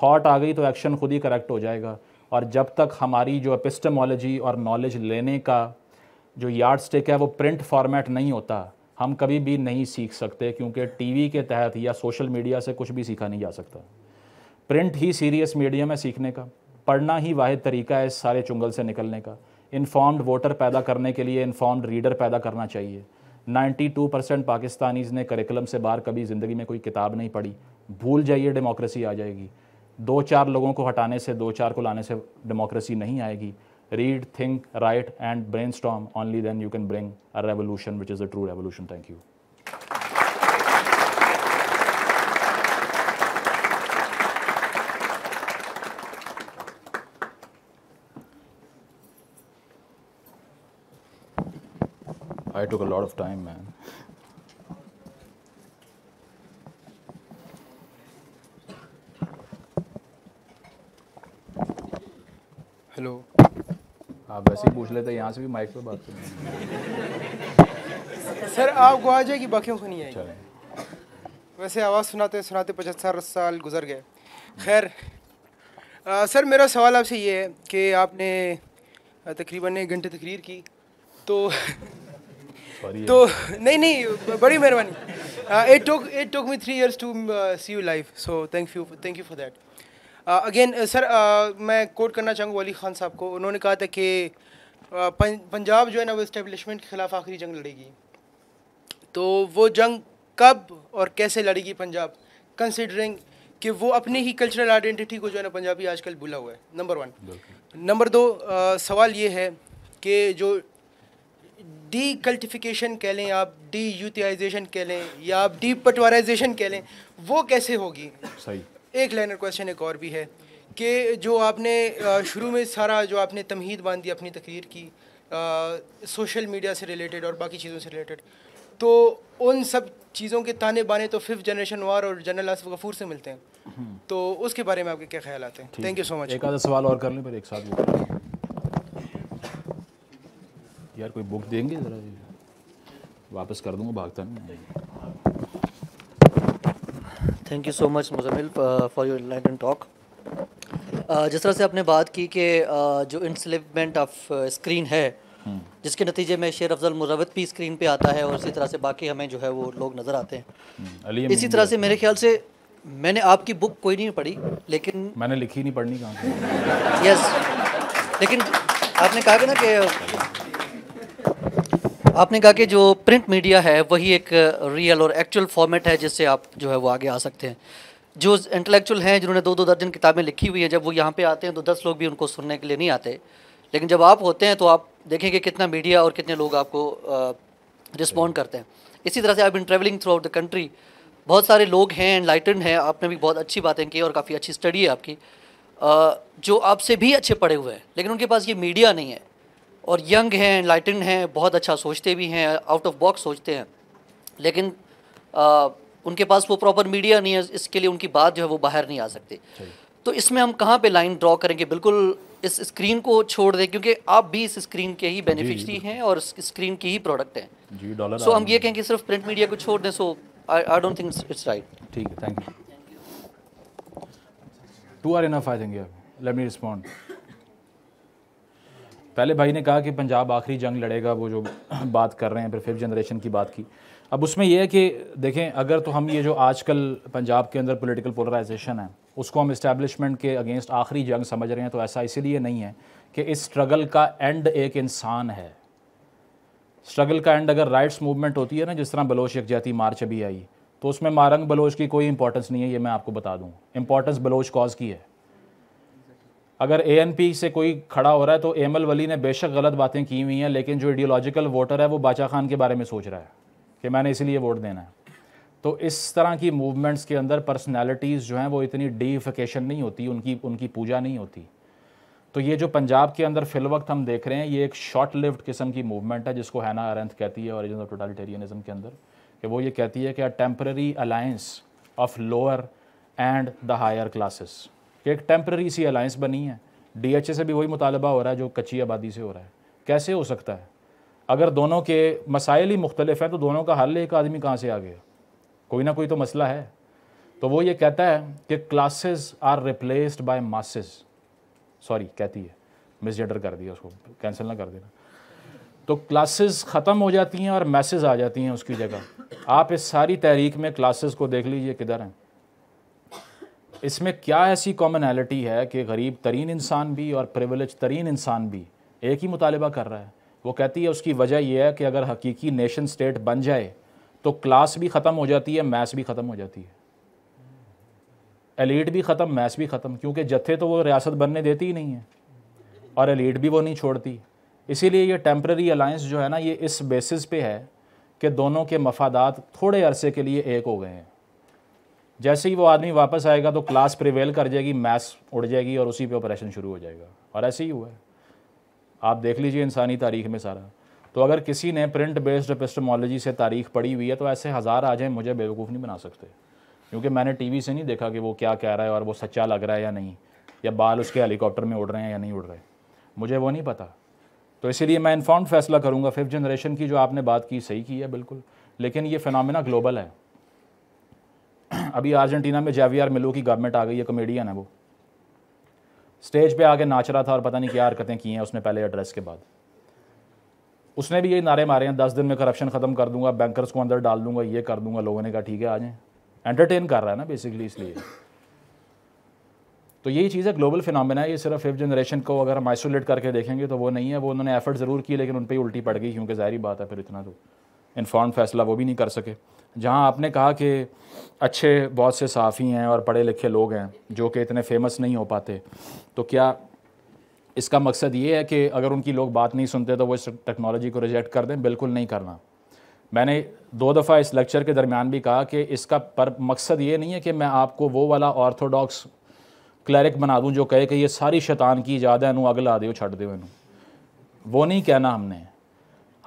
थाट आ गई तो एक्शन खुद ही करेक्ट हो जाएगा और जब तक हमारी जो एपिस्टमोलॉजी और नॉलेज लेने का जो यार्ड स्टिक है वो प्रिंट फॉर्मेट नहीं होता हम कभी भी नहीं सीख सकते क्योंकि टीवी के तहत या सोशल मीडिया से कुछ भी सीखा नहीं जा सकता प्रिंट ही सीरियस मीडियम है सीखने का पढ़ना ही वाद तरीका है इस सारे चुंगल से निकलने का इन्फॉर्म्ड वोटर पैदा करने के लिए इन्फॉर्म्ड रीडर पैदा करना चाहिए 92 परसेंट पाकिस्तानीज़ ने करिकुलम से बाहर कभी ज़िंदगी में कोई किताब नहीं पढ़ी भूल जाइए डेमोक्रेसी आ जाएगी दो चार लोगों को हटाने से दो चार को लाने से डेमोक्रेसी नहीं आएगी read think write and brainstorm only then you can bring a revolution which is a true revolution thank you I took a lot of time,
man. Hello
आप वैसे ही पूछ लेते यहाँ से भी माइक पर बात करें
सर आप गुआजा की बाकियों को नहीं आई वैसे आवाज़ सुनाते सुनाते पचहत्तर साल गुजर गए खैर सर मेरा सवाल आपसे ये है कि आपने तकरीबन एक घंटे तकरीर की तो
तो नहीं नहीं बड़ी मेहरबानी
it took it took me three years to see you life so thank you thank you for that again uh, sir uh, uh, मैं कोट करना चाहूँगा वली खान साहब को उन्होंने कहा था कि uh, पंजाब जो है ना वो इस्टेब्लिशमेंट के ख़िलाफ़ आखिरी जंग लड़ेगी तो वो जंग कब और कैसे लड़ेगी पंजाब कंसिडरिंग कि वो अपनी ही कल्चरल आइडेंटिटी को जो है ना पंजाबी आजकल भूला हुआ है नंबर वन नंबर दो आ, सवाल ये है कि जो डी कल्टिफिकेशन कह लें आप डी यूटिलाइजेशन कह लें या आप डी पटवाराइजेशन कह लें वो कैसे होगी सही एक लाइनर क्वेश्चन एक और भी है कि जो आपने शुरू में सारा जो आपने तमहीद बांधी अपनी तकरीर की सोशल मीडिया से रिलेटेड और बाकी चीज़ों से रिलेटेड तो उन सब चीज़ों के ताने बाने तो फिफ्थ जनरेशन वार और जनरल आसफ गफूर से मिलते हैं हम्म। तो उसके बारे में आपके क्या ख्याल आते हैं थैंक यू सो मच एक आधा सवाल और कर
लें पर एक साथ यार कोई बुक देंगे ज़रा
वापस कर दूंगा भागता नहीं thank you so much Muzammil for your and talk जिस तरह से आपने बात की कि uh, जो इंसलिपमेंट ऑफ स्क्रीन है hmm. जिसके नतीजे में शेर अफजल मुरवत भी स्क्रीन पे आता है और इसी तरह से बाकी हमें जो है वो लोग नज़र आते हैं hmm. इसी तरह से मेरे ख्याल से मैंने आपकी बुक कोई नहीं पढ़ी लेकिन मैंने लिखी नहीं पढ़नी कहा यस लेकिन आपने कहा कि ना कि आपने कहा कि जो प्रिंट मीडिया है वही एक रियल और एक्चुअल फॉर्मेट है जिससे आप जो है वो आगे आ सकते हैं जो इंटेलेक्चुअल हैं जिन्होंने दो दो दर्जन किताबें लिखी हुई हैं जब वो यहाँ पे आते हैं तो दस लोग भी उनको सुनने के लिए नहीं आते लेकिन जब आप होते हैं तो आप देखेंगे कितना मीडिया और कितने लोग आपको रिस्पॉन्ड करते हैं इसी तरह से I been travelling throughout the country बहुत सारे लोग हैं एनलाइटन हैं आपने भी बहुत अच्छी बातें की और काफ़ी अच्छी स्टडी है आपकी जो आपसे भी अच्छे पढ़े हुए हैं लेकिन उनके पास ये मीडिया नहीं है और यंग हैं लाइटन हैं बहुत अच्छा सोचते भी हैं आउट ऑफ बॉक्स सोचते हैं लेकिन आ, उनके पास वो प्रॉपर मीडिया नहीं है इसके लिए उनकी बात जो है वो बाहर नहीं आ सकती तो इसमें हम कहाँ पे लाइन ड्रॉ करेंगे बिल्कुल इस स्क्रीन को छोड़ दें क्योंकि आप भी इस स्क्रीन के ही बेनिफिशरी हैं और स्क्रीन की ही प्रोडक्ट हैं सो हम ये कहें कि सिर्फ प्रिंट मीडिया को छोड़ दें so I don't think it's right
ठीक है thank you two are enough I think let me respond पहले भाई ने कहा कि पंजाब आखिरी जंग लड़ेगा वो जो बात कर रहे हैं फिर फिफ्थ जनरेशन की बात की अब उसमें यह है कि देखें अगर तो हम ये जो आजकल पंजाब के अंदर पॉलिटिकल पोलराइजेशन है उसको हम इस्टेबलिशमेंट के अगेंस्ट आखिरी जंग समझ रहे हैं तो ऐसा इसीलिए नहीं है कि इस स्ट्रगल का एंड एक इंसान है स्ट्रगल का एंड अगर राइट्स मूवमेंट होती है ना जिस तरह बलोच यकजहती मार्च अभी आई तो उसमें मारंग बलोच की कोई इंपॉर्टेंस नहीं है ये मैं आपको बता दूँ इंपॉर्टेंस बलोच कॉज की है अगर ए से कोई खड़ा हो रहा है तो एम एल वली ने बेशक गलत बातें की हुई हैं लेकिन जो आइडियोलॉजिकल वोटर है वो बाचा खान के बारे में सोच रहा है कि मैंने इसीलिए वोट देना है तो इस तरह की मूवमेंट्स के अंदर पर्सनैलिटीज़ जो हैं वो इतनी डीफिकेशन नहीं होती उनकी उनकी पूजा नहीं होती तो ये जो पंजाब के अंदर फिल वक्त हम देख रहे हैं ये एक शॉर्ट लिफ्ट किस्म की मूवमेंट है जिसको हैना अरंथ कहती है ओरिजिन ऑफ के अंदर कि वो ये कहती है कि a temporary alliance of lower and the higher classes कि एक टेम्प्रेरी सी अलाइंस बनी है डीएचए से भी वही मुतालबा हो रहा है जो कच्ची आबादी से हो रहा है कैसे हो सकता है अगर दोनों के मसाइल ही मुख्तलिफ हैं तो दोनों का हल एक आदमी कहाँ से आ गया कोई ना कोई तो मसला है तो वो ये कहता है कि classes are replaced by masses sorry कहती है मिसजेंडर कर दिया उसको कैंसिल ना कर देना तो क्लासेस ख़त्म हो जाती हैं और मैसेज आ जाती हैं उसकी जगह आप इस सारी तहरीक में क्लासेस को देख लीजिए किधर हैं इसमें क्या ऐसी कॉमनैलिटी है कि गरीब तरीन इंसान भी और प्रिवलेज तरीन इंसान भी एक ही मुतालबा कर रहा है वो कहती है उसकी वजह यह है कि अगर हकीकी नेशन स्टेट बन जाए तो क्लास भी ख़त्म हो जाती है मैथ्स भी ख़त्म हो जाती है एलीट भी ख़त्म मैथ्स भी ख़त्म क्योंकि जत्थे तो वो रियासत बनने देती ही नहीं है और एलीट भी वो नहीं छोड़ती इसीलिए ये टेम्प्रेरी अलाइंस जो है ना ये इस बेसिस पे है कि दोनों के मफादात थोड़े अरसे के लिए एक हो गए हैं जैसे ही वो आदमी वापस आएगा तो क्लास प्रिवेल कर जाएगी मैथ्स उड़ जाएगी और उसी पे ऑपरेशन शुरू हो जाएगा और ऐसे ही हुआ है आप देख लीजिए इंसानी तारीख में सारा तो अगर किसी ने प्रिंट बेस्ड पिस्टमोलॉजी से तारीख पढ़ी हुई है तो ऐसे हज़ार आ जाए मुझे बेवकूफ़ नहीं बना सकते क्योंकि मैंने टीवी से नहीं देखा कि वो क्या कह रहा है और वो सच्चा लग रहा है या नहीं या बाल उसके हेलीकॉप्टर में उड़ रहे हैं या नहीं उड़ रहे मुझे वो नहीं पता तो इसीलिए मैं इन्फॉर्म फैसला करूँगा फिफ्थ जनरेशन की जो आपने बात की सही की है बिल्कुल लेकिन ये फ़िनमिना ग्लोबल है अभी अर्जेंटीना में जेवियर मिलो की गवर्नमेंट आ गई है कॉमेडियन है वो स्टेज पे आके नाच रहा था और पता नहीं क्या हरकतें की हैं उसने पहले एड्रेस के बाद उसने भी ये नारे मारे हैं दस दिन में करप्शन ख़त्म कर दूंगा बैंकर्स को अंदर डाल दूंगा ये कर दूंगा लोगों ने कहा ठीक है आ जाए एंटरटेन कर रहा है ना बेसिकली इसलिए तो यही चीज़ है ग्लोबल फिनमिना है ये सिर्फ फिफ्थ जनरेशन को अगर हम आइसोलेट करके देखेंगे तो वो नहीं है वो उन्होंने एफर्ट ज़रूर किए लेकिन उन पर उल्टी पड़ गई क्योंकि ज़ाहरी बात है फिर इतना तो इन्फॉर्म फैसला वो भी नहीं कर सके जहाँ आपने कहा कि अच्छे बहुत से साफ़ी हैं और पढ़े लिखे लोग हैं जो कि इतने फेमस नहीं हो पाते तो क्या इसका मकसद ये है कि अगर उनकी लोग बात नहीं सुनते तो वो इस टेक्नोलॉजी को रिजेक्ट कर दें बिल्कुल नहीं करना मैंने दो दफ़ा इस लेक्चर के दरमियान भी कहा कि इसका पर मकसद ये नहीं है कि मैं आपको वो वाला ऑर्थोडॉक्स क्लैरिक बना दूं जो कहे कि ये सारी शैतान की इजाद है अगला आदि छड़ दो वो नहीं कहना हमने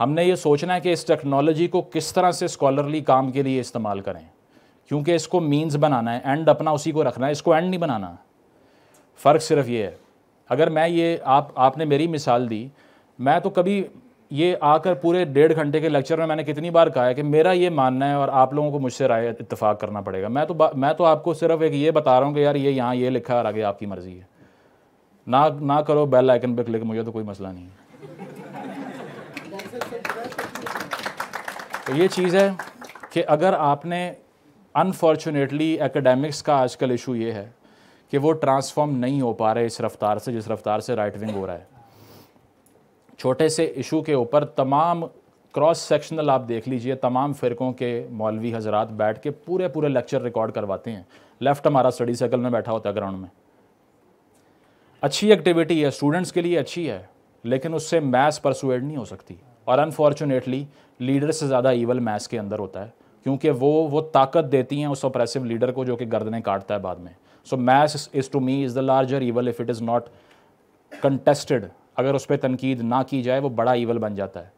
हमने ये सोचना है कि इस टेक्नोलॉजी को किस तरह से स्कॉलरली काम के लिए इस्तेमाल करें क्योंकि इसको मीन्स बनाना है एंड अपना उसी को रखना है इसको एंड नहीं बनाना फ़र्क सिर्फ ये है अगर मैं ये आप आपने मेरी मिसाल दी मैं तो कभी ये आकर पूरे डेढ़ घंटे के लेक्चर में मैंने कितनी बार कहा है कि मेरा ये मानना है और आप लोगों को मुझसे राय इतफाक़ करना पड़ेगा मैं तो मैं तो आपको सिर्फ एक ये बता रहा हूँ कि यार ये यहाँ ये लिखा है और आगे आपकी मर्ज़ी है ना ना करो बेल आइकन पर क्लिक मुझे तो कोई मसला नहीं है तो ये चीज़ है कि अगर आपने अनफॉर्चुनेटली एकेडमिक्स का आजकल इशू ये है कि वो ट्रांसफॉर्म नहीं हो पा रहे इस रफ्तार से जिस रफ्तार से राइट विंग हो रहा है छोटे से इशू के ऊपर तमाम क्रॉस सेक्शनल आप देख लीजिए तमाम फ़िरक़ों के मौलवी हजरात बैठ के पूरे पूरे लेक्चर रिकॉर्ड करवाते हैं लेफ़्ट हमारा स्टडी सर्कल में बैठा होता है ग्राउंड में अच्छी एक्टिविटी है स्टूडेंट्स के लिए अच्छी है लेकिन उससे मैथ्स परसुएड नहीं हो सकती और अनफॉर्चुनेटली लीडर से ज़्यादा ईवल मैस के अंदर होता है क्योंकि वो वो ताकत देती हैं उस ऑपरेसिव लीडर को जो कि गर्दने काटता है बाद में so mass is to me is the larger evil if it is not contested अगर उस पर तनकीद ना की जाए वो बड़ा ईवल बन जाता है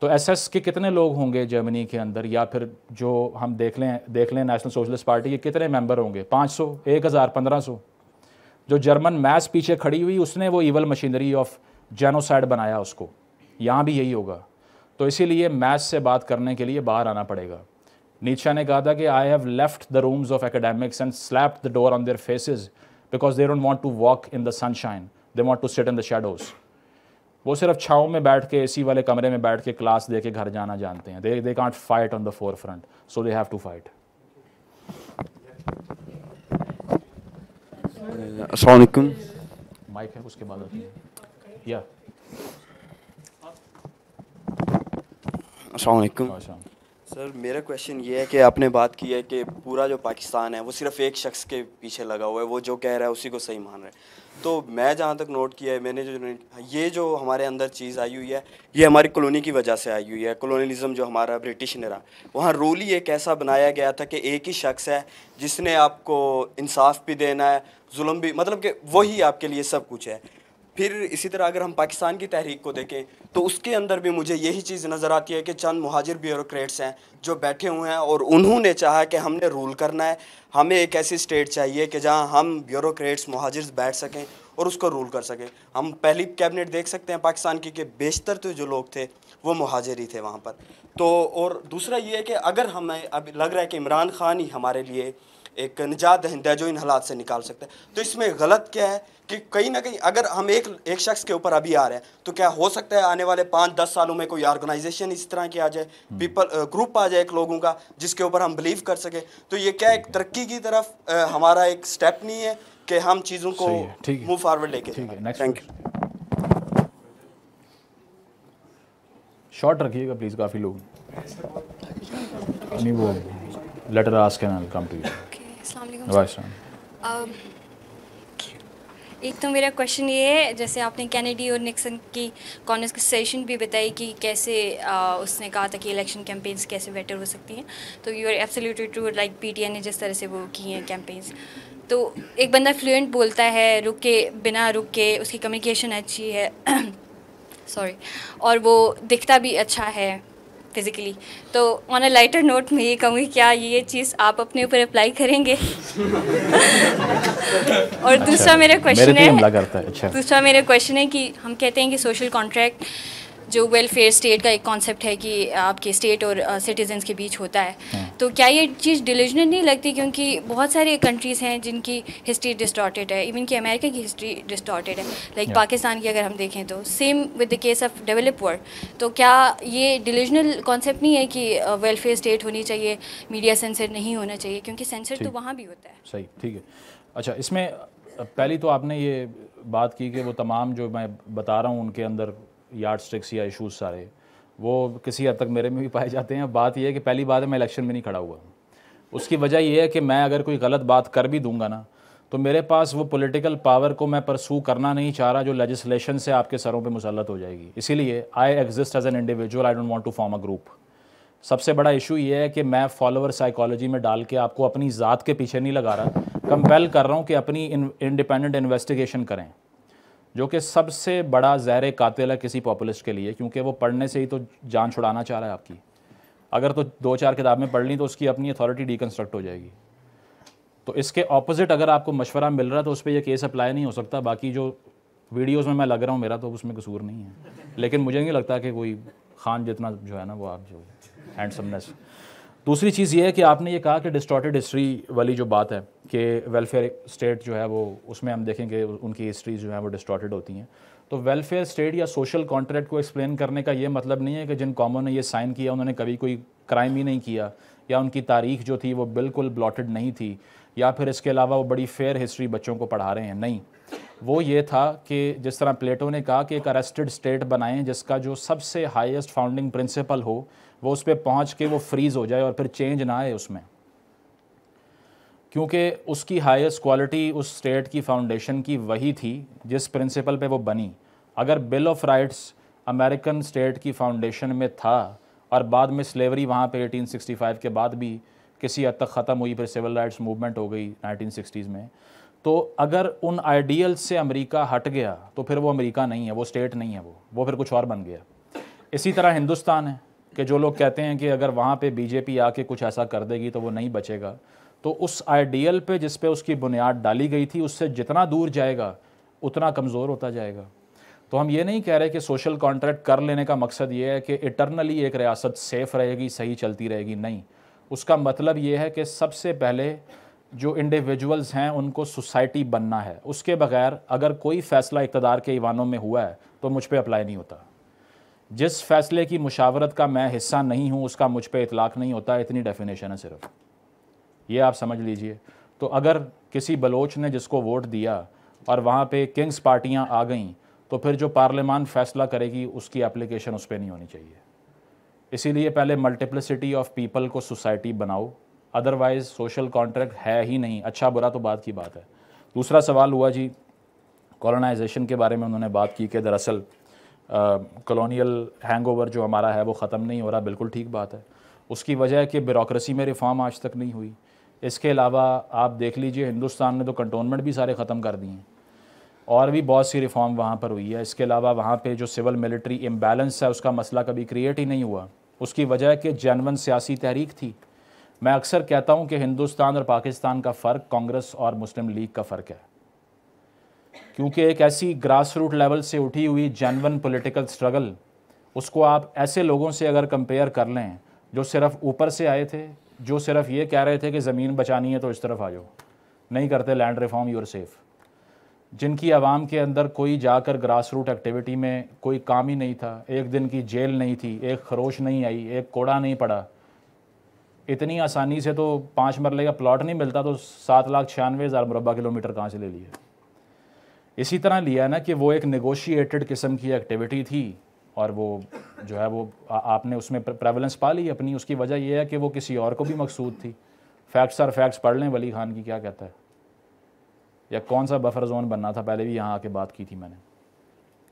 तो एस एस के कितने लोग होंगे जर्मनी के अंदर या फिर जो हम देख लें देख लें नेशनल सोशलिस्ट पार्टी के कितने मेंबर होंगे सौ एक हजार पंद्रह सौ जो जर्मन मैस पीछे खड़ी हुई उसने वो ईवल मशीनरी ऑफ जेनोसाइड बनाया उसको यहाँ भी यही होगा तो इसीलिए मैथ से बात करने के लिए बाहर आना पड़ेगा नीचा ने कहा था कि I have left the rooms of academics and slap the door on their faces because they don't want to walk in the sunshine they want to sit in the shadows वो सिर्फ छाओं में बैठ के एसी वाले कमरे में बैठ के क्लास दे के घर जाना जानते हैं they they can't fight on the forefront so they have to fight असलकुम माइक है उसके बाद या yeah.
असलकुम सर मेरा क्वेश्चन ये है कि आपने बात की है कि पूरा जो पाकिस्तान है वो सिर्फ एक शख्स के पीछे लगा हुआ है वो जो कह रहा है उसी को सही मान रहा है तो मैं जहाँ तक नोट किया है मैंने जो ये जो हमारे अंदर चीज़ आई हुई है ये हमारी कॉलोनी की वजह से आई हुई है कॉलोनीलिज्म जो हमारा ब्रिटिश ने रहा वहाँ रूल ही एक ऐसा बनाया गया था कि एक ही शख्स है जिसने आपको इंसाफ भी देना है जुल्म भी मतलब कि वही आपके लिए सब कुछ है फिर इसी तरह अगर हम पाकिस्तान की तहरीक को देखें तो उसके अंदर भी मुझे यही चीज़ नज़र आती है कि चंद महाजिर ब्यूरोक्रेट्स हैं जो बैठे हुए हैं और उन्होंने चाहा कि हमने रूल करना है हमें एक ऐसी स्टेट चाहिए कि जहां हम ब्यूरोक्रेट्स महाजिर बैठ सकें और उसको रूल कर सकें हम पहली कैबिनेट देख सकते हैं पाकिस्तान की कि बेशतर तो जो लोग थे वो महाजिर ही थे वहाँ पर तो और दूसरा ये है कि अगर हमें अब लग रहा है कि इमरान खान ही हमारे लिए एक निजात दहिंदा जो इन हालात से निकाल सकते हैं तो इसमें गलत क्या है कि कहीं ना कहीं अगर हम एक एक शख्स के ऊपर अभी आ रहे हैं तो क्या हो सकता है आने वाले पाँच दस सालों में कोई ऑर्गेनाइजेशन इस तरह की आ जाए पीपल हम्म। ग्रुप आ जाए एक लोगों का जिसके ऊपर हम बिलीव कर सके तो ये क्या एक तरक्की की तरफ आ, हमारा एक स्टेप नहीं है कि हम चीज़ों को मूव फॉरवर्ड लेके थैंक यू
शॉर्ट रखिएगा प्लीज़ काफ़ी लोग नहीं वो later ask can I come to
you vice एक तो मेरा क्वेश्चन ये है जैसे आपने कैनेडी और निक्सन की कॉन्वर्सेशन भी बताई कि कैसे आ, उसने कहा था कि इलेक्शन कैंपेन्स कैसे बेटर हो सकती हैं तो you are absolutely true like P ने जिस तरह से वो की हैं कैंपेन्स तो एक बंदा फ्लुएंट बोलता है रुक के बिना रुक के उसकी कम्युनिकेशन अच्छी है सॉरी और वो दिखता भी अच्छा है फिज़िकली तो ऑन अ लाइटर नोट मैं ये कहूँगी क्या ये चीज़ आप अपने ऊपर अप्लाई करेंगे
और दूसरा अच्छा, मेरा क्वेश्चन है अच्छा।
दूसरा मेरा क्वेश्चन है कि हम कहते हैं कि सोशल कॉन्ट्रैक्ट जो वेलफेयर स्टेट का एक कॉन्सेप्ट है कि आपके स्टेट और सिटीजन्स uh, के बीच होता है हाँ। तो क्या ये चीज़ डिलीजनल नहीं लगती क्योंकि बहुत सारे कंट्रीज़ हैं जिनकी हिस्ट्री डिस्टॉर्टेड है इवन कि अमेरिका की हिस्ट्री डिस्टॉर्टेड है लाइक पाकिस्तान की अगर हम देखें तो same with the case of develop world तो क्या ये डिलीजनल कॉन्सेप्ट नहीं है कि वेलफेयर uh, स्टेट होनी चाहिए मीडिया सेंसर नहीं होना चाहिए क्योंकि सेंसर तो वहाँ भी होता
है सही ठीक है अच्छा इसमें पहली तो आपने ये बात की कि वो तमाम जो मैं बता रहा हूँ उनके अंदर यार्ड स्टिक्स या इशूज़ सारे वो किसी हद तक मेरे में भी पाए जाते हैं बात यह है कि पहली बात है मैं इलेक्शन में नहीं खड़ा हुआ उसकी वजह यह है कि मैं अगर कोई गलत बात कर भी दूंगा ना तो मेरे पास वो पॉलिटिकल पावर को मैं परसू करना नहीं चाह रहा जो लेजिस्लेशन से आपके सरों पे मुसलत हो जाएगी इसीलिए I exist as an individual I don't want to form a group सबसे बड़ा इशू ये है कि मैं फॉलोअर साइकोलॉजी में डाल के आपको अपनी ज़ात के पीछे नहीं लगा रहा कंपेल कर रहा हूँ कि अपनी इंडिपेंडेंट इन्वेस्टिगेशन करें जो कि सबसे बड़ा जहर कातिल है किसी पॉपुलिस्ट के लिए क्योंकि वो पढ़ने से ही तो जान छुड़ाना चाह रहा है आपकी अगर तो दो चार किताबें पढ़ ली तो उसकी अपनी अथॉरिटी डिकन्स्ट्रक्ट हो जाएगी तो इसके ऑपोजिट अगर आपको मशवरा मिल रहा है तो उस पर यह केस अप्लाई नहीं हो सकता बाकी जो वीडियोज़ में मैं लग रहा हूँ मेरा तो उसमें कसूर नहीं है लेकिन मुझे नहीं लगता कि कोई खान जितना जो है ना वो आप जो हैंडसमनेस दूसरी चीज़ ये है कि आपने ये कहा कि डिस्टॉर्टेड हिस्ट्री वाली जो बात है कि वेलफेयर स्टेट जो है वो उसमें हम देखें कि उनकी हिस्ट्री जो है वो डिस्टॉर्टेड होती हैं तो वेलफेयर स्टेट या सोशल कॉन्ट्रैक्ट को एक्सप्लेन करने का ये मतलब नहीं है कि जिन कॉमों ने ये साइन किया उन्होंने कभी कोई क्राइम ही नहीं किया या उनकी तारीख जो थी वो बिल्कुल ब्लॉटेड नहीं थी या फिर इसके अलावा वो बड़ी फेयर हिस्ट्री बच्चों को पढ़ा रहे हैं नहीं वो ये था कि जिस तरह प्लेटो ने कहा कि एक अरेस्टेड स्टेट बनाएं जिसका जो सबसे हाईएस्ट फाउंडिंग प्रिंसिपल हो वो उस पर पहुँच के वो फ्रीज़ हो जाए और फिर चेंज ना आए उसमें क्योंकि उसकी हाईएस्ट क्वालिटी उस स्टेट की फाउंडेशन की वही थी जिस प्रिंसिपल पे वो बनी अगर bill of rights American state की फाउंडेशन में था और बाद में स्लेवरी वहाँ पे 1865 के बाद भी किसी हद तक ख़त्म हुई फिर सिविल राइट्स मूवमेंट हो गई नाइनटीन में तो अगर उन आइडियल से अमेरिका हट गया तो फिर वो अमेरिका नहीं है वो स्टेट नहीं है वो वो फिर कुछ और बन गया इसी तरह हिंदुस्तान है कि जो लोग कहते हैं कि अगर वहाँ पे बीजेपी आके कुछ ऐसा कर देगी तो वो नहीं बचेगा तो उस आइडियल पे जिस पे उसकी बुनियाद डाली गई थी उससे जितना दूर जाएगा उतना कमज़ोर होता जाएगा तो हम ये नहीं कह रहे कि सोशल कॉन्ट्रैक्ट कर लेने का मकसद ये है कि इटरनली एक रियासत सेफ़ रहेगी सही चलती रहेगी नहीं उसका मतलब ये है कि सबसे पहले जो इंडिविजुअल्स हैं उनको सोसाइटी बनना है उसके बगैर अगर कोई फ़ैसला इकतदार के ईवानों में हुआ है तो मुझ पर अप्लाई नहीं होता जिस फैसले की मुशावरत का मैं हिस्सा नहीं हूँ उसका मुझ पर इतलाक़ नहीं होता इतनी डेफिनेशन है सिर्फ ये आप समझ लीजिए तो अगर किसी बलोच ने जिसको वोट दिया और वहाँ पे किंग्स पार्टियाँ आ गईं तो फिर जो पार्लियामान फ़ैसला करेगी उसकी एप्लीकेशन उस पर नहीं होनी चाहिए इसीलिए पहले मल्टीप्लिसिटी ऑफ पीपल को सोसाइटी बनाओ अदरवाइज़ सोशल कॉन्ट्रैक्ट है ही नहीं अच्छा बुरा तो बात की बात है दूसरा सवाल हुआ जी कॉलोनाइजेशन के बारे में उन्होंने बात की कि दरअसल कॉलोनियल हैंगओवर जो हमारा है वो ख़त्म नहीं हो रहा बिल्कुल ठीक बात है उसकी वजह है कि ब्यूरोसी में रिफॉर्म आज तक नहीं हुई इसके अलावा आप देख लीजिए हिंदुस्तान ने तो कंटोनमेंट भी सारे ख़त्म कर दिए हैं और भी बहुत सी रिफॉर्म वहाँ पर हुई है इसके अलावा वहाँ पे जो सिविल मिलिट्री इम्बैलेंस है उसका मसला कभी क्रिएट ही नहीं हुआ उसकी वजह कि जैनवन सियासी तहरीक थी मैं अक्सर कहता हूं कि हिंदुस्तान और पाकिस्तान का फ़र्क कांग्रेस और मुस्लिम लीग का फ़र्क है क्योंकि एक ऐसी ग्रास रूट लेवल से उठी हुई जैनवन पॉलिटिकल स्ट्रगल उसको आप ऐसे लोगों से अगर कंपेयर कर लें जो सिर्फ ऊपर से आए थे जो सिर्फ ये कह रहे थे कि ज़मीन बचानी है तो इस तरफ आ जाओ नहीं करते लैंड रिफॉर्म यूर सेफ़ जिनकी आवाम के अंदर कोई जाकर ग्रास रूट एक्टिविटी में कोई काम ही नहीं था एक दिन की जेल नहीं थी एक खरोश नहीं आई एक कोड़ा नहीं पड़ा इतनी आसानी से तो पाँच मरले का प्लॉट नहीं मिलता तो सात लाख छियानवे हज़ार मुरबा किलोमीटर कहाँ से ले लिए इसी तरह लिया ना कि वो एक नगोशिएटेड किस्म की एक्टिविटी थी और वो जो है वो आ, आपने उसमें प्रेवलेंस पा ली अपनी उसकी वजह यह है कि वो किसी और को भी मकसूद थी फैक्ट्स और फैक्ट्स पढ़ लें वली खान की क्या कहता है या कौन सा बफर जोन बनना था पहले भी यहाँ आके बात की थी मैंने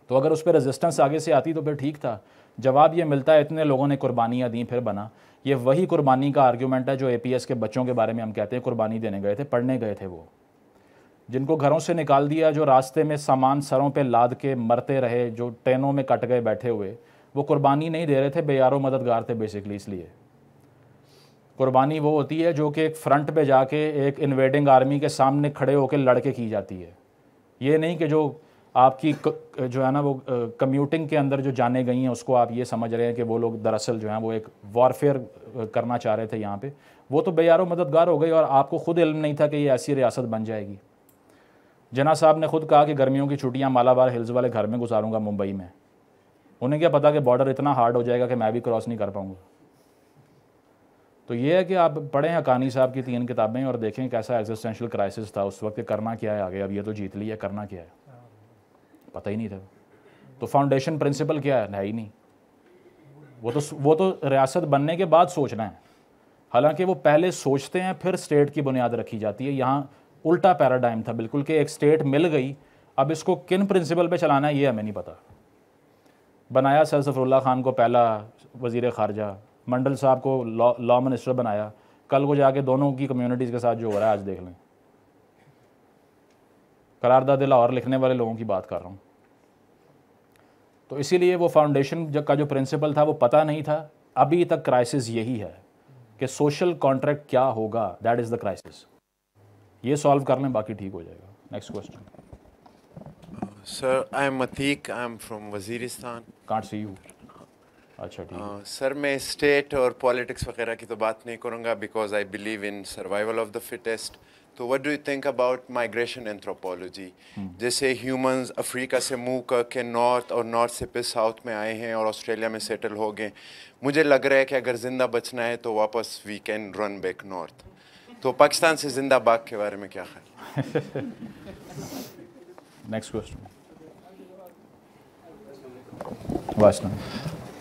तो अगर उस पर रेजिस्टेंस आगे से आती तो फिर ठीक था जवाब ये मिलता है इतने लोगों ने कुर्बानियाँ दी फिर बना ये वही कुर्बानी का आर्ग्यूमेंट है जो एस के बच्चों के बारे में हम कहते हैं कुर्बानी देने गए थे पढ़ने गए थे वो जिनको घरों से निकाल दिया जो रास्ते में सामान सरों पे लाद के मरते रहे जो ट्रेनों में कट गए बैठे हुए वो कुर्बानी नहीं दे रहे थे बेयारो मददगार थे बेसिकली इसलिए कुर्बानी वो होती है जो कि एक फ्रंट पे जाके एक इन्वेडिंग आर्मी के सामने खड़े होकर लड़के की जाती है ये नहीं कि जो आपकी जो है ना वो कम्यूटिंग के अंदर जो जाने गई हैं उसको आप ये समझ रहे हैं कि वो लोग दरअसल जो हैं वो एक वॉरफेयर करना चाह रहे थे यहाँ पे वो तो बेयारो मददगार हो गई और आपको ख़ुद इल्म नहीं था कि ये ऐसी रियासत बन जाएगी जना साहब ने खुद कहा कि गर्मियों की छुट्टियाँ मालाबार हिल्स वाले घर में गुजारूंगा मुंबई में उन्हें क्या पता कि बॉर्डर इतना हार्ड हो जाएगा कि मैं भी क्रॉस नहीं कर पाऊँगा तो ये है कि आप पढ़ें अकानी साहब की तीन किताबें और देखें कैसा एग्जिस्टेंशियल क्राइसिस था उस वक्त करना क्या है आगे अब ये तो जीत लिया करना क्या है पता ही नहीं था तो फाउंडेशन प्रिंसिपल क्या है ही नहीं वो तो वो तो रियासत बनने के बाद सोचना है हालांकि वो पहले सोचते हैं फिर स्टेट की बुनियाद रखी जाती है यहाँ उल्टा पैराडाइम था बिल्कुल कि एक स्टेट मिल गई अब इसको किन प्रिंसिपल पे चलाना है ये हमें नहीं पता बनाया सर सफरुल्ला खान को पहला वजीर खारजा मंडल साहब को लॉ मिनिस्टर बनाया कल को जाके दोनों की कम्युनिटीज़ के साथ जो हो रहा है आज देख लें करारदादे लाहौर लिखने वाले लोगों की बात कर रहा हूँ तो इसीलिए वो फाउंडेशन का जो प्रिंसिपल था वो पता नहीं था अभी तक क्राइसिस यही है कि सोशल कॉन्ट्रैक्ट क्या होगा दैट इज़ द क्राइसिस ये सॉल्व कर लें बाकी ठीक हो जाएगा next question
sir I am Atiq I am from Waziristan can't see you अच्छा ठीक uh, सर मैं स्टेट और पॉलिटिक्स वगैरह की तो बात नहीं करूँगा because I believe in survival of the fittest तो what do you think about migration anthropology जैसे ह्यूमंस अफ्रीका से मूव करके नॉर्थ और नॉर्थ से फिर साउथ में आए हैं और ऑस्ट्रेलिया में सेटल हो गए मुझे लग रहा है कि अगर ज़िंदा बचना है तो वापस we can run back north तो पाकिस्तान से जिंदा बाग के बारे में क्या ख्याल नेक्स्ट क्वेश्चन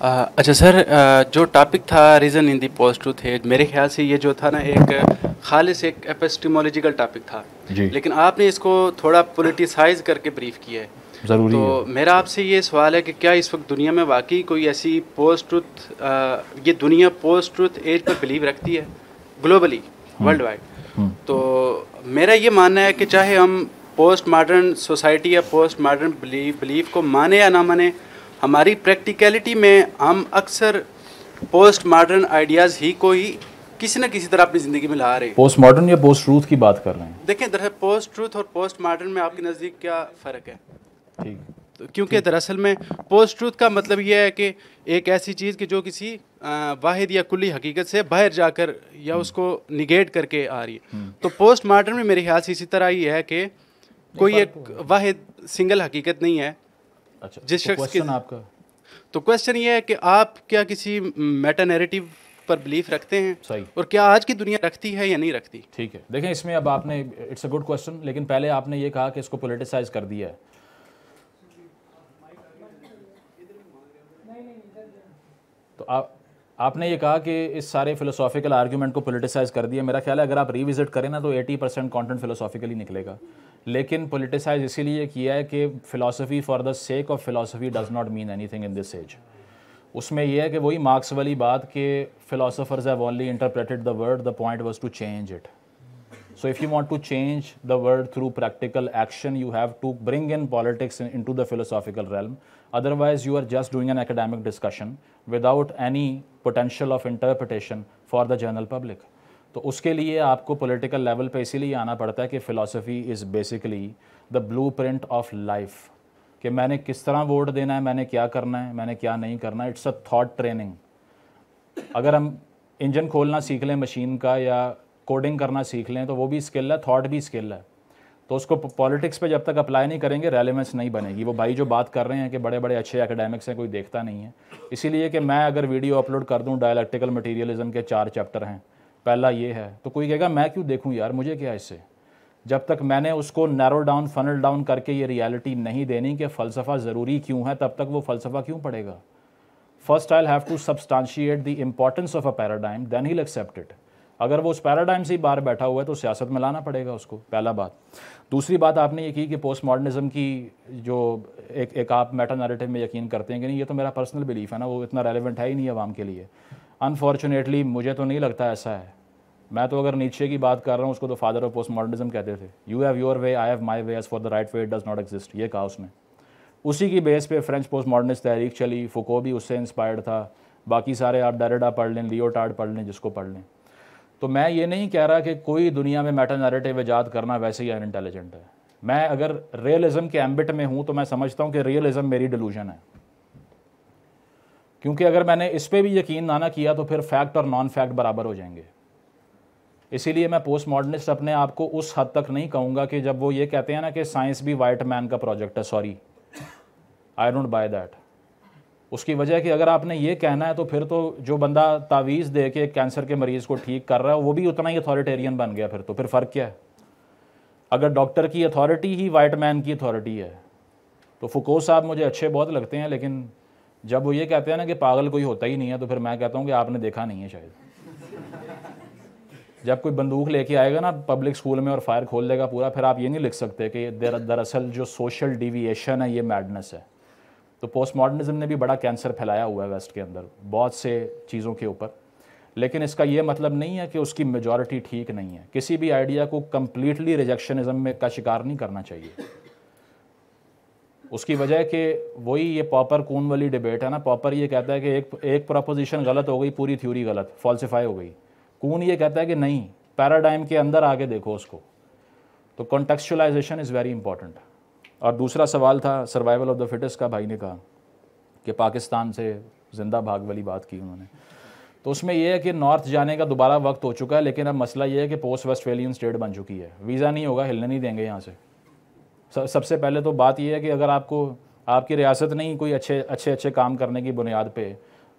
अच्छा सर जो टॉपिक था रीज़न इन दी पॉजिटिव थे मेरे ख्याल से ये जो था ना एक खालिश एक एपेस्टिमोलॉजिकल टॉपिक था जी लेकिन आपने इसको थोड़ा पोलिटिसाइज करके ब्रीफ किया है ज़रूरी तो है। मेरा आपसे ये सवाल है कि क्या इस वक्त दुनिया में वाकई कोई ऐसी पोस्ट ट्रुथ ये दुनिया पोस्ट ट्रुथ एज पर बिलीव रखती है ग्लोबली वर्ल्ड वाइड तो मेरा ये मानना है कि चाहे हम पोस्ट मॉडर्न सोसाइटी या पोस्ट मॉडर्न बिलीफ को माने या ना माने हमारी प्रैक्टिकलिटी में हम अक्सर पोस्ट मॉडर्न आइडियाज़ ही को ही किसी न किसी तरह अपनी ज़िंदगी में ला रहे हैं
पोस्ट मॉडर्न या पोस्ट ट्रूथ की बात कर रहे हैं
देखें दरअसल पोस्ट ट्रूथ और पोस्ट मॉडर्न में आपके नज़दीक क्या फ़र्क है ठीक तो क्योंकि दरअसल में पोस्ट ट्रूथ का मतलब यह है कि एक ऐसी चीज़ कि जो किसी वाहिद या कुली हकीकत से बाहर जाकर या हम्म। उसको निगेट करके आ रही है हम्म। तो पोस्ट मॉडर्न में मेरे ख्याल से इसी तरह ही है कि कोई एक वाहिद सिंगल हकीकत नहीं है अच्छा जिस तो शख्स के आपका तो क्वेश्चन ये है कि आप क्या किसी मेटा नैरेटिव पर बिलीफ रखते हैं सही और क्या आज की दुनिया रखती है या नहीं रखती ठीक है देखें इसमें
अब आपने इट्स अ गुड क्वेश्चन लेकिन पहले आपने ये कहा कि इसको पोलिटिसाइज कर दिया है तो आप आपने ये कहा कि इस सारे फिलोसॉफिकल आर्ग्यूमेंट को पोलिटिसाइज कर दिया मेरा ख्याल है अगर आप रिविजिट करें ना तो 80 परसेंट कॉन्टेंट फिलोसॉफिकली निकलेगा लेकिन पोलिटिसाइज इसीलिए किया है कि philosophy for the sake of philosophy does not mean anything in this age उसमें यह है कि वही मार्क्स वाली बात कि philosophers have only interpreted the word the point was to change it so if you want to change the word through practical action you have to bring in politics into the philosophical realm. Otherwise, you are just doing an academic discussion without any potential of interpretation for the general public. तो उसके लिए आपको पॉलिटिकल लेवल पे इसीलिए आना पड़ता है कि philosophy is basically the blueprint of life कि मैंने किस तरह वोट देना है मैंने क्या करना है मैंने क्या नहीं करना है इट्स अ थॉट ट्रेनिंग अगर हम इंजन खोलना सीख लें मशीन का या कोडिंग करना सीख लें तो वो भी स्किल है थॉट भी स्किल है तो उसको पॉलिटिक्स पे जब तक अप्लाई नहीं करेंगे रेलिवेंस नहीं बनेगी वो भाई जो बात कर रहे हैं कि बड़े बड़े अच्छे एकेडमिक्स हैं कोई देखता नहीं है इसीलिए कि मैं अगर वीडियो अपलोड कर दूं डायलैक्टिकल मटेरियलिज्म के चार चैप्टर हैं पहला ये है तो कोई कहेगा मैं क्यों देखूँ यार मुझे क्या इससे जब तक मैंने उसको नैरो डाउन फनल डाउन करके ये रियलिटी नहीं देनी कि फ़लसफ़ा ज़रूरी क्यों है तब तक वो फ़लसफ़ा क्यों पड़ेगा first I have to substantiate the importance of a paradigm then ही एक्सेप्ट इट अगर वो उस पैराडाइम से ही बाहर बैठा हुआ है तो सियासत में लाना पड़ेगा उसको पहला बात दूसरी बात आपने ये की कि पोस्ट मॉडर्निज्म की जो एक एक आप मेटा नरेटिव में यकीन करते हैं कि नहीं ये तो मेरा पर्सनल बिलीफ है ना वो इतना रेलिवेंट है ही नहीं आवाम के लिए अनफॉर्चुनेटली मुझे तो नहीं लगता ऐसा है मैं तो अगर नीचे की बात कर रहा हूँ उसको तो फादर ऑफ पोस्ट मॉडर्निज्म कहते थे you have your way I have my way as for the right way it does not exist ये कहा उसने उसी की बेस पे फ्रेंच पोस्ट मॉडर्निस्ट तहरीक चली फुको भी उससे इंस्पायर्ड था बाकी सारे आप डायरेडा पढ़ लें लियोटार्ड पढ़ लें जिसको पढ़ लें तो मैं ये नहीं कह रहा कि कोई दुनिया में मेटा नैरेटिव ईजाद करना वैसे ही अनइंटेलिजेंट है मैं अगर रियलिज्म के एम्बिट में हूँ तो मैं समझता हूँ कि रियलिज्म मेरी डिलूजन है क्योंकि अगर मैंने इस पर भी यकीन ना ना किया तो फिर फैक्ट और नॉन फैक्ट बराबर हो जाएंगे इसीलिए मैं पोस्ट मॉडर्निस्ट अपने आप को उस हद तक नहीं कहूँगा कि जब वो ये कहते हैं ना कि साइंस भी वाइट मैन का प्रोजेक्ट है sorry I don't buy that उसकी वजह कि अगर आपने ये कहना है तो फिर तो जो बंदा तावीज़ दे के कैंसर के मरीज़ को ठीक कर रहा है वो भी उतना ही अथॉरिटेरियन बन गया फिर तो फिर फ़र्क क्या है अगर डॉक्टर की अथॉरिटी ही वाइट मैन की अथॉरिटी है तो फुको साहब मुझे अच्छे बहुत लगते हैं लेकिन जब वो ये कहते हैं ना कि पागल कोई होता ही नहीं है तो फिर मैं कहता हूँ कि आपने देखा नहीं है शायद जब कोई बंदूक लेके आएगा ना पब्लिक स्कूल में और फायर खोल देगा पूरा फिर आप ये नहीं लिख सकते कि दरअसल जो सोशल डिविएशन है ये मैडनेस है तो पोस्ट मॉडर्निज्म ने भी बड़ा कैंसर फैलाया हुआ है वेस्ट के अंदर बहुत से चीज़ों के ऊपर लेकिन इसका ये मतलब नहीं है कि उसकी मेजॉरिटी ठीक नहीं है किसी भी आइडिया को कम्प्लीटली रिजेक्शनिज्म में का शिकार नहीं करना चाहिए उसकी वजह कि वही ये पॉपर कून वाली डिबेट है ना पॉपर ये कहता है कि एक एक प्रोपोजिशन गलत हो गई पूरी थ्योरी गलत फॉल्सिफाई हो गई कून ये कहता है कि नहीं पैराडाइम के अंदर आगे देखो उसको तो कॉन्टेक्चुअलाइजेशन इज़ वेरी इंपॉर्टेंट और दूसरा सवाल था सर्वाइवल ऑफ द फिटेस्ट का भाई ने कहा कि पाकिस्तान से जिंदा भाग वाली बात की उन्होंने तो उसमें यह है कि नॉर्थ जाने का दोबारा वक्त हो चुका है लेकिन अब मसला यह है कि पोस्ट वेस्टफेलियन स्टेट बन चुकी है वीज़ा नहीं होगा हिलने नहीं देंगे यहाँ से सबसे पहले तो बात यह है कि अगर आपको आपकी रियासत नहीं कोई अच्छे अच्छे अच्छे काम करने की बुनियाद पर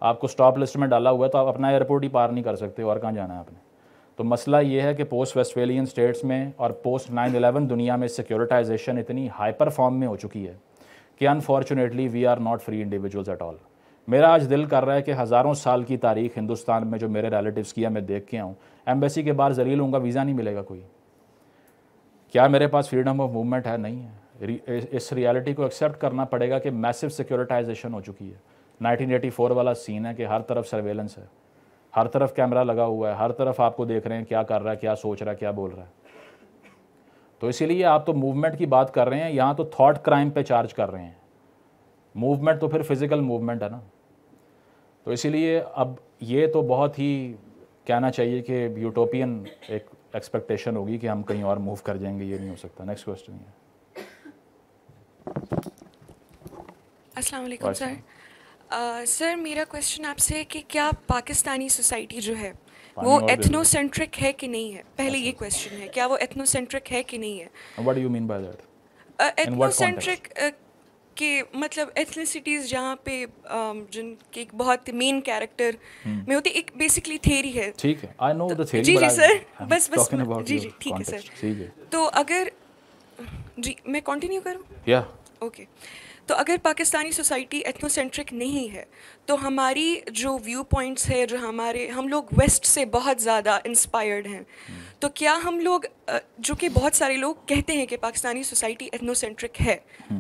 आपको स्टॉप लिस्ट में डाला हुआ है तो आप अपना एयरपोर्ट ही पार नहीं कर सकते और कहाँ जाना है आपने तो मसला ये है कि पोस्ट वेस्टफेलियन स्टेट्स में और पोस्ट नाइन अलेवन दुनिया में सिक्योरिटाइजेशन इतनी हाइपर फॉर्म में हो चुकी है कि unfortunately we are not free individuals at all मेरा आज दिल कर रहा है कि हज़ारों साल की तारीख हिंदुस्तान में जो मेरे रिलेटिव्स की है मैं देख के आऊँ एम्बेसी के बाहर जलील हूँ वीज़ा नहीं मिलेगा कोई क्या मेरे पास फ्रीडम ऑफ मूवमेंट है नहीं है इस रियलिटी को एक्सेप्ट करना पड़ेगा कि मैसिव सिक्योरिटाइजेशन हो चुकी है 1984 वाला सीन है कि हर तरफ सर्वेलेंस है हर तरफ कैमरा लगा हुआ है हर तरफ आपको देख रहे हैं क्या कर रहा है क्या सोच रहा है क्या बोल रहा है तो इसीलिए आप तो मूवमेंट की बात कर रहे हैं यहाँ तो थॉट क्राइम पे चार्ज कर रहे हैं मूवमेंट तो फिर फिज़िकल मूवमेंट है ना तो इसीलिए अब ये तो बहुत ही कहना चाहिए कि यूटोपियन एक एक्सपेक्टेशन होगी कि हम कहीं और मूव कर जाएंगे ये नहीं हो सकता नेक्स्ट क्वेश्चन है
सर सर मेरा क्वेश्चन आपसे है कि क्या पाकिस्तानी सोसाइटी जो है वो एथनोसेंट्रिक है कि नहीं है पहले अच्छा। ये क्वेश्चन है क्या वो एथनोसेंट्रिक है कि नहीं है
what do you mean by that
ethnocentric के मतलब एथनिसिटीज़ जहाँ पे जिनकी एक बहुत मेन हम्म। कैरेक्टर में होती एक बेसिकली थेरी है
ठीक है आई नो द थ्योरी जी जी सर बस बस जी जी ठीक है सर ठीक है
तो अगर जी मैं कंटिन्यू करूँ या ओके yeah. okay. तो अगर पाकिस्तानी सोसाइटी एथनोसेंट्रिक नहीं है तो हमारी जो व्यू पॉइंट्स है जो हमारे हम लोग वेस्ट से बहुत ज़्यादा इंस्पायर्ड हैं तो क्या हम लोग जो कि बहुत सारे लोग कहते हैं कि पाकिस्तानी सोसाइटी एथनोसेंट्रिक है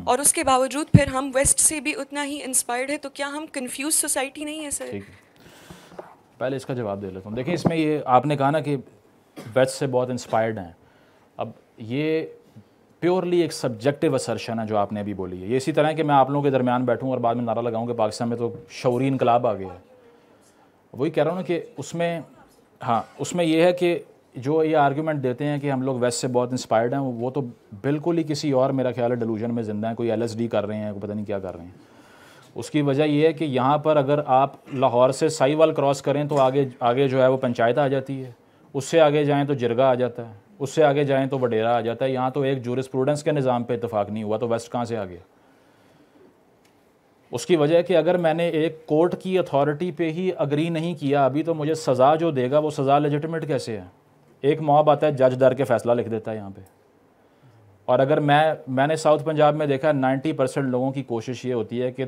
और उसके बावजूद फिर हम वेस्ट से भी उतना ही इंस्पायर्ड है तो क्या हम कन्फ्यूज सोसाइटी नहीं है सर
पहले इसका जवाब दे लेता हूँ देखिए इसमें ये आपने कहा ना कि वेस्ट से बहुत इंस्पायर्ड हैं अब ये प्योरली एक सब्जेक्टिव असर्शन है जो आपने अभी बोली है ये इसी तरह है कि मैं आप लोगों के दरमियान बैठूँ और बाद में नारा लगाऊँ कि पाकिस्तान में तो शौरी इनकलाब आ गया है वही कह रहा हूँ ना कि उसमें हाँ उसमें यह है कि जो ये आर्ग्यूमेंट देते हैं कि हम लोग वेस्ट से बहुत इंस्पायर्ड हैं वो तो बिल्कुल ही किसी और मेरा ख्याल है डलूजन में ज़िंदा है कोई एल कर रहे हैं कोई पता नहीं क्या कर रहे हैं उसकी वजह यह है कि यहाँ पर अगर आप लाहौर से साईवाल क्रॉस करें तो आगे आगे जो है वो पंचायत आ जाती है उससे आगे जाएँ तो जिरगा आ जाता है उससे आगे जाएं तो वडेरा आ जाता है यहाँ तो एक जूरिस्प्रूडेंस के निज़ाम पर इतफाक़ नहीं हुआ तो वेस्ट कहाँ से आ गया उसकी वजह कि अगर मैंने एक कोर्ट की अथॉरिटी पे ही अग्री नहीं किया अभी तो मुझे सज़ा जो देगा वो सज़ा लेजिटमेट कैसे है एक मॉब आता है जज डर के फैसला लिख देता है यहाँ पे और अगर मैं मैंने साउथ पंजाब में देखा नाइन्टी परसेंट लोगों की कोशिश ये होती है कि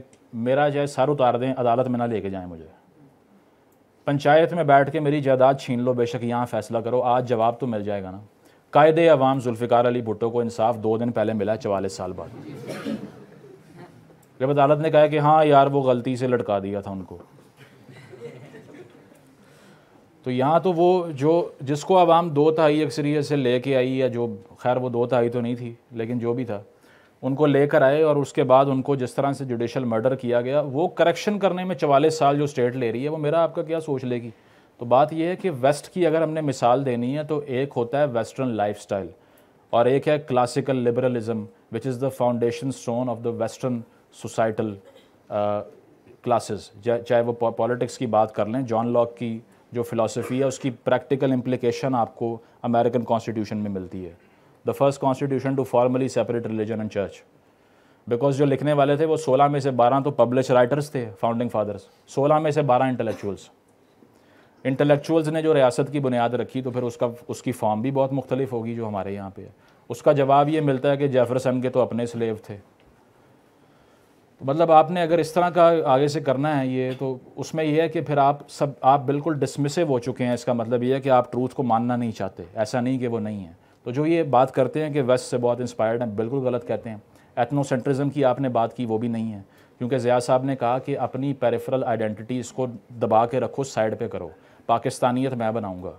मेरा जो सर उतार दें अदालत में ना लेके जाएं मुझे पंचायत में बैठ के मेरी जायदाद छीन लो बेशक यहाँ फैसला करो आज जवाब तो मिल जाएगा ना कायद अवाम जुल्फ़िकार अली भुट्टो को इंसाफ दो दिन पहले मिला चवालीस साल बाद जब अदालत ने कहा कि हाँ यार वो गलती से लटका दिया था उनको तो यहाँ तो वो जो जिसको आवाम दो तहाई अक्सरियत से लेके आई या जो खैर वो दो तहाई तो नहीं थी लेकिन जो भी था उनको लेकर आए और उसके बाद उनको जिस तरह से जुडिशल मर्डर किया गया वो करेक्शन करने में चवालीस साल जो स्टेट ले रही है वो मेरा आपका क्या सोच लेगी तो बात यह है कि वेस्ट की अगर हमने मिसाल देनी है तो एक होता है वेस्टर्न लाइफ और एक है classical liberalism which is the foundation stone of the western societal classes चाहे वो पॉलिटिक्स की बात कर लें जॉन लॉक की जो फिलासफ़ी है उसकी प्रैक्टिकल इम्प्लिकेशन आपको अमेरिकन कॉन्स्टिट्यूशन में मिलती है the first constitution to formally separate religion and church because जो लिखने वाले थे वो सोलह में से बारह तो पब्लिश राइटर्स थे फाउंडिंग फादर्स सोलह में से बारह इंटेलेक्चुअल्स इंटेलेक्चुअल्स ने जो रियासत की बुनियाद रखी तो फिर उसका उसकी फॉर्म भी बहुत मुख्तलिफ होगी जो हमारे यहाँ पे है उसका जवाब ये मिलता है कि जेफरसन के तो अपने स्लेव थे तो मतलब आपने अगर इस तरह का आगे से करना है ये तो उसमें यह है कि फिर आप सब आप बिल्कुल डिसमिसिव हो चुके हैं इसका मतलब ये है कि आप ट्रूथ को मानना नहीं चाहते ऐसा नहीं कि वो नहीं है तो जो ये बात करते हैं कि वेस्ट से बहुत इंस्पायर्ड हैं बिल्कुल गलत कहते हैं एथनोसेंट्रिज्म की आपने बात की वो भी नहीं है क्योंकि ज़िया साहब ने कहा कि अपनी पेरिफरल आइडेंटिटीज़ को दबा के रखो साइड पे करो पाकिस्तानियत मैं बनाऊँगा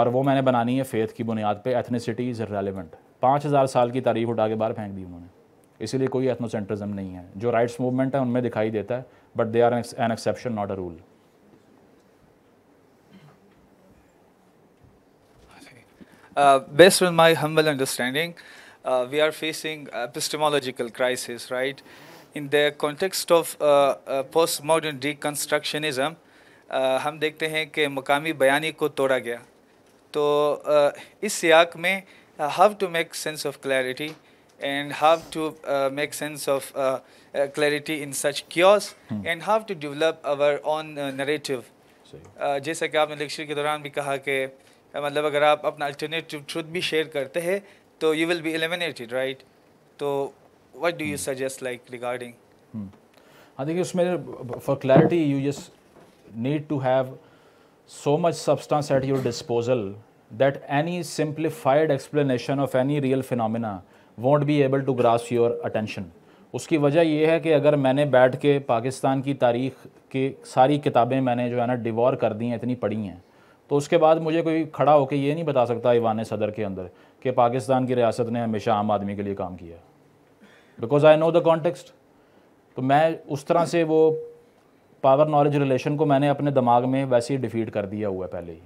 और वो मैंने बनानी है फेथ की बुनियाद पे एथनीसिटी इज़ रेलिवेंट पाँच हज़ार साल की तारीख उठा के बाहर फेंक दी उन्होंने इसीलिए कोई एथनोसेंट्रिज्म नहीं है जो राइट्स मूवमेंट है उनमें दिखाई देता है but they are an exception not a rule based on my
humble understanding, uh, we are facing epistemological crisis, right? In the context of uh, uh, postmodern deconstructionism, uh, हम देखते हैं कि मकामी बयानी को तोड़ा गया तो आ, इस सियाक में how to make sense of clarity and how to make sense of clarity in such chaos and how to develop our own narrative जैसा कि आपने लेक्चर के दौरान भी कहा कि मतलब अगर आप अपना अल्टरनेटिव ट्रुथ भी शेयर करते हैं तो you will be eliminated right तो what do you suggest like regarding
हाँ देखिए उसमें for clarity you just need to have so much substance at your disposal that any simplified explanation of any real phenomena won't be able to grasp your attention. उसकी वजह यह है कि अगर मैंने बैठ के पाकिस्तान की तारीख के सारी किताबें मैंने जो है ना डिवॉर कर दी हैं इतनी पढ़ी हैं तो उसके बाद मुझे कोई खड़ा होकर ये नहीं बता सकता ईवान सदर के अंदर कि पाकिस्तान की रियासत ने हमेशा आम आदमी के लिए काम किया because I know the context तो मैं उस तरह से वो पावर नॉलेज रिलेशन को मैंने अपने दिमाग में वैसे ही डिफीट कर दिया हुआ है पहले ही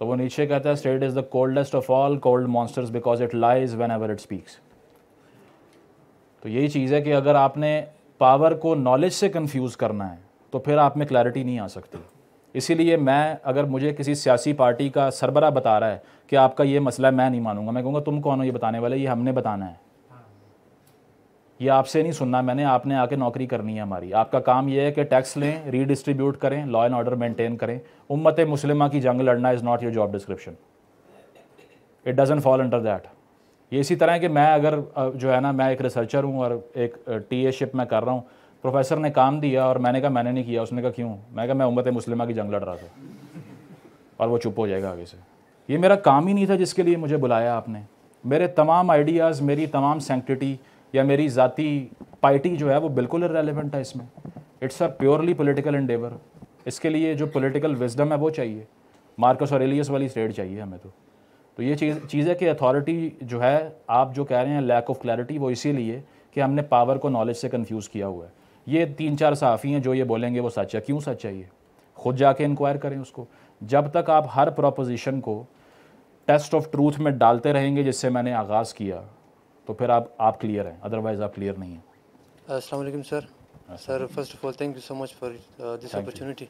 तो वो नीचे कहता है state is the coldest of all cold monsters because it lies whenever it speaks तो यही चीज़ है कि अगर आपने पावर को नॉलेज से कन्फ्यूज़ करना है तो फिर आप में क्लैरिटी नहीं आ सकती इसीलिए मैं अगर मुझे किसी सियासी पार्टी का सरबरा बता रहा है कि आपका ये मसला मैं नहीं मानूंगा मैं कहूँगा तुम कौन हो ये बताने वाले ये हमने बताना है ये आपसे नहीं सुनना मैंने आपने आके नौकरी करनी है हमारी आपका काम ये है कि टैक्स लें रीडिस्ट्रीब्यूट करें लॉ एंड ऑर्डर मेंटेन करें उम्मत मुस्लिमा की जंग लड़ना is not your job description it doesn't fall under that ये इसी तरह है कि मैं अगर जो है ना मैं एक रिसर्चर हूँ और एक टी ए शिप मैं कर रहा हूँ प्रोफेसर ने काम दिया और मैंने कहा मैंने नहीं किया उसने कहा क्यों मैं कहा मैं उम्मत मुस्लिमा की जंग लड़ रहा था और वो चुप हो जाएगा आगे से ये मेरा काम ही नहीं था जिसके लिए मुझे बुलाया आपने मेरे तमाम आइडियाज़ मेरी तमाम सेंकटिटी या मेरी ज़ाति पार्टी जो है वो बिल्कुल इरेलीवेंट है इसमें it's a purely political endeavour इसके लिए जो पोलिटिकल विजडम है वो चाहिए मार्कस और एलियस वाली स्टेट चाहिए हमें तो तो ये चीज़ चीज़ है कि अथॉरिटी जो है आप जो कह रहे हैं लैक ऑफ क्लैरिटी वो इसीलिए कि हमने पावर को नॉलेज से कन्फ्यूज़ किया हुआ है ये तीन चार सहाफ़ी हैं जो ये बोलेंगे वो सच है क्यों सच है ये खुद जाके इंक्वायर करें उसको जब तक आप हर प्रोपोजिशन को टेस्ट ऑफ ट्रूथ में डालते रहेंगे जिससे मैंने आगाज़ किया तो फिर आप आप क्लियर हैं अदरवाइज आप क्लियर नहीं
हैं अस्सलाम sir sir first of all thank you so much for this opportunity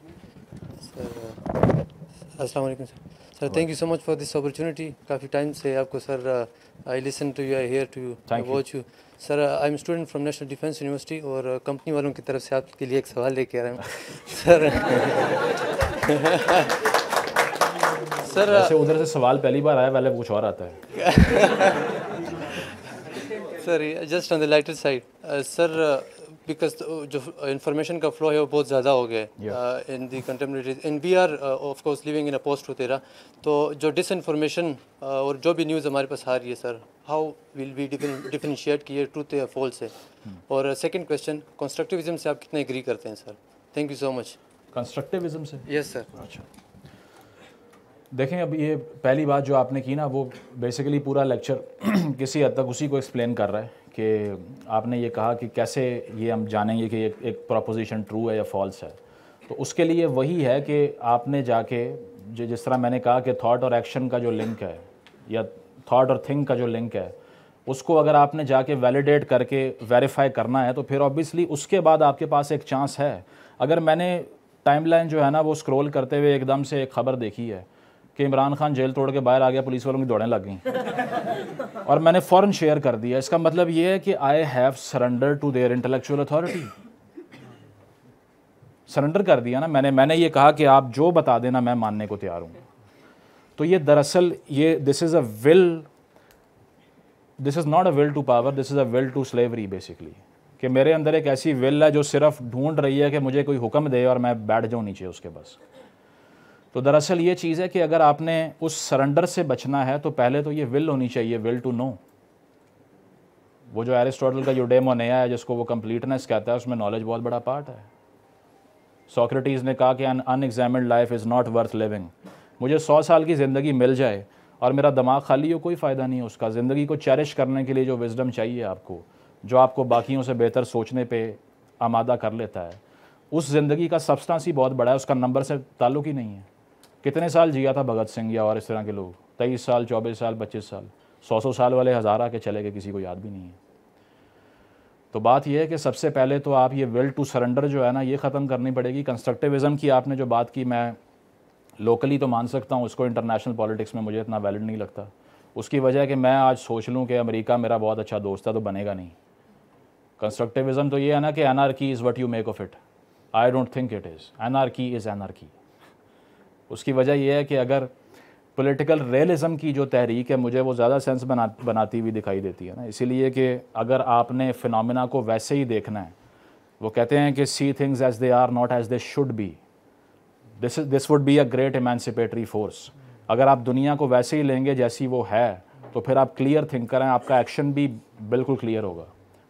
sir अस्सलाम वालेकुम sir sir thank you so much for this opportunity काफ़ी टाइम से आपको sir I listen to you I hear to you I watch you sir I am student from national defence university और कंपनी वालों की तरफ से आपके लिए एक सवाल लेके आ रहा हूँ सर सर उधर से सवाल पहली बार आया पहले कुछ और आता है sir just on the lighter side sir because जो इन्फॉर्मेशन का फ्लो है वो बहुत ज़्यादा हो गया है in the contemporary in we are of course living in a post होतेरा तो जो डिस इन्फॉर्मेशन uh, और जो भी न्यूज़ हमारे पास आ रही है sir how will be differentiate किए ट्रूथ या फॉल्स है hmm. और सेकेंड क्वेश्चन कंस्ट्रक्टिविज्म से आप कितने एग्री करते हैं sir thank you so much constructivism से यस सर अच्छा
देखें अब ये पहली बात जो आपने की ना वो बेसिकली पूरा लेक्चर किसी हद तक उसी को एक्सप्लेन कर रहा है कि आपने ये कहा कि कैसे ये हम जानेंगे कि एक, एक प्रोपोजिशन ट्रू है या फॉल्स है तो उसके लिए वही है कि आपने जाके जो जिस तरह मैंने कहा कि थाट और एक्शन का जो लिंक है या थाट और थिंक का जो लिंक है उसको अगर आपने जाके वैलिडेट करके वेरीफाई करना है तो फिर ऑब्वियसली उसके बाद आपके पास एक चांस है अगर मैंने टाइमलाइन जो है ना वो स्क्रॉल करते हुए एकदम से एक खबर देखी है कि इमरान खान जेल तोड़ के बाहर आ गया पुलिस वालों की दौड़ें लग गई और मैंने फ़ौरन शेयर कर दिया इसका मतलब ये है कि I have surrender to their intellectual authority surrender कर दिया ना मैंने मैंने ये कहा कि आप जो बता देना मैं मानने को तैयार हूँ तो ये दरअसल ये this is a will this is not a will to power this is a will to slavery basically कि मेरे अंदर एक ऐसी विल है जो सिर्फ ढूंढ रही है कि मुझे कोई हुक्म दे और मैं बैठ जाऊँ नीचे उसके बस तो दरअसल ये चीज़ है कि अगर आपने उस सरेंडर से बचना है तो पहले तो ये विल होनी चाहिए विल टू नो वो जो एरिस्टोटल का नया है जिसको वो कंप्लीटनेस कहता है उसमें नॉलेज बहुत बड़ा पार्ट है सोक्रेटीज़ ने कहा कि अन unexamined life is not worth living मुझे सौ साल की ज़िंदगी मिल जाए और मेरा दिमाग खाली हो कोई फ़ायदा नहीं है उसका ज़िंदगी को चेरिश करने के लिए जो विजडम चाहिए आपको जो आपको बाकियों से बेहतर सोचने पे आमादा कर लेता है उस ज़िंदगी का सबस्टांस ही बहुत बड़ा है उसका नंबर से ताल्लुक ही नहीं है कितने साल जिया था भगत सिंह या और इस तरह के लोग तेईस साल चौबीस साल पच्चीस साल सौ सौ साल वाले हज़ारा के चले गए किसी को याद भी नहीं है तो बात यह है कि सबसे पहले तो आप ये विल टू सरेंडर जो है ना ये ख़त्म करनी पड़ेगी कंस्ट्रक्टिविज़म की आपने जो बात की मैं लोकली तो मान सकता हूँ उसको इंटरनेशनल पॉलिटिक्स में मुझे इतना वैलिड नहीं लगता उसकी वजह है कि मैं आज सोच लूँ कि अमेरिका मेरा बहुत अच्छा दोस्त है तो बनेगा नहीं कंस्ट्रक्टिविज़म तो ये है ना कि an is what you make of it I don't think it is an is an उसकी वजह यह है कि अगर पॉलिटिकल रियलिज़म की जो तहरीक है मुझे वो ज़्यादा सेंस बना बनाती हुई दिखाई देती है ना इसीलिए कि अगर आपने फ़िनमिना को वैसे ही देखना है वो कहते हैं कि see things as they are not as they should be this this would be a great emancipatory force अगर आप दुनिया को वैसे ही लेंगे जैसी वो है तो फिर आप क्लियर थिंकर हैं आपका एक्शन भी बिल्कुल क्लियर होगा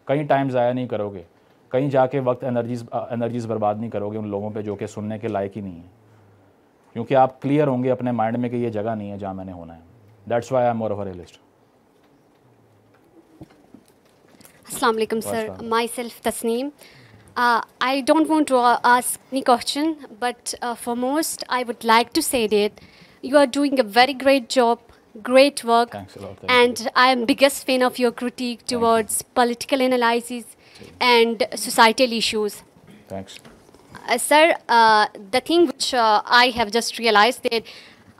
कहीं टाइम ज़ाया नहीं करोगे कहीं जाके वक्त एनर्जीज एनर्जीज़ बर्बाद नहीं करोगे उन लोगों पे जो कि सुनने के लायक ही नहीं है क्योंकि आप क्लियर होंगे अपने माइंड में कि ये जगह नहीं है जहां मैंने होना है that's why I am more realist
अस्सलाम वालेकुम sir myself Tasneem I don't want to ask any question but for most I would like to say that you are doing a very great job great work and I am biggest fan of your critic towards political analysis and societal issues Uh, sir, uh, the thing which uh, I have just realized that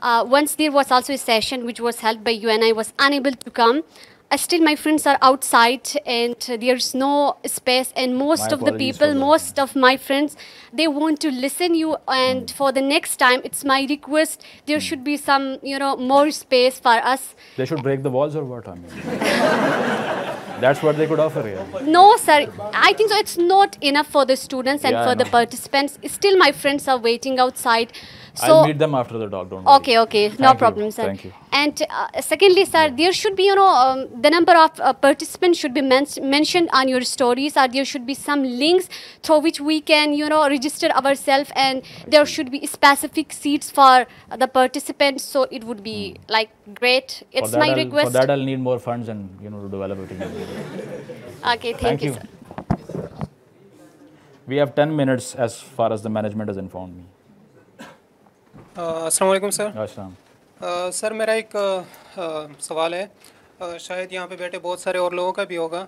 uh, once there was also a session which was held by you and I was unable to come. Uh, still, my friends are outside and there's no space. And most my of the people, most of my friends, they want to listen you. And hmm. for the next time, it's my request. There hmm. should be some, you know, more space for us.
They should break the walls or what? I mean. That's what they could offer here.
No, sir. I think so. It's not enough for the students and yeah, for the participants. Still, my friends are waiting outside. So, I'll meet
them after the talk. Don't okay,
worry. Okay, okay. No problem, sir. Thank you. And uh, secondly, sir, yeah. there should be, you know, um, the number of uh, participants should be men mentioned on your stories or there should be some links through which we can, you know, register ourselves and I there see. should be specific seats for the participants. So, it would be hmm. like Great. It's my I'll, request. For that,
I'll need more funds and you know to develop it.
okay. Thank, thank you. you.
Sir. We have 10 minutes as far as the management has informed me.
असलम सर असलम सर मेरा एक uh, सवाल है uh, शायद यहाँ पे बैठे बहुत सारे और लोगों का भी होगा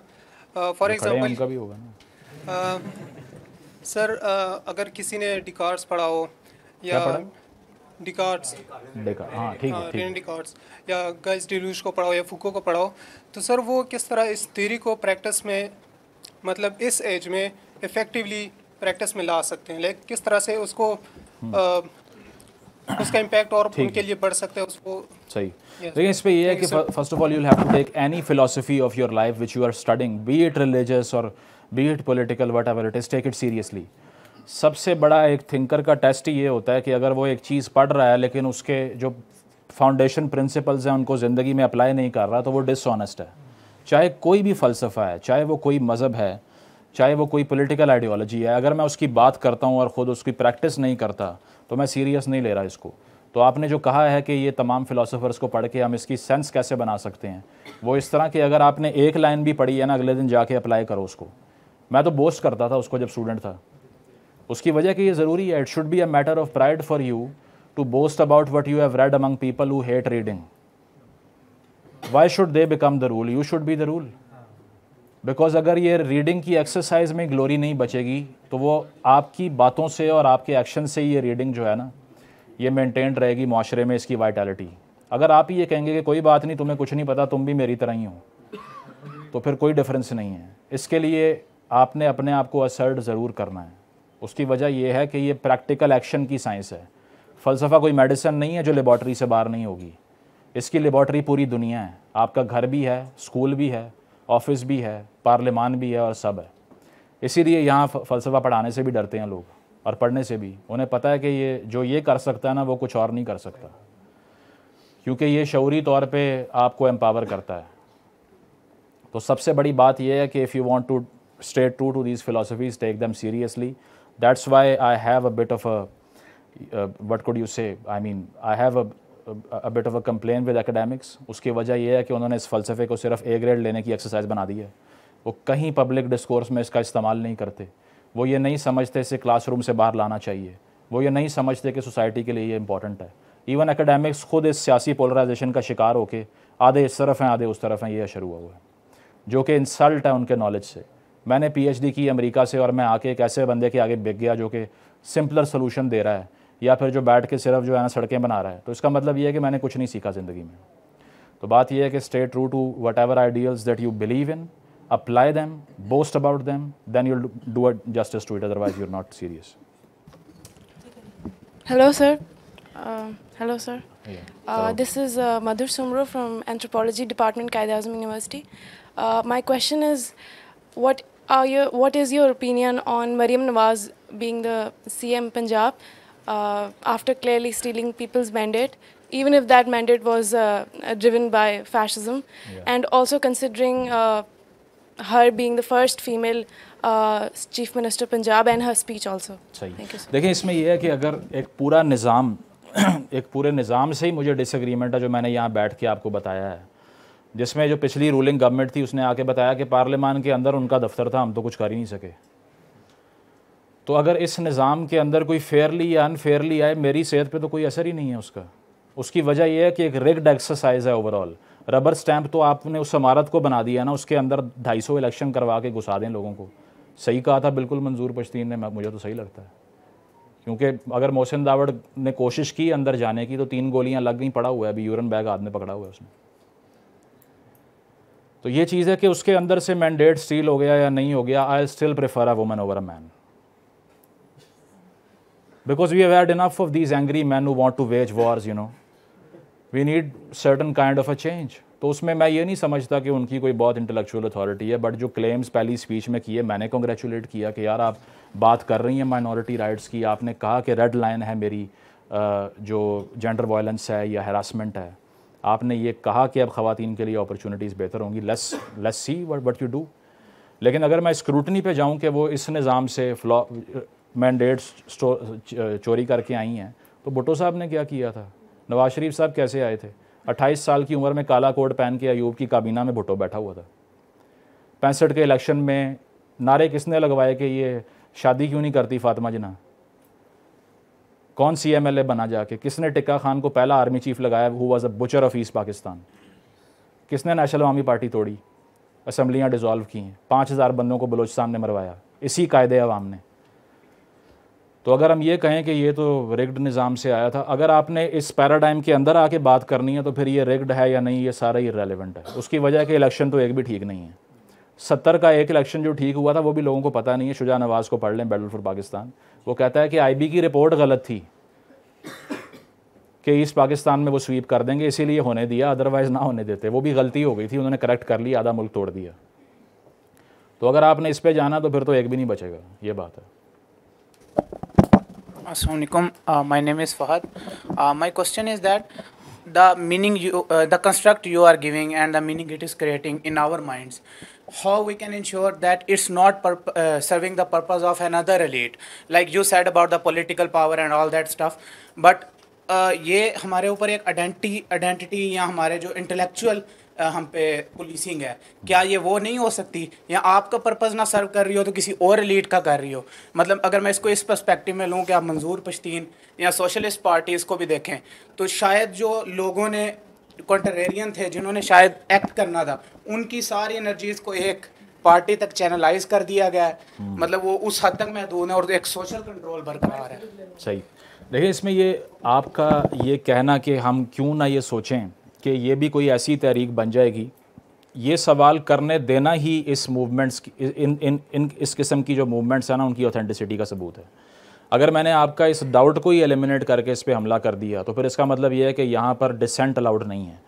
फॉर uh, एग्जाम्पल का भी होगा ना सर अगर किसी ने डिकार्ड्स पढ़ा हो या डिकार्ड्स
डेका हाँ ठीक है हाँ, ठीक
डिकार्ड्स या गर्ल्स डिलूज को पढ़ाओ या फुको को पढ़ाओ तो सर वो किस तरह इस थ्योरी को प्रैक्टिस में मतलब इस एज में इफ़ेक्टिवली प्रैक्टिस में ला सकते हैं लाइक किस तरह से उसको हम्म। उसका इम्पैक्ट और उनके लिए बढ़ सकता है उसको
सही लेकिन इस पर यह है कि first of all you have to take any philosophy of your life which you are studying be it religious और be it political whatever it is take it seriously सबसे बड़ा एक थिंकर का टेस्ट ही ये होता है कि अगर वो एक चीज़ पढ़ रहा है लेकिन उसके जो फाउंडेशन प्रिंसिपल्स हैं उनको ज़िंदगी में अप्लाई नहीं कर रहा तो वो डिसऑनेस्ट है चाहे कोई भी फ़लसफ़ा है चाहे वो कोई मज़हब है चाहे वो कोई पॉलिटिकल आइडियोलॉजी है अगर मैं उसकी बात करता हूँ और ख़ुद उसकी प्रैक्टिस नहीं करता तो मैं सीरियस नहीं ले रहा इसको तो आपने जो कहा है कि ये तमाम फ़िलासफ़र्स को पढ़ के हम इसकी सेंस कैसे बना सकते हैं वो इस तरह कि अगर आपने एक लाइन भी पढ़ी है ना अगले दिन जाके अप्लाई करो उसको मैं तो बोस्ट करता था उसको जब स्टूडेंट था उसकी वजह कि ये ज़रूरी है it should be a matter of pride for you to boast about what you have read among people who hate reading why should they become the rule you should be the rule because अगर ये रीडिंग की एक्सरसाइज में ग्लोरी नहीं बचेगी तो वो आपकी बातों से और आपके एक्शन से ये रीडिंग जो है ना ये मेनटेन रहेगी माशरे में इसकी वाइटैलिटी अगर आप ही ये कहेंगे कि कोई बात नहीं तुम्हें कुछ नहीं पता तुम भी मेरी तरह ही हो तो फिर कोई डिफरेंस नहीं है इसके लिए आपने अपने आप को असर्ट ज़रूर करना है उसकी वजह यह है कि ये प्रैक्टिकल एक्शन की साइंस है फ़लसफ़ा कोई मेडिसन नहीं है जो लेबॉट्री से बाहर नहीं होगी इसकी लेबॉट्री पूरी दुनिया है आपका घर भी है स्कूल भी है ऑफिस भी है पार्लियामान भी है और सब है इसीलिए यहाँ फ़लसफ़ा पढ़ाने से भी डरते हैं लोग और पढ़ने से भी उन्हें पता है कि ये जो ये कर सकता है ना वो कुछ और नहीं कर सकता क्योंकि ये शौरी तौर पे आपको एम्पावर करता है तो सबसे बड़ी बात यह है कि if you want to stay to to these philosophies take them seriously That's why I have a bit of a, uh, what could you say? I mean, I have a a bit of a complain with academics उसकी वजह यह है कि उन्होंने इस फलसफे को सिर्फ ए ग्रेड लेने की एक्सरसाइज बना दी है वो कहीं पब्लिक डिस्कोर्स में इसका इस्तेमाल नहीं करते वो ये नहीं समझते इसे क्लासरूम से बाहर लाना चाहिए वो ये नहीं समझते कि सोसाइटी के लिए ये इंपॉर्टेंट है इवन एकेडमिक्स खुद इस सियासी पोलराइजेशन का शिकार होकर आधे इस तरफ हैं आधे उस तरफ हैं ये शुरू हुआ हुआ है जो कि इंसल्ट है उनके नॉलेज से मैंने पीएचडी की अमेरिका से और मैं आके एक ऐसे बंदे के आगे बिक गया जो कि सिंपलर सोल्यूशन दे रहा है या फिर जो बैठ के सिर्फ जो है ना सड़कें बना रहा है तो इसका मतलब ये है कि मैंने कुछ नहीं सीखा ज़िंदगी में तो बात यह है कि stay true to whatever ideals that you believe in apply them boast about them then you do at justice to it otherwise you not serious
hello sir hello sir this is Madhur Soomro from anthropology department Quaid-e-Azam university my question is what are your what is your opinion on Mariam Nawaz being the CM Punjab uh, after clearly stealing people's mandate, even if that mandate was uh, driven by fascism, yeah. and also considering uh, her being the first female chief minister Punjab and her speech also
देखिए इसमें यह है कि अगर एक पूरा निज़ाम एक पूरे निज़ाम से ही मुझे डिसग्रीमेंट है जो मैंने यहाँ बैठ के आपको बताया है जिसमें जो पिछली रूलिंग गवर्नमेंट थी उसने आके बताया कि पार्लियामान के अंदर उनका दफ्तर था हम तो कुछ कर ही नहीं सके तो अगर इस निज़ाम के अंदर कोई फेयरली या अनफेयरली आए मेरी सेहत पे तो कोई असर ही नहीं है उसका उसकी वजह यह है कि एक रिग्ड एक्सरसाइज है ओवरऑल रबर स्टैंप तो आपने उस इमारत को बना दिया ना उसके अंदर ढाई सौ इलेक्शन करवा के घुसा दें लोगों को सही कहा था बिल्कुल मंजूर पश्तीन ने मुझे तो सही लगता है क्योंकि अगर मोहसिन दावड़ ने कोशिश की अंदर जाने की तो तीन गोलियां लग गई पड़ा हुआ है अभी यूरन बैग आदमी पकड़ा हुआ है उसने तो ये चीज़ है कि उसके अंदर से मैंडेट स्टील हो गया या नहीं हो गया I still prefer a woman over a man because we have enough of these angry man men want to wage wars you know we need certain kind of a change तो उसमें मैं ये नहीं समझता कि उनकी कोई बहुत इंटेलेक्चुअल अथॉरिटी है बट जो क्लेम्स पहली स्पीच में किए मैंने कॉन्ग्रेचुलेट किया कि यार आप बात कर रही हैं माइनॉरिटी राइट्स की आपने कहा कि रेड लाइन है मेरी जो जेंडर वायलेंस है या हरासमेंट है आपने ये कहा कि अब खातन के लिए अपॉर्चुनिटीज़ बेहतर होंगी less less see what what you do लेकिन अगर मैं स्क्रूटनी पे जाऊं कि वो इस निज़ाम से फ्लॉ मैंडेट्स चोरी करके आई हैं तो भुटो साहब ने क्या किया था नवाज शरीफ साहब कैसे आए थे 28 साल की उम्र में काला कोट पहन के अयूब की काबीना में भुटो बैठा हुआ था पैंसठ के इलेक्शन में नारे किसने लगवाए कि ये शादी क्यों नहीं करती फातिमा जना कौन सी एम एल ए बना जाके किसने टिक्का खान को पहला आर्मी चीफ लगाया who was a butcher of east Pakistan किसने नेशनल अवामी पार्टी तोड़ी असम्बलियाँ डिजॉल्व की हैं पाँच हज़ार बंदों को बलोचिस्तान ने मरवाया इसी कायदे अवाम ने तो अगर हम ये कहें कि ये तो रिग्ड निज़ाम से आया था अगर आपने इस पैराडाइम के अंदर आके बात करनी है तो फिर ये रिग्ड है या नहीं ये सारा ही रेलिवेंट है उसकी वजह कि इलेक्शन तो एक भी ठीक नहीं है सत्तर का एक इलेक्शन जो ठीक हुआ था वो भी लोगों को पता नहीं है शुजा नवाज़ को पढ़ लें बैटल फॉर पाकिस्तान वो कहता है कि आईबी की रिपोर्ट गलत थी कि ईस्ट पाकिस्तान में वो स्वीप कर देंगे इसीलिए होने दिया अदरवाइज़ ना होने देते वो भी गलती हो गई थी उन्होंने करेक्ट कर लिया आधा मुल्क तोड़ दिया तो अगर आपने इस पर जाना तो फिर तो एक भी नहीं बचेगा ये बात है Assalamualaikum. My name is Fahad
my question is that the meaning the meaning you, uh, the construct you are giving and the meaning it is creating how we can ensure that it's not uh, serving the purpose of another elite like you said about the political power and all that stuff but uh, ये हमारे ऊपर एक आइडेंटिटी आइडेंटिटी या हमारे जो इंटेलेक्चुअल uh, हम पे पुलिसिंग है क्या ये वो नहीं हो सकती या आपका पर्पज़ ना सर्व कर रही हो तो किसी और लीड का कर रही हो मतलब अगर मैं इसको इस पर्सपेक्टिव में लूँ कि आप मंजूर पश्तीन या सोशलिस्ट पार्टीज़ को भी देखें तो शायद जो लोगों ने कॉन्ट्रेरियन थे जिन्होंने शायद एक्ट करना था उनकी सारी एनर्जीज को एक पार्टी तक चैनलाइज कर दिया गया है हम्म। मतलब वो उस हद तक महदूद है और एक सोशल कंट्रोल बरकरार है
सही देखिए इसमें ये आपका ये कहना कि हम क्यों ना ये सोचें कि ये भी कोई ऐसी तहरीक बन जाएगी ये सवाल करने देना ही इस मूवमेंट्स इन इन इन इस किस्म की जो मूवमेंट्स हैं ना उनकी ऑथेंटिसिटी का सबूत है अगर मैंने आपका इस डाउट को ही एलिमिनेट करके इस पर हमला कर दिया तो फिर इसका मतलब ये है कि यहाँ पर डिसेंट अलाउड नहीं है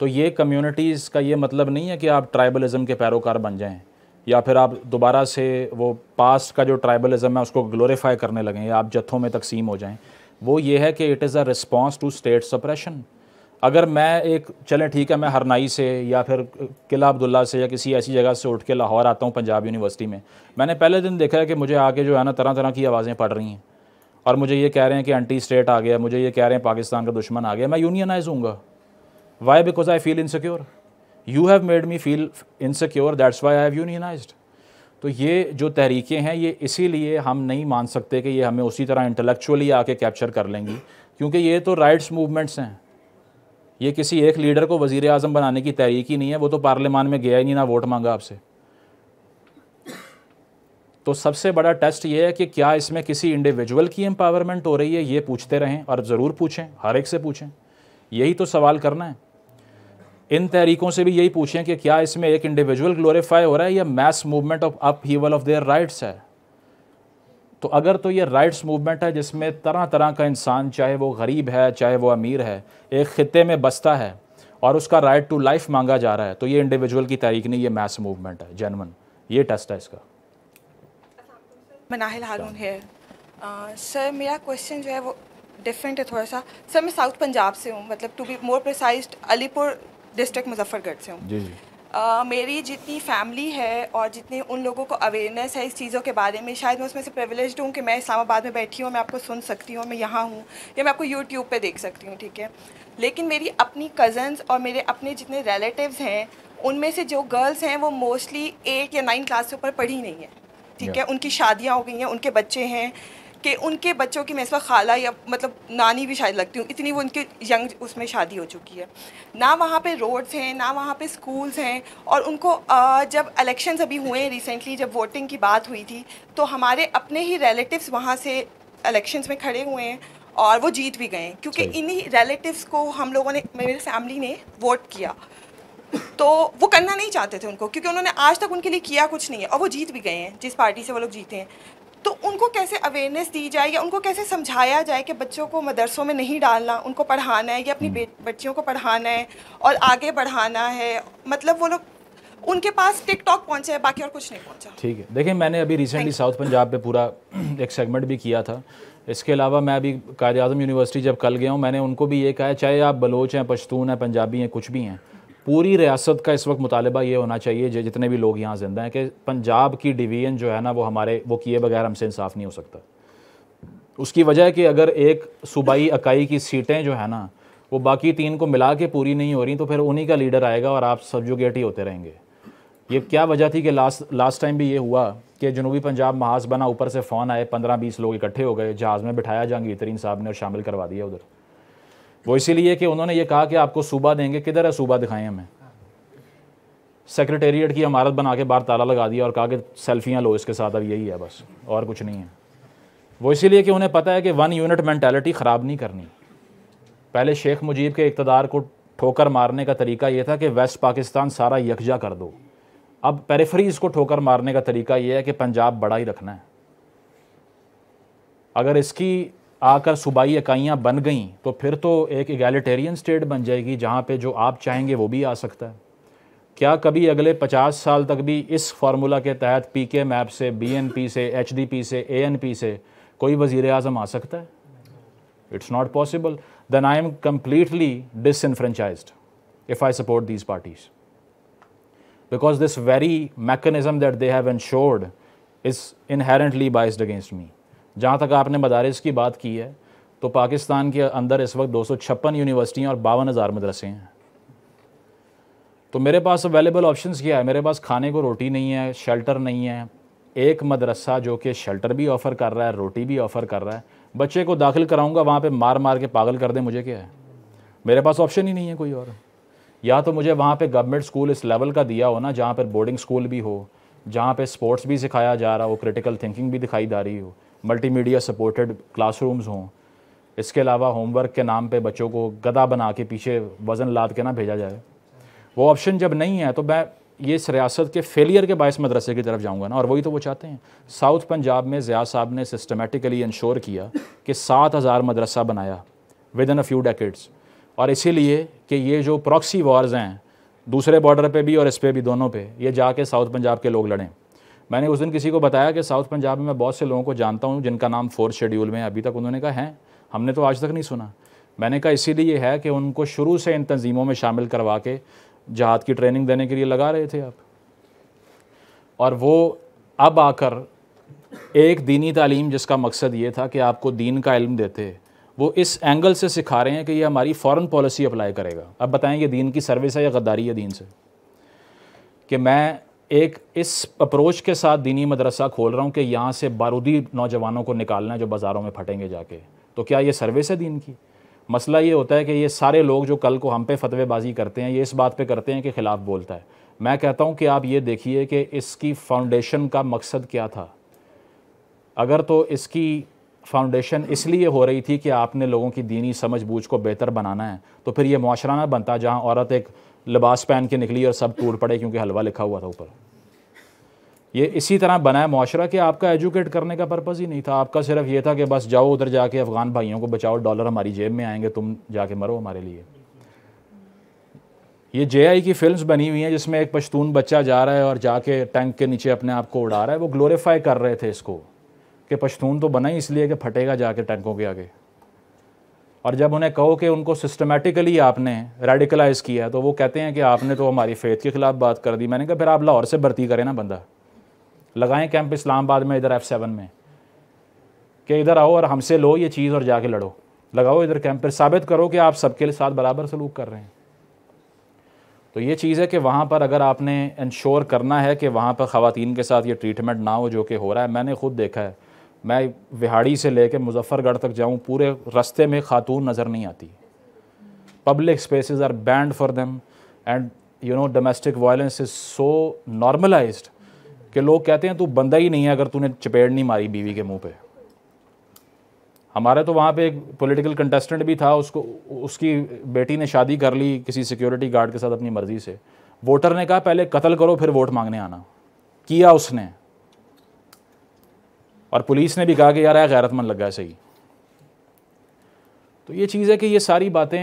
तो ये कम्युनिटीज़ का ये मतलब नहीं है कि आप ट्राइबलिज़म के पैरोकार बन जाएँ या फिर आप दोबारा से वो पास्ट का जो ट्राइबलिज़म है उसको ग्लोरीफाई करने लगें या आप जत्थों में तकसीम हो जाएँ वो ये है कि it is a response to state suppression अगर मैं एक चलें ठीक है मैं हरनाई से या फिर किला अब्दुल्ला से या किसी ऐसी जगह से उठ के लाहौर आता हूँ पंजाब यूनिवर्सिटी में मैंने पहले दिन देखा है कि मुझे आके जो है ना तरह तरह की आवाज़ें पड़ रही हैं और मुझे ये कह रहे हैं कि एंटी स्टेट आ गया मुझे ये कह रहे हैं पाकिस्तान का दुश्मन आ गया मैं यूनियनाइज हूँगा why because I feel insecure you have made me feel insecure that's why I have unionise तो ये जो तहरीकें हैं ये इसीलिए हम नहीं मान सकते कि ये हमें उसी तरह इंटेलेक्चुअली आके कैप्चर कर लेंगी क्योंकि ये तो राइट्स मूवमेंट्स हैं ये किसी एक लीडर को वजीर आजम बनाने की तहरीक ही नहीं है वो तो पार्लियामान में गया ही नहीं ना वोट मांगा आपसे तो सबसे बड़ा टेस्ट ये है कि क्या इसमें किसी इंडिविजुअल की एम्पावरमेंट हो रही है ये पूछते रहें और ज़रूर पूछें हर एक से पूछें यही तो सवाल करना है इन तहरीकों से भी यही पूछें कि क्या इसमें एक इंडिविजुअल ग्लोरीफाई हो रहा है या mass movement of upheaval of their rights है तो अगर तो ये राइट्स मूवमेंट है जिसमें तरह तरह का इंसान चाहे वो गरीब है चाहे वो अमीर है एक ख़त्े में बसता है और उसका राइट टू लाइफ मांगा जा रहा है तो ये इंडिविजुअल की तारीख नहीं ये मैस मूवमेंट है जनमन ये टेस्ट है इसका
मनाहिल हारून है सर मेरा क्वेश्चन जो है वो डिफरेंट है थोड़ा सा सर मैं साउथ पंजाब से हूँ मतलब to be more precise Alipur district Muzaffargarh से हूँ
जी
जी
मेरी जितनी फैमिली है और जितनी उन लोगों को अवेयरनेस है इस चीज़ों के बारे में शायद मैं उसमें से प्रिविलेज हूँ कि मैं इस्लामाबाद में बैठी हूँ मैं आपको सुन सकती हूँ मैं यहाँ हूँ या मैं आपको यूट्यूब पर देख सकती हूँ ठीक है लेकिन मेरी अपनी कज़न्स और मेरे अपने जितने रिलेटिव्स हैं उनमें से जो गर्ल्स हैं वो मोस्टली एट या नाइन क्लास से ऊपर पढ़ी नहीं है ठीक yeah. है उनकी शादियाँ हो गई हैं उनके बच्चे हैं कि उनके बच्चों की मैं इस वक्त खाला या मतलब नानी भी शायद लगती हूँ इतनी वो उनके यंग उसमें शादी हो चुकी है ना वहाँ पे रोड्स हैं ना वहाँ पे स्कूल्स हैं और उनको जब इलेक्शंस अभी हुए रिसेंटली जब वोटिंग की बात हुई थी तो हमारे अपने ही रिलेटिव्स वहाँ से इलेक्शंस में खड़े हुए हैं और वो जीत भी गए क्योंकि इन्हीं रिलेटिव्स को हम लोगों ने मेरे फैमिली ने वोट किया तो वो करना नहीं चाहते थे उनको क्योंकि उन्होंने आज तक उनके लिए किया कुछ नहीं है और वो जीत भी गए हैं जिस पार्टी से वो लोग जीते हैं तो उनको कैसे अवेयरनेस दी जाए या उनको कैसे समझाया जाए कि बच्चों को मदरसों में नहीं डालना उनको पढ़ाना है या अपनी हम्म। बच्चियों को पढ़ाना है और आगे बढ़ाना है मतलब वो लोग उनके पास टिकटॉक पहुंचे है बाकी और कुछ नहीं पहुंचा
ठीक है देखिए मैंने अभी रिसेंटली साउथ पंजाब पे पूरा एक सेगमेंट भी किया था इसके अलावा मैं अभी कायद आजम यूनिवर्सिटी जब कल गया हूँ मैंने उनको भी ये कहा है चाहे आप बलोच हैं पश्तून हैं पंजाबी हैं कुछ भी हैं पूरी रियासत का इस वक्त मुतालबा ये होना चाहिए जितने भी लोग यहाँ जिंदा हैं कि पंजाब की डिवीज़न जो है ना वो हमारे वो किए बगैर हमसे इंसाफ नहीं हो सकता उसकी वजह है कि अगर एक सूबाई इकाई की सीटें जो है ना वो बाकी तीन को मिला के पूरी नहीं हो रही तो फिर उन्हीं का लीडर आएगा और आप सब्जुगेट ही होते रहेंगे ये क्या वजह थी कि लास्ट लास्ट टाइम भी ये हुआ कि जनूबी पंजाब महाज बना ऊपर से फ़ोन आए पंद्रह बीस लोग इकट्ठे हो गए जहाज़ में बिठाया जाएंगे तरीन साहब ने और शामिल करवा दिया उधर वो इसीलिए कि उन्होंने ये कहा कि आपको सूबा देंगे किधर है सूबा दिखाएं हमें सेक्रेटेरिएट की इमारत बना के बाहर ताला लगा दिया और कहा कि सेल्फियाँ लो इसके साथ अब यही है बस और कुछ नहीं है वो इसीलिए कि उन्हें पता है कि वन यूनिट मैंटेलिटी ख़राब नहीं करनी पहले शेख मुजीब के इकतदार को ठोकर मारने का तरीका ये था कि वेस्ट पाकिस्तान सारा यकजा कर दो अब पेरेफरीज को ठोकर मारने का तरीका ये है कि पंजाब बड़ा ही रखना है अगर इसकी आकर सूबाई इकाइयाँ बन गई तो फिर तो एक इगैलीटेरियन स्टेट बन जाएगी जहाँ पे जो आप चाहेंगे वो भी आ सकता है क्या कभी अगले 50 साल तक भी इस फार्मूला के तहत पी के मैप से बी एन पी से एच डी पी से ए एन पी से कोई वजीर अजम आ सकता है it's not possible then I am completely disenfranchise if I support these parties because this very mechanism that they have ensured is inherently biased against me जहाँ तक आपने मदारस की बात की है तो पाकिस्तान के अंदर इस वक्त दो यूनिवर्सिटियाँ और बावन हज़ार मदरसे हैं तो मेरे पास अवेलेबल ऑप्शन क्या है मेरे पास खाने को रोटी नहीं है शेल्टर नहीं है एक मदरसा जो कि शेल्टर भी ऑफ़र कर रहा है रोटी भी ऑफ़र कर रहा है बच्चे को दाखिल कराऊंगा वहाँ पे मार मार के पागल कर दे मुझे क्या है मेरे पास ऑप्शन ही नहीं है कोई और या तो मुझे वहाँ पे गवर्नमेंट स्कूल इस लेवल का दिया हो ना जहाँ पर बोर्डिंग स्कूल भी हो जहाँ पे स्पोर्ट्स भी सिखाया जा रहा हो क्रिटिकल थिंकिंग भी दिखाई जा रही हो मल्टीमीडिया सपोर्टेड क्लासरूम्स हों इसके अलावा होमवर्क के नाम पे बच्चों को गदा बना के पीछे वज़न लाद के ना भेजा जाए वो ऑप्शन जब नहीं है तो मैं ये रियासत के फेलियर के बायस मदरसे की तरफ जाऊंगा ना और वही तो वो चाहते हैं साउथ पंजाब में ज़िया साहब ने सिस्टमेटिकली इंश्योर किया कि सात हज़ार मदरसा बनाया within a few decades और इसीलिए कि ये जो प्रॉक्सी वॉर्स हैं दूसरे बॉर्डर पे भी और इस पर भी दोनों पे ये जाके साउथ पंजाब के लोग लड़ें मैंने उस दिन किसी को बताया कि साउथ पंजाब में मैं बहुत से लोगों को जानता हूँ जिनका नाम फोर्थ शेड्यूल में अभी तक उन्होंने कहा है हमने तो आज तक नहीं सुना मैंने कहा इसीलिए है कि उनको शुरू से इन तंजीमों में शामिल करवा के जहाद की ट्रेनिंग देने के लिए लगा रहे थे आप और वो अब आकर एक दीनी तालीम जिसका मकसद ये था कि आपको दीन का इल्म देते वो इस एंगल से सिखा रहे हैं कि ये हमारी फॉरेन पॉलिसी अप्लाई करेगा अब बताएं ये दीन की सर्विस है या गद्दारी है दीन से कि मैं एक इस अप्रोच के साथ दीनी मदरसा खोल रहा हूँ कि यहाँ से बारूदी नौजवानों को निकालना है जो बाज़ारों में फटेंगे जाके तो क्या ये सर्विस है दीन की मसला ये होता है कि ये सारे लोग जो कल को हम पे फतवेबाजी करते हैं ये इस बात पे करते हैं कि ख़िलाफ़ बोलता है मैं कहता हूँ कि आप ये देखिए कि इसकी फाउंडेशन का मकसद क्या था अगर तो इसकी फाउंडेशन इसलिए हो रही थी कि आपने लोगों की दीनी समझ बूझ को बेहतर बनाना है तो फिर ये माशरा ना बनता जहाँ औरत एक लिबास पहन के निकली और सब टूट पड़े क्योंकि हलवा लिखा हुआ था ऊपर ये इसी तरह बनाया माशरा कि आपका एजुकेट करने का पर्पज़ ही नहीं था आपका सिर्फ ये था कि बस जाओ उधर जाके अफ़गान भाइयों को बचाओ डॉलर हमारी जेब में आएंगे तुम जाके मरो हमारे लिए ये जे की फिल्म्स बनी हुई हैं जिसमें एक पश्तून बच्चा जा रहा है और जाके टैंक के नीचे अपने आप को उड़ा रहा है वो ग्लोरीफाई कर रहे थे इसको कि पश्तून तो बना ही इसलिए कि फटेगा जाके टैंकों के आगे और जब उन्हें कहो कि उनको सिस्टमेटिकली आपने रेडिकलाइज किया तो वो कहते हैं कि आपने तो हमारी फेथ के ख़िलाफ़ बात कर दी मैंने कहा फिर आप लाहौर से भर्ती करें ना बंदा लगाएं कैंप इस्लामाबाद में इधर एफ़ सेवन में कि इधर आओ और हमसे लो ये चीज़ और जाके लड़ो लगाओ इधर कैंप पर साबित करो कि आप सबके साथ बराबर सलूक कर रहे हैं तो ये चीज़ है कि वहाँ पर अगर आपने इंश्योर करना है कि वहाँ पर ख़वान के साथ ये ट्रीटमेंट ना हो जो कि हो रहा है मैंने खुद देखा है मैं विहाड़ी से लेकर मुजफ्फरगढ़ तक जाऊँ पूरे रास्ते में खातून नज़र नहीं आती public spaces are banned for them and you know domestic violence is so normalised कि लोग कहते हैं तू बंदा ही नहीं है अगर तूने चपेट नहीं मारी बीवी के मुंह पे हमारे तो वहाँ पे एक पॉलिटिकल कंटेस्टेंट भी था उसको उसकी बेटी ने शादी कर ली किसी सिक्योरिटी गार्ड के साथ अपनी मर्ज़ी से वोटर ने कहा पहले कत्ल करो फिर वोट मांगने आना किया उसने और पुलिस ने भी कहा कि यार गैरतमंद लग है सही तो ये चीज़ है कि ये सारी बातें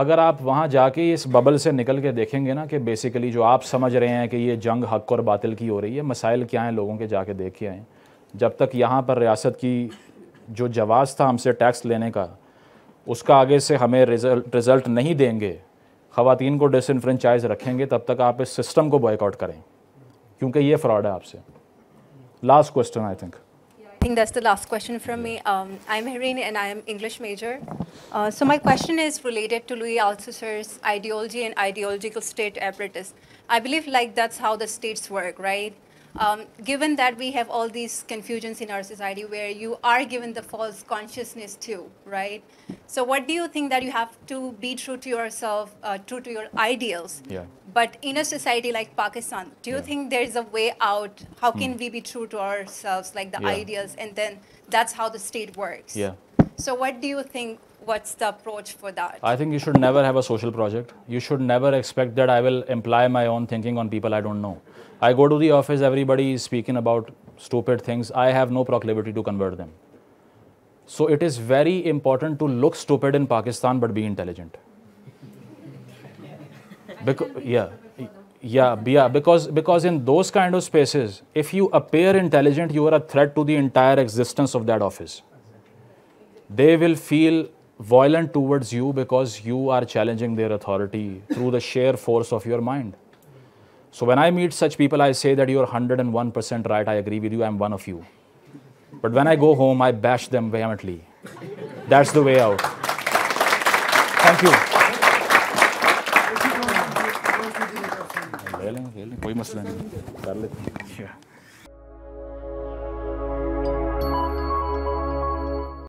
अगर आप वहाँ जाके इस बबल से निकल के देखेंगे ना कि बेसिकली जो आप समझ रहे हैं कि ये जंग हक और बातिल की हो रही है मसाइल क्या हैं लोगों के जाके देख के आएँ जब तक यहाँ पर रियासत की जो जवाज़ था हमसे टैक्स लेने का उसका आगे से हमें रिजल्ट रिज़ल्ट नहीं देंगे ख़वान को डिसनफ्रेंचाइज रखेंगे तब तक आप इस सिस्टम को बॉयकआउट करें क्योंकि ये फ्रॉड है आपसे last question I think
think that's the last question from me. Um, I'm Irene and I am English major. Uh, so my question is related to Louis Althusser's ideology and ideological state apparatus. I believe like that's how the states work, right? Um, given that we have all these confusions in our society where you are given the false consciousness too, right? So what do you think that you have to be true to yourself, uh, true to your ideals? Yeah. But in a society like Pakistan, do you yeah. think there is a way out? How can mm. we be true to ourselves, like the yeah. ideals, and then that's how the state works? Yeah. So what do you think what's the approach
for that?
I think you should never have a social project. You should never expect that I will imply my own thinking on people I don't know. I go to the office, everybody is speaking about stupid things. I have no proclivity to convert them. So it is very important to look stupid in Pakistan but be intelligent. Because, yeah, yeah, yeah. Because because in those kind of spaces, if you appear intelligent, you are a threat to the entire existence of that office. They will feel violent towards you because you are challenging their authority through the sheer force of your mind. So when I meet such people, I say that you're 101% right, I agree with you, I'm one of you. But when I go home, I bash them vehemently. That's the way out. Thank you.